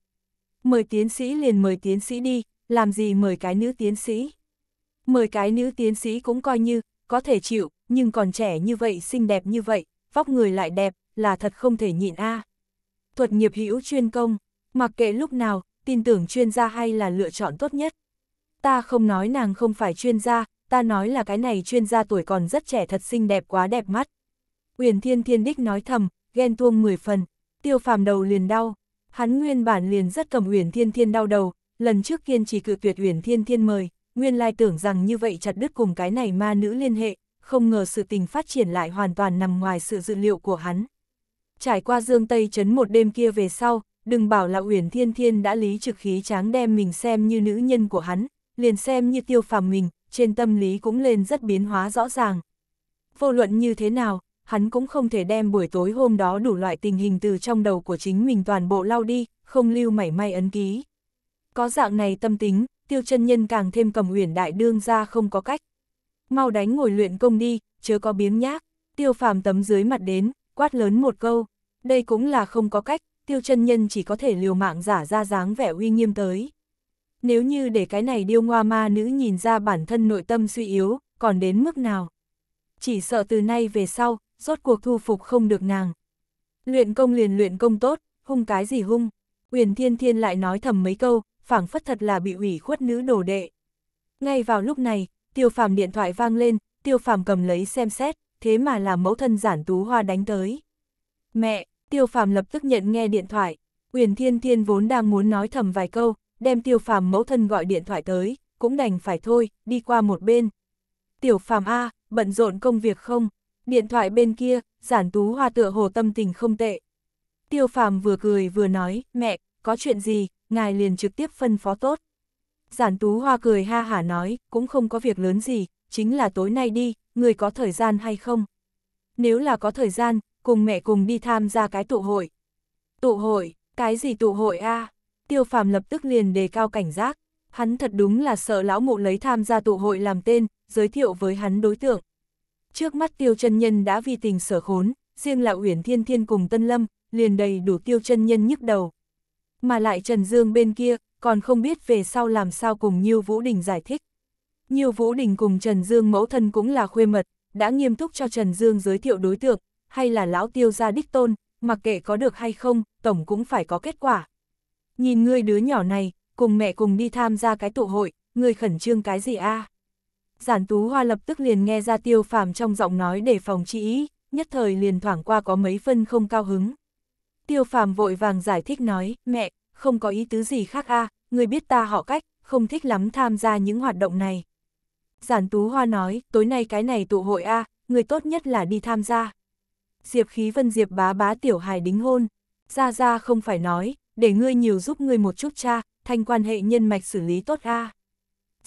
mời tiến sĩ liền mời tiến sĩ đi, làm gì mời cái nữ tiến sĩ. Mời cái nữ tiến sĩ cũng coi như, có thể chịu, nhưng còn trẻ như vậy xinh đẹp như vậy, vóc người lại đẹp, là thật không thể nhịn a. Thuật nghiệp hữu chuyên công, mặc kệ lúc nào, tin tưởng chuyên gia hay là lựa chọn tốt nhất. Ta không nói nàng không phải chuyên gia, ta nói là cái này chuyên gia tuổi còn rất trẻ thật xinh đẹp quá đẹp mắt. Uyển Thiên Thiên Đích nói thầm, ghen tuông 10 phần, tiêu phàm đầu liền đau. Hắn nguyên bản liền rất cầm Uyển Thiên Thiên đau đầu, lần trước kiên trì cự tuyệt Uyển Thiên Thiên mời, nguyên lai tưởng rằng như vậy chặt đứt cùng cái này ma nữ liên hệ, không ngờ sự tình phát triển lại hoàn toàn nằm ngoài sự dự liệu của hắn. Trải qua Dương Tây trấn một đêm kia về sau, đừng bảo là Uyển Thiên Thiên đã lý trực khí tráng đem mình xem như nữ nhân của hắn, liền xem như tiêu phàm mình, trên tâm lý cũng lên rất biến hóa rõ ràng. Vô luận như thế nào, hắn cũng không thể đem buổi tối hôm đó đủ loại tình hình từ trong đầu của chính mình toàn bộ lau đi, không lưu mảy may ấn ký. Có dạng này tâm tính, tiêu chân nhân càng thêm cầm uyển đại đương ra không có cách. Mau đánh ngồi luyện công đi, chớ có biếng nhác, tiêu phàm tấm dưới mặt đến, quát lớn một câu, đây cũng là không có cách, tiêu chân nhân chỉ có thể liều mạng giả ra dáng vẻ uy nghiêm tới. Nếu như để cái này điêu ngoa ma nữ nhìn ra bản thân nội tâm suy yếu, còn đến mức nào? Chỉ sợ từ nay về sau, rốt cuộc thu phục không được nàng. Luyện công liền luyện công tốt, hung cái gì hung. Uyển Thiên Thiên lại nói thầm mấy câu, phảng phất thật là bị ủy khuất nữ đồ đệ. Ngay vào lúc này, Tiêu Phàm điện thoại vang lên, Tiêu Phàm cầm lấy xem xét, thế mà là mẫu thân giản tú hoa đánh tới. Mẹ, Tiêu Phàm lập tức nhận nghe điện thoại, Uyển Thiên Thiên vốn đang muốn nói thầm vài câu, đem Tiêu Phàm mẫu thân gọi điện thoại tới, cũng đành phải thôi, đi qua một bên. Tiểu Phàm A, bận rộn công việc không? Điện thoại bên kia, giản tú hoa tựa hồ tâm tình không tệ. Tiêu phàm vừa cười vừa nói, mẹ, có chuyện gì, ngài liền trực tiếp phân phó tốt. Giản tú hoa cười ha hả nói, cũng không có việc lớn gì, chính là tối nay đi, người có thời gian hay không? Nếu là có thời gian, cùng mẹ cùng đi tham gia cái tụ hội. Tụ hội, cái gì tụ hội a? Tiêu phàm lập tức liền đề cao cảnh giác, hắn thật đúng là sợ lão mụ lấy tham gia tụ hội làm tên, giới thiệu với hắn đối tượng. Trước mắt tiêu chân nhân đã vì tình sở khốn, riêng là Uyển Thiên Thiên cùng Tân Lâm, liền đầy đủ tiêu chân nhân nhức đầu. Mà lại Trần Dương bên kia, còn không biết về sau làm sao cùng Nhiêu Vũ Đình giải thích. Nhiêu Vũ Đình cùng Trần Dương mẫu thân cũng là khuê mật, đã nghiêm túc cho Trần Dương giới thiệu đối tượng, hay là lão tiêu gia đích tôn, mặc kệ có được hay không, tổng cũng phải có kết quả. Nhìn ngươi đứa nhỏ này, cùng mẹ cùng đi tham gia cái tụ hội, ngươi khẩn trương cái gì a? À? giản tú hoa lập tức liền nghe ra tiêu phàm trong giọng nói để phòng chi ý, nhất thời liền thoảng qua có mấy phân không cao hứng. Tiêu phàm vội vàng giải thích nói, mẹ, không có ý tứ gì khác a người biết ta họ cách, không thích lắm tham gia những hoạt động này. Giản tú hoa nói, tối nay cái này tụ hội a người tốt nhất là đi tham gia. Diệp khí vân diệp bá bá tiểu hài đính hôn, ra ra không phải nói, để ngươi nhiều giúp ngươi một chút cha, thanh quan hệ nhân mạch xử lý tốt a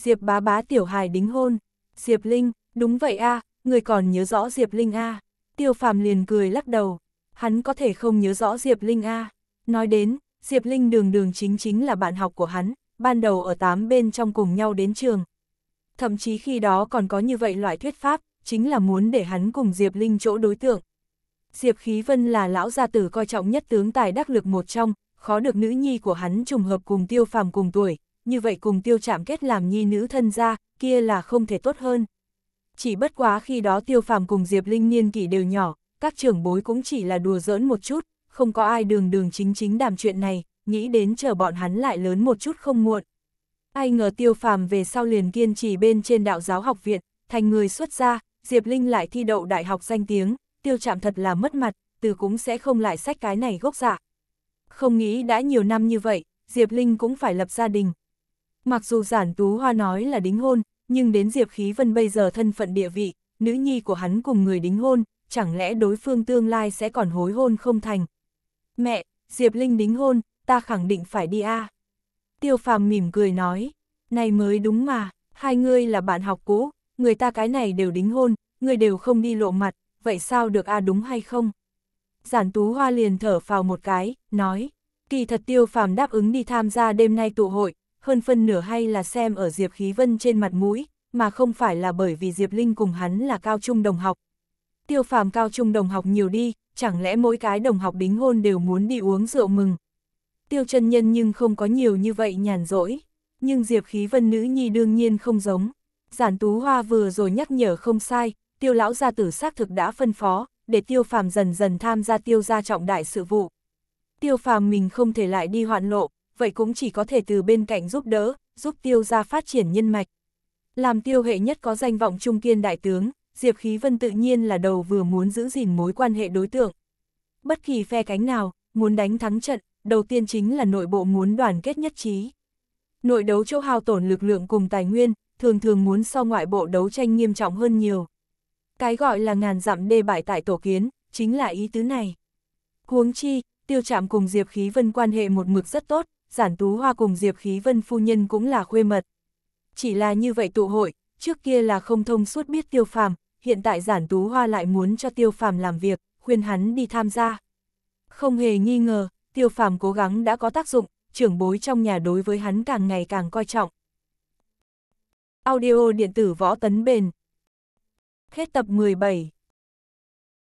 Diệp bá bá tiểu hài đính hôn. Diệp Linh, đúng vậy a, à, người còn nhớ rõ Diệp Linh a. À. Tiêu Phàm liền cười lắc đầu, hắn có thể không nhớ rõ Diệp Linh a. À. Nói đến, Diệp Linh đường đường chính chính là bạn học của hắn, ban đầu ở tám bên trong cùng nhau đến trường. Thậm chí khi đó còn có như vậy loại thuyết pháp, chính là muốn để hắn cùng Diệp Linh chỗ đối tượng. Diệp Khí Vân là lão gia tử coi trọng nhất tướng tài đắc lực một trong, khó được nữ nhi của hắn trùng hợp cùng Tiêu Phàm cùng tuổi, như vậy cùng tiêu chạm kết làm nhi nữ thân gia, kia là không thể tốt hơn. Chỉ bất quá khi đó tiêu phàm cùng Diệp Linh niên kỷ đều nhỏ, các trưởng bối cũng chỉ là đùa giỡn một chút, không có ai đường đường chính chính đàm chuyện này, nghĩ đến chờ bọn hắn lại lớn một chút không muộn. Ai ngờ tiêu phàm về sau liền kiên trì bên trên đạo giáo học viện, thành người xuất gia, Diệp Linh lại thi đậu đại học danh tiếng, tiêu chạm thật là mất mặt, từ cũng sẽ không lại sách cái này gốc dạ. Không nghĩ đã nhiều năm như vậy, Diệp Linh cũng phải lập gia đình, Mặc dù giản tú hoa nói là đính hôn, nhưng đến Diệp Khí Vân bây giờ thân phận địa vị, nữ nhi của hắn cùng người đính hôn, chẳng lẽ đối phương tương lai sẽ còn hối hôn không thành. Mẹ, Diệp Linh đính hôn, ta khẳng định phải đi a. À. Tiêu phàm mỉm cười nói, này mới đúng mà, hai ngươi là bạn học cũ, người ta cái này đều đính hôn, người đều không đi lộ mặt, vậy sao được a à đúng hay không? Giản tú hoa liền thở phào một cái, nói, kỳ thật tiêu phàm đáp ứng đi tham gia đêm nay tụ hội, hơn phân nửa hay là xem ở Diệp Khí Vân trên mặt mũi, mà không phải là bởi vì Diệp Linh cùng hắn là cao trung đồng học. Tiêu phàm cao trung đồng học nhiều đi, chẳng lẽ mỗi cái đồng học đính hôn đều muốn đi uống rượu mừng. Tiêu chân nhân nhưng không có nhiều như vậy nhàn rỗi, nhưng Diệp Khí Vân nữ nhi đương nhiên không giống. Giản Tú Hoa vừa rồi nhắc nhở không sai, tiêu lão gia tử xác thực đã phân phó, để tiêu phàm dần dần tham gia tiêu gia trọng đại sự vụ. Tiêu phàm mình không thể lại đi hoạn lộ, vậy cũng chỉ có thể từ bên cạnh giúp đỡ, giúp tiêu ra phát triển nhân mạch. Làm tiêu hệ nhất có danh vọng trung kiên đại tướng, Diệp Khí Vân tự nhiên là đầu vừa muốn giữ gìn mối quan hệ đối tượng. Bất kỳ phe cánh nào, muốn đánh thắng trận, đầu tiên chính là nội bộ muốn đoàn kết nhất trí. Nội đấu châu hao tổn lực lượng cùng tài nguyên, thường thường muốn so ngoại bộ đấu tranh nghiêm trọng hơn nhiều. Cái gọi là ngàn dặm đê bại tại tổ kiến, chính là ý tứ này. Huống chi, tiêu chạm cùng Diệp Khí Vân quan hệ một mực rất tốt, Giản Tú Hoa cùng Diệp Khí Vân Phu Nhân cũng là khuê mật. Chỉ là như vậy tụ hội, trước kia là không thông suốt biết tiêu phàm, hiện tại Giản Tú Hoa lại muốn cho tiêu phàm làm việc, khuyên hắn đi tham gia. Không hề nghi ngờ, tiêu phàm cố gắng đã có tác dụng, trưởng bối trong nhà đối với hắn càng ngày càng coi trọng. Audio điện tử võ tấn bền Hết tập 17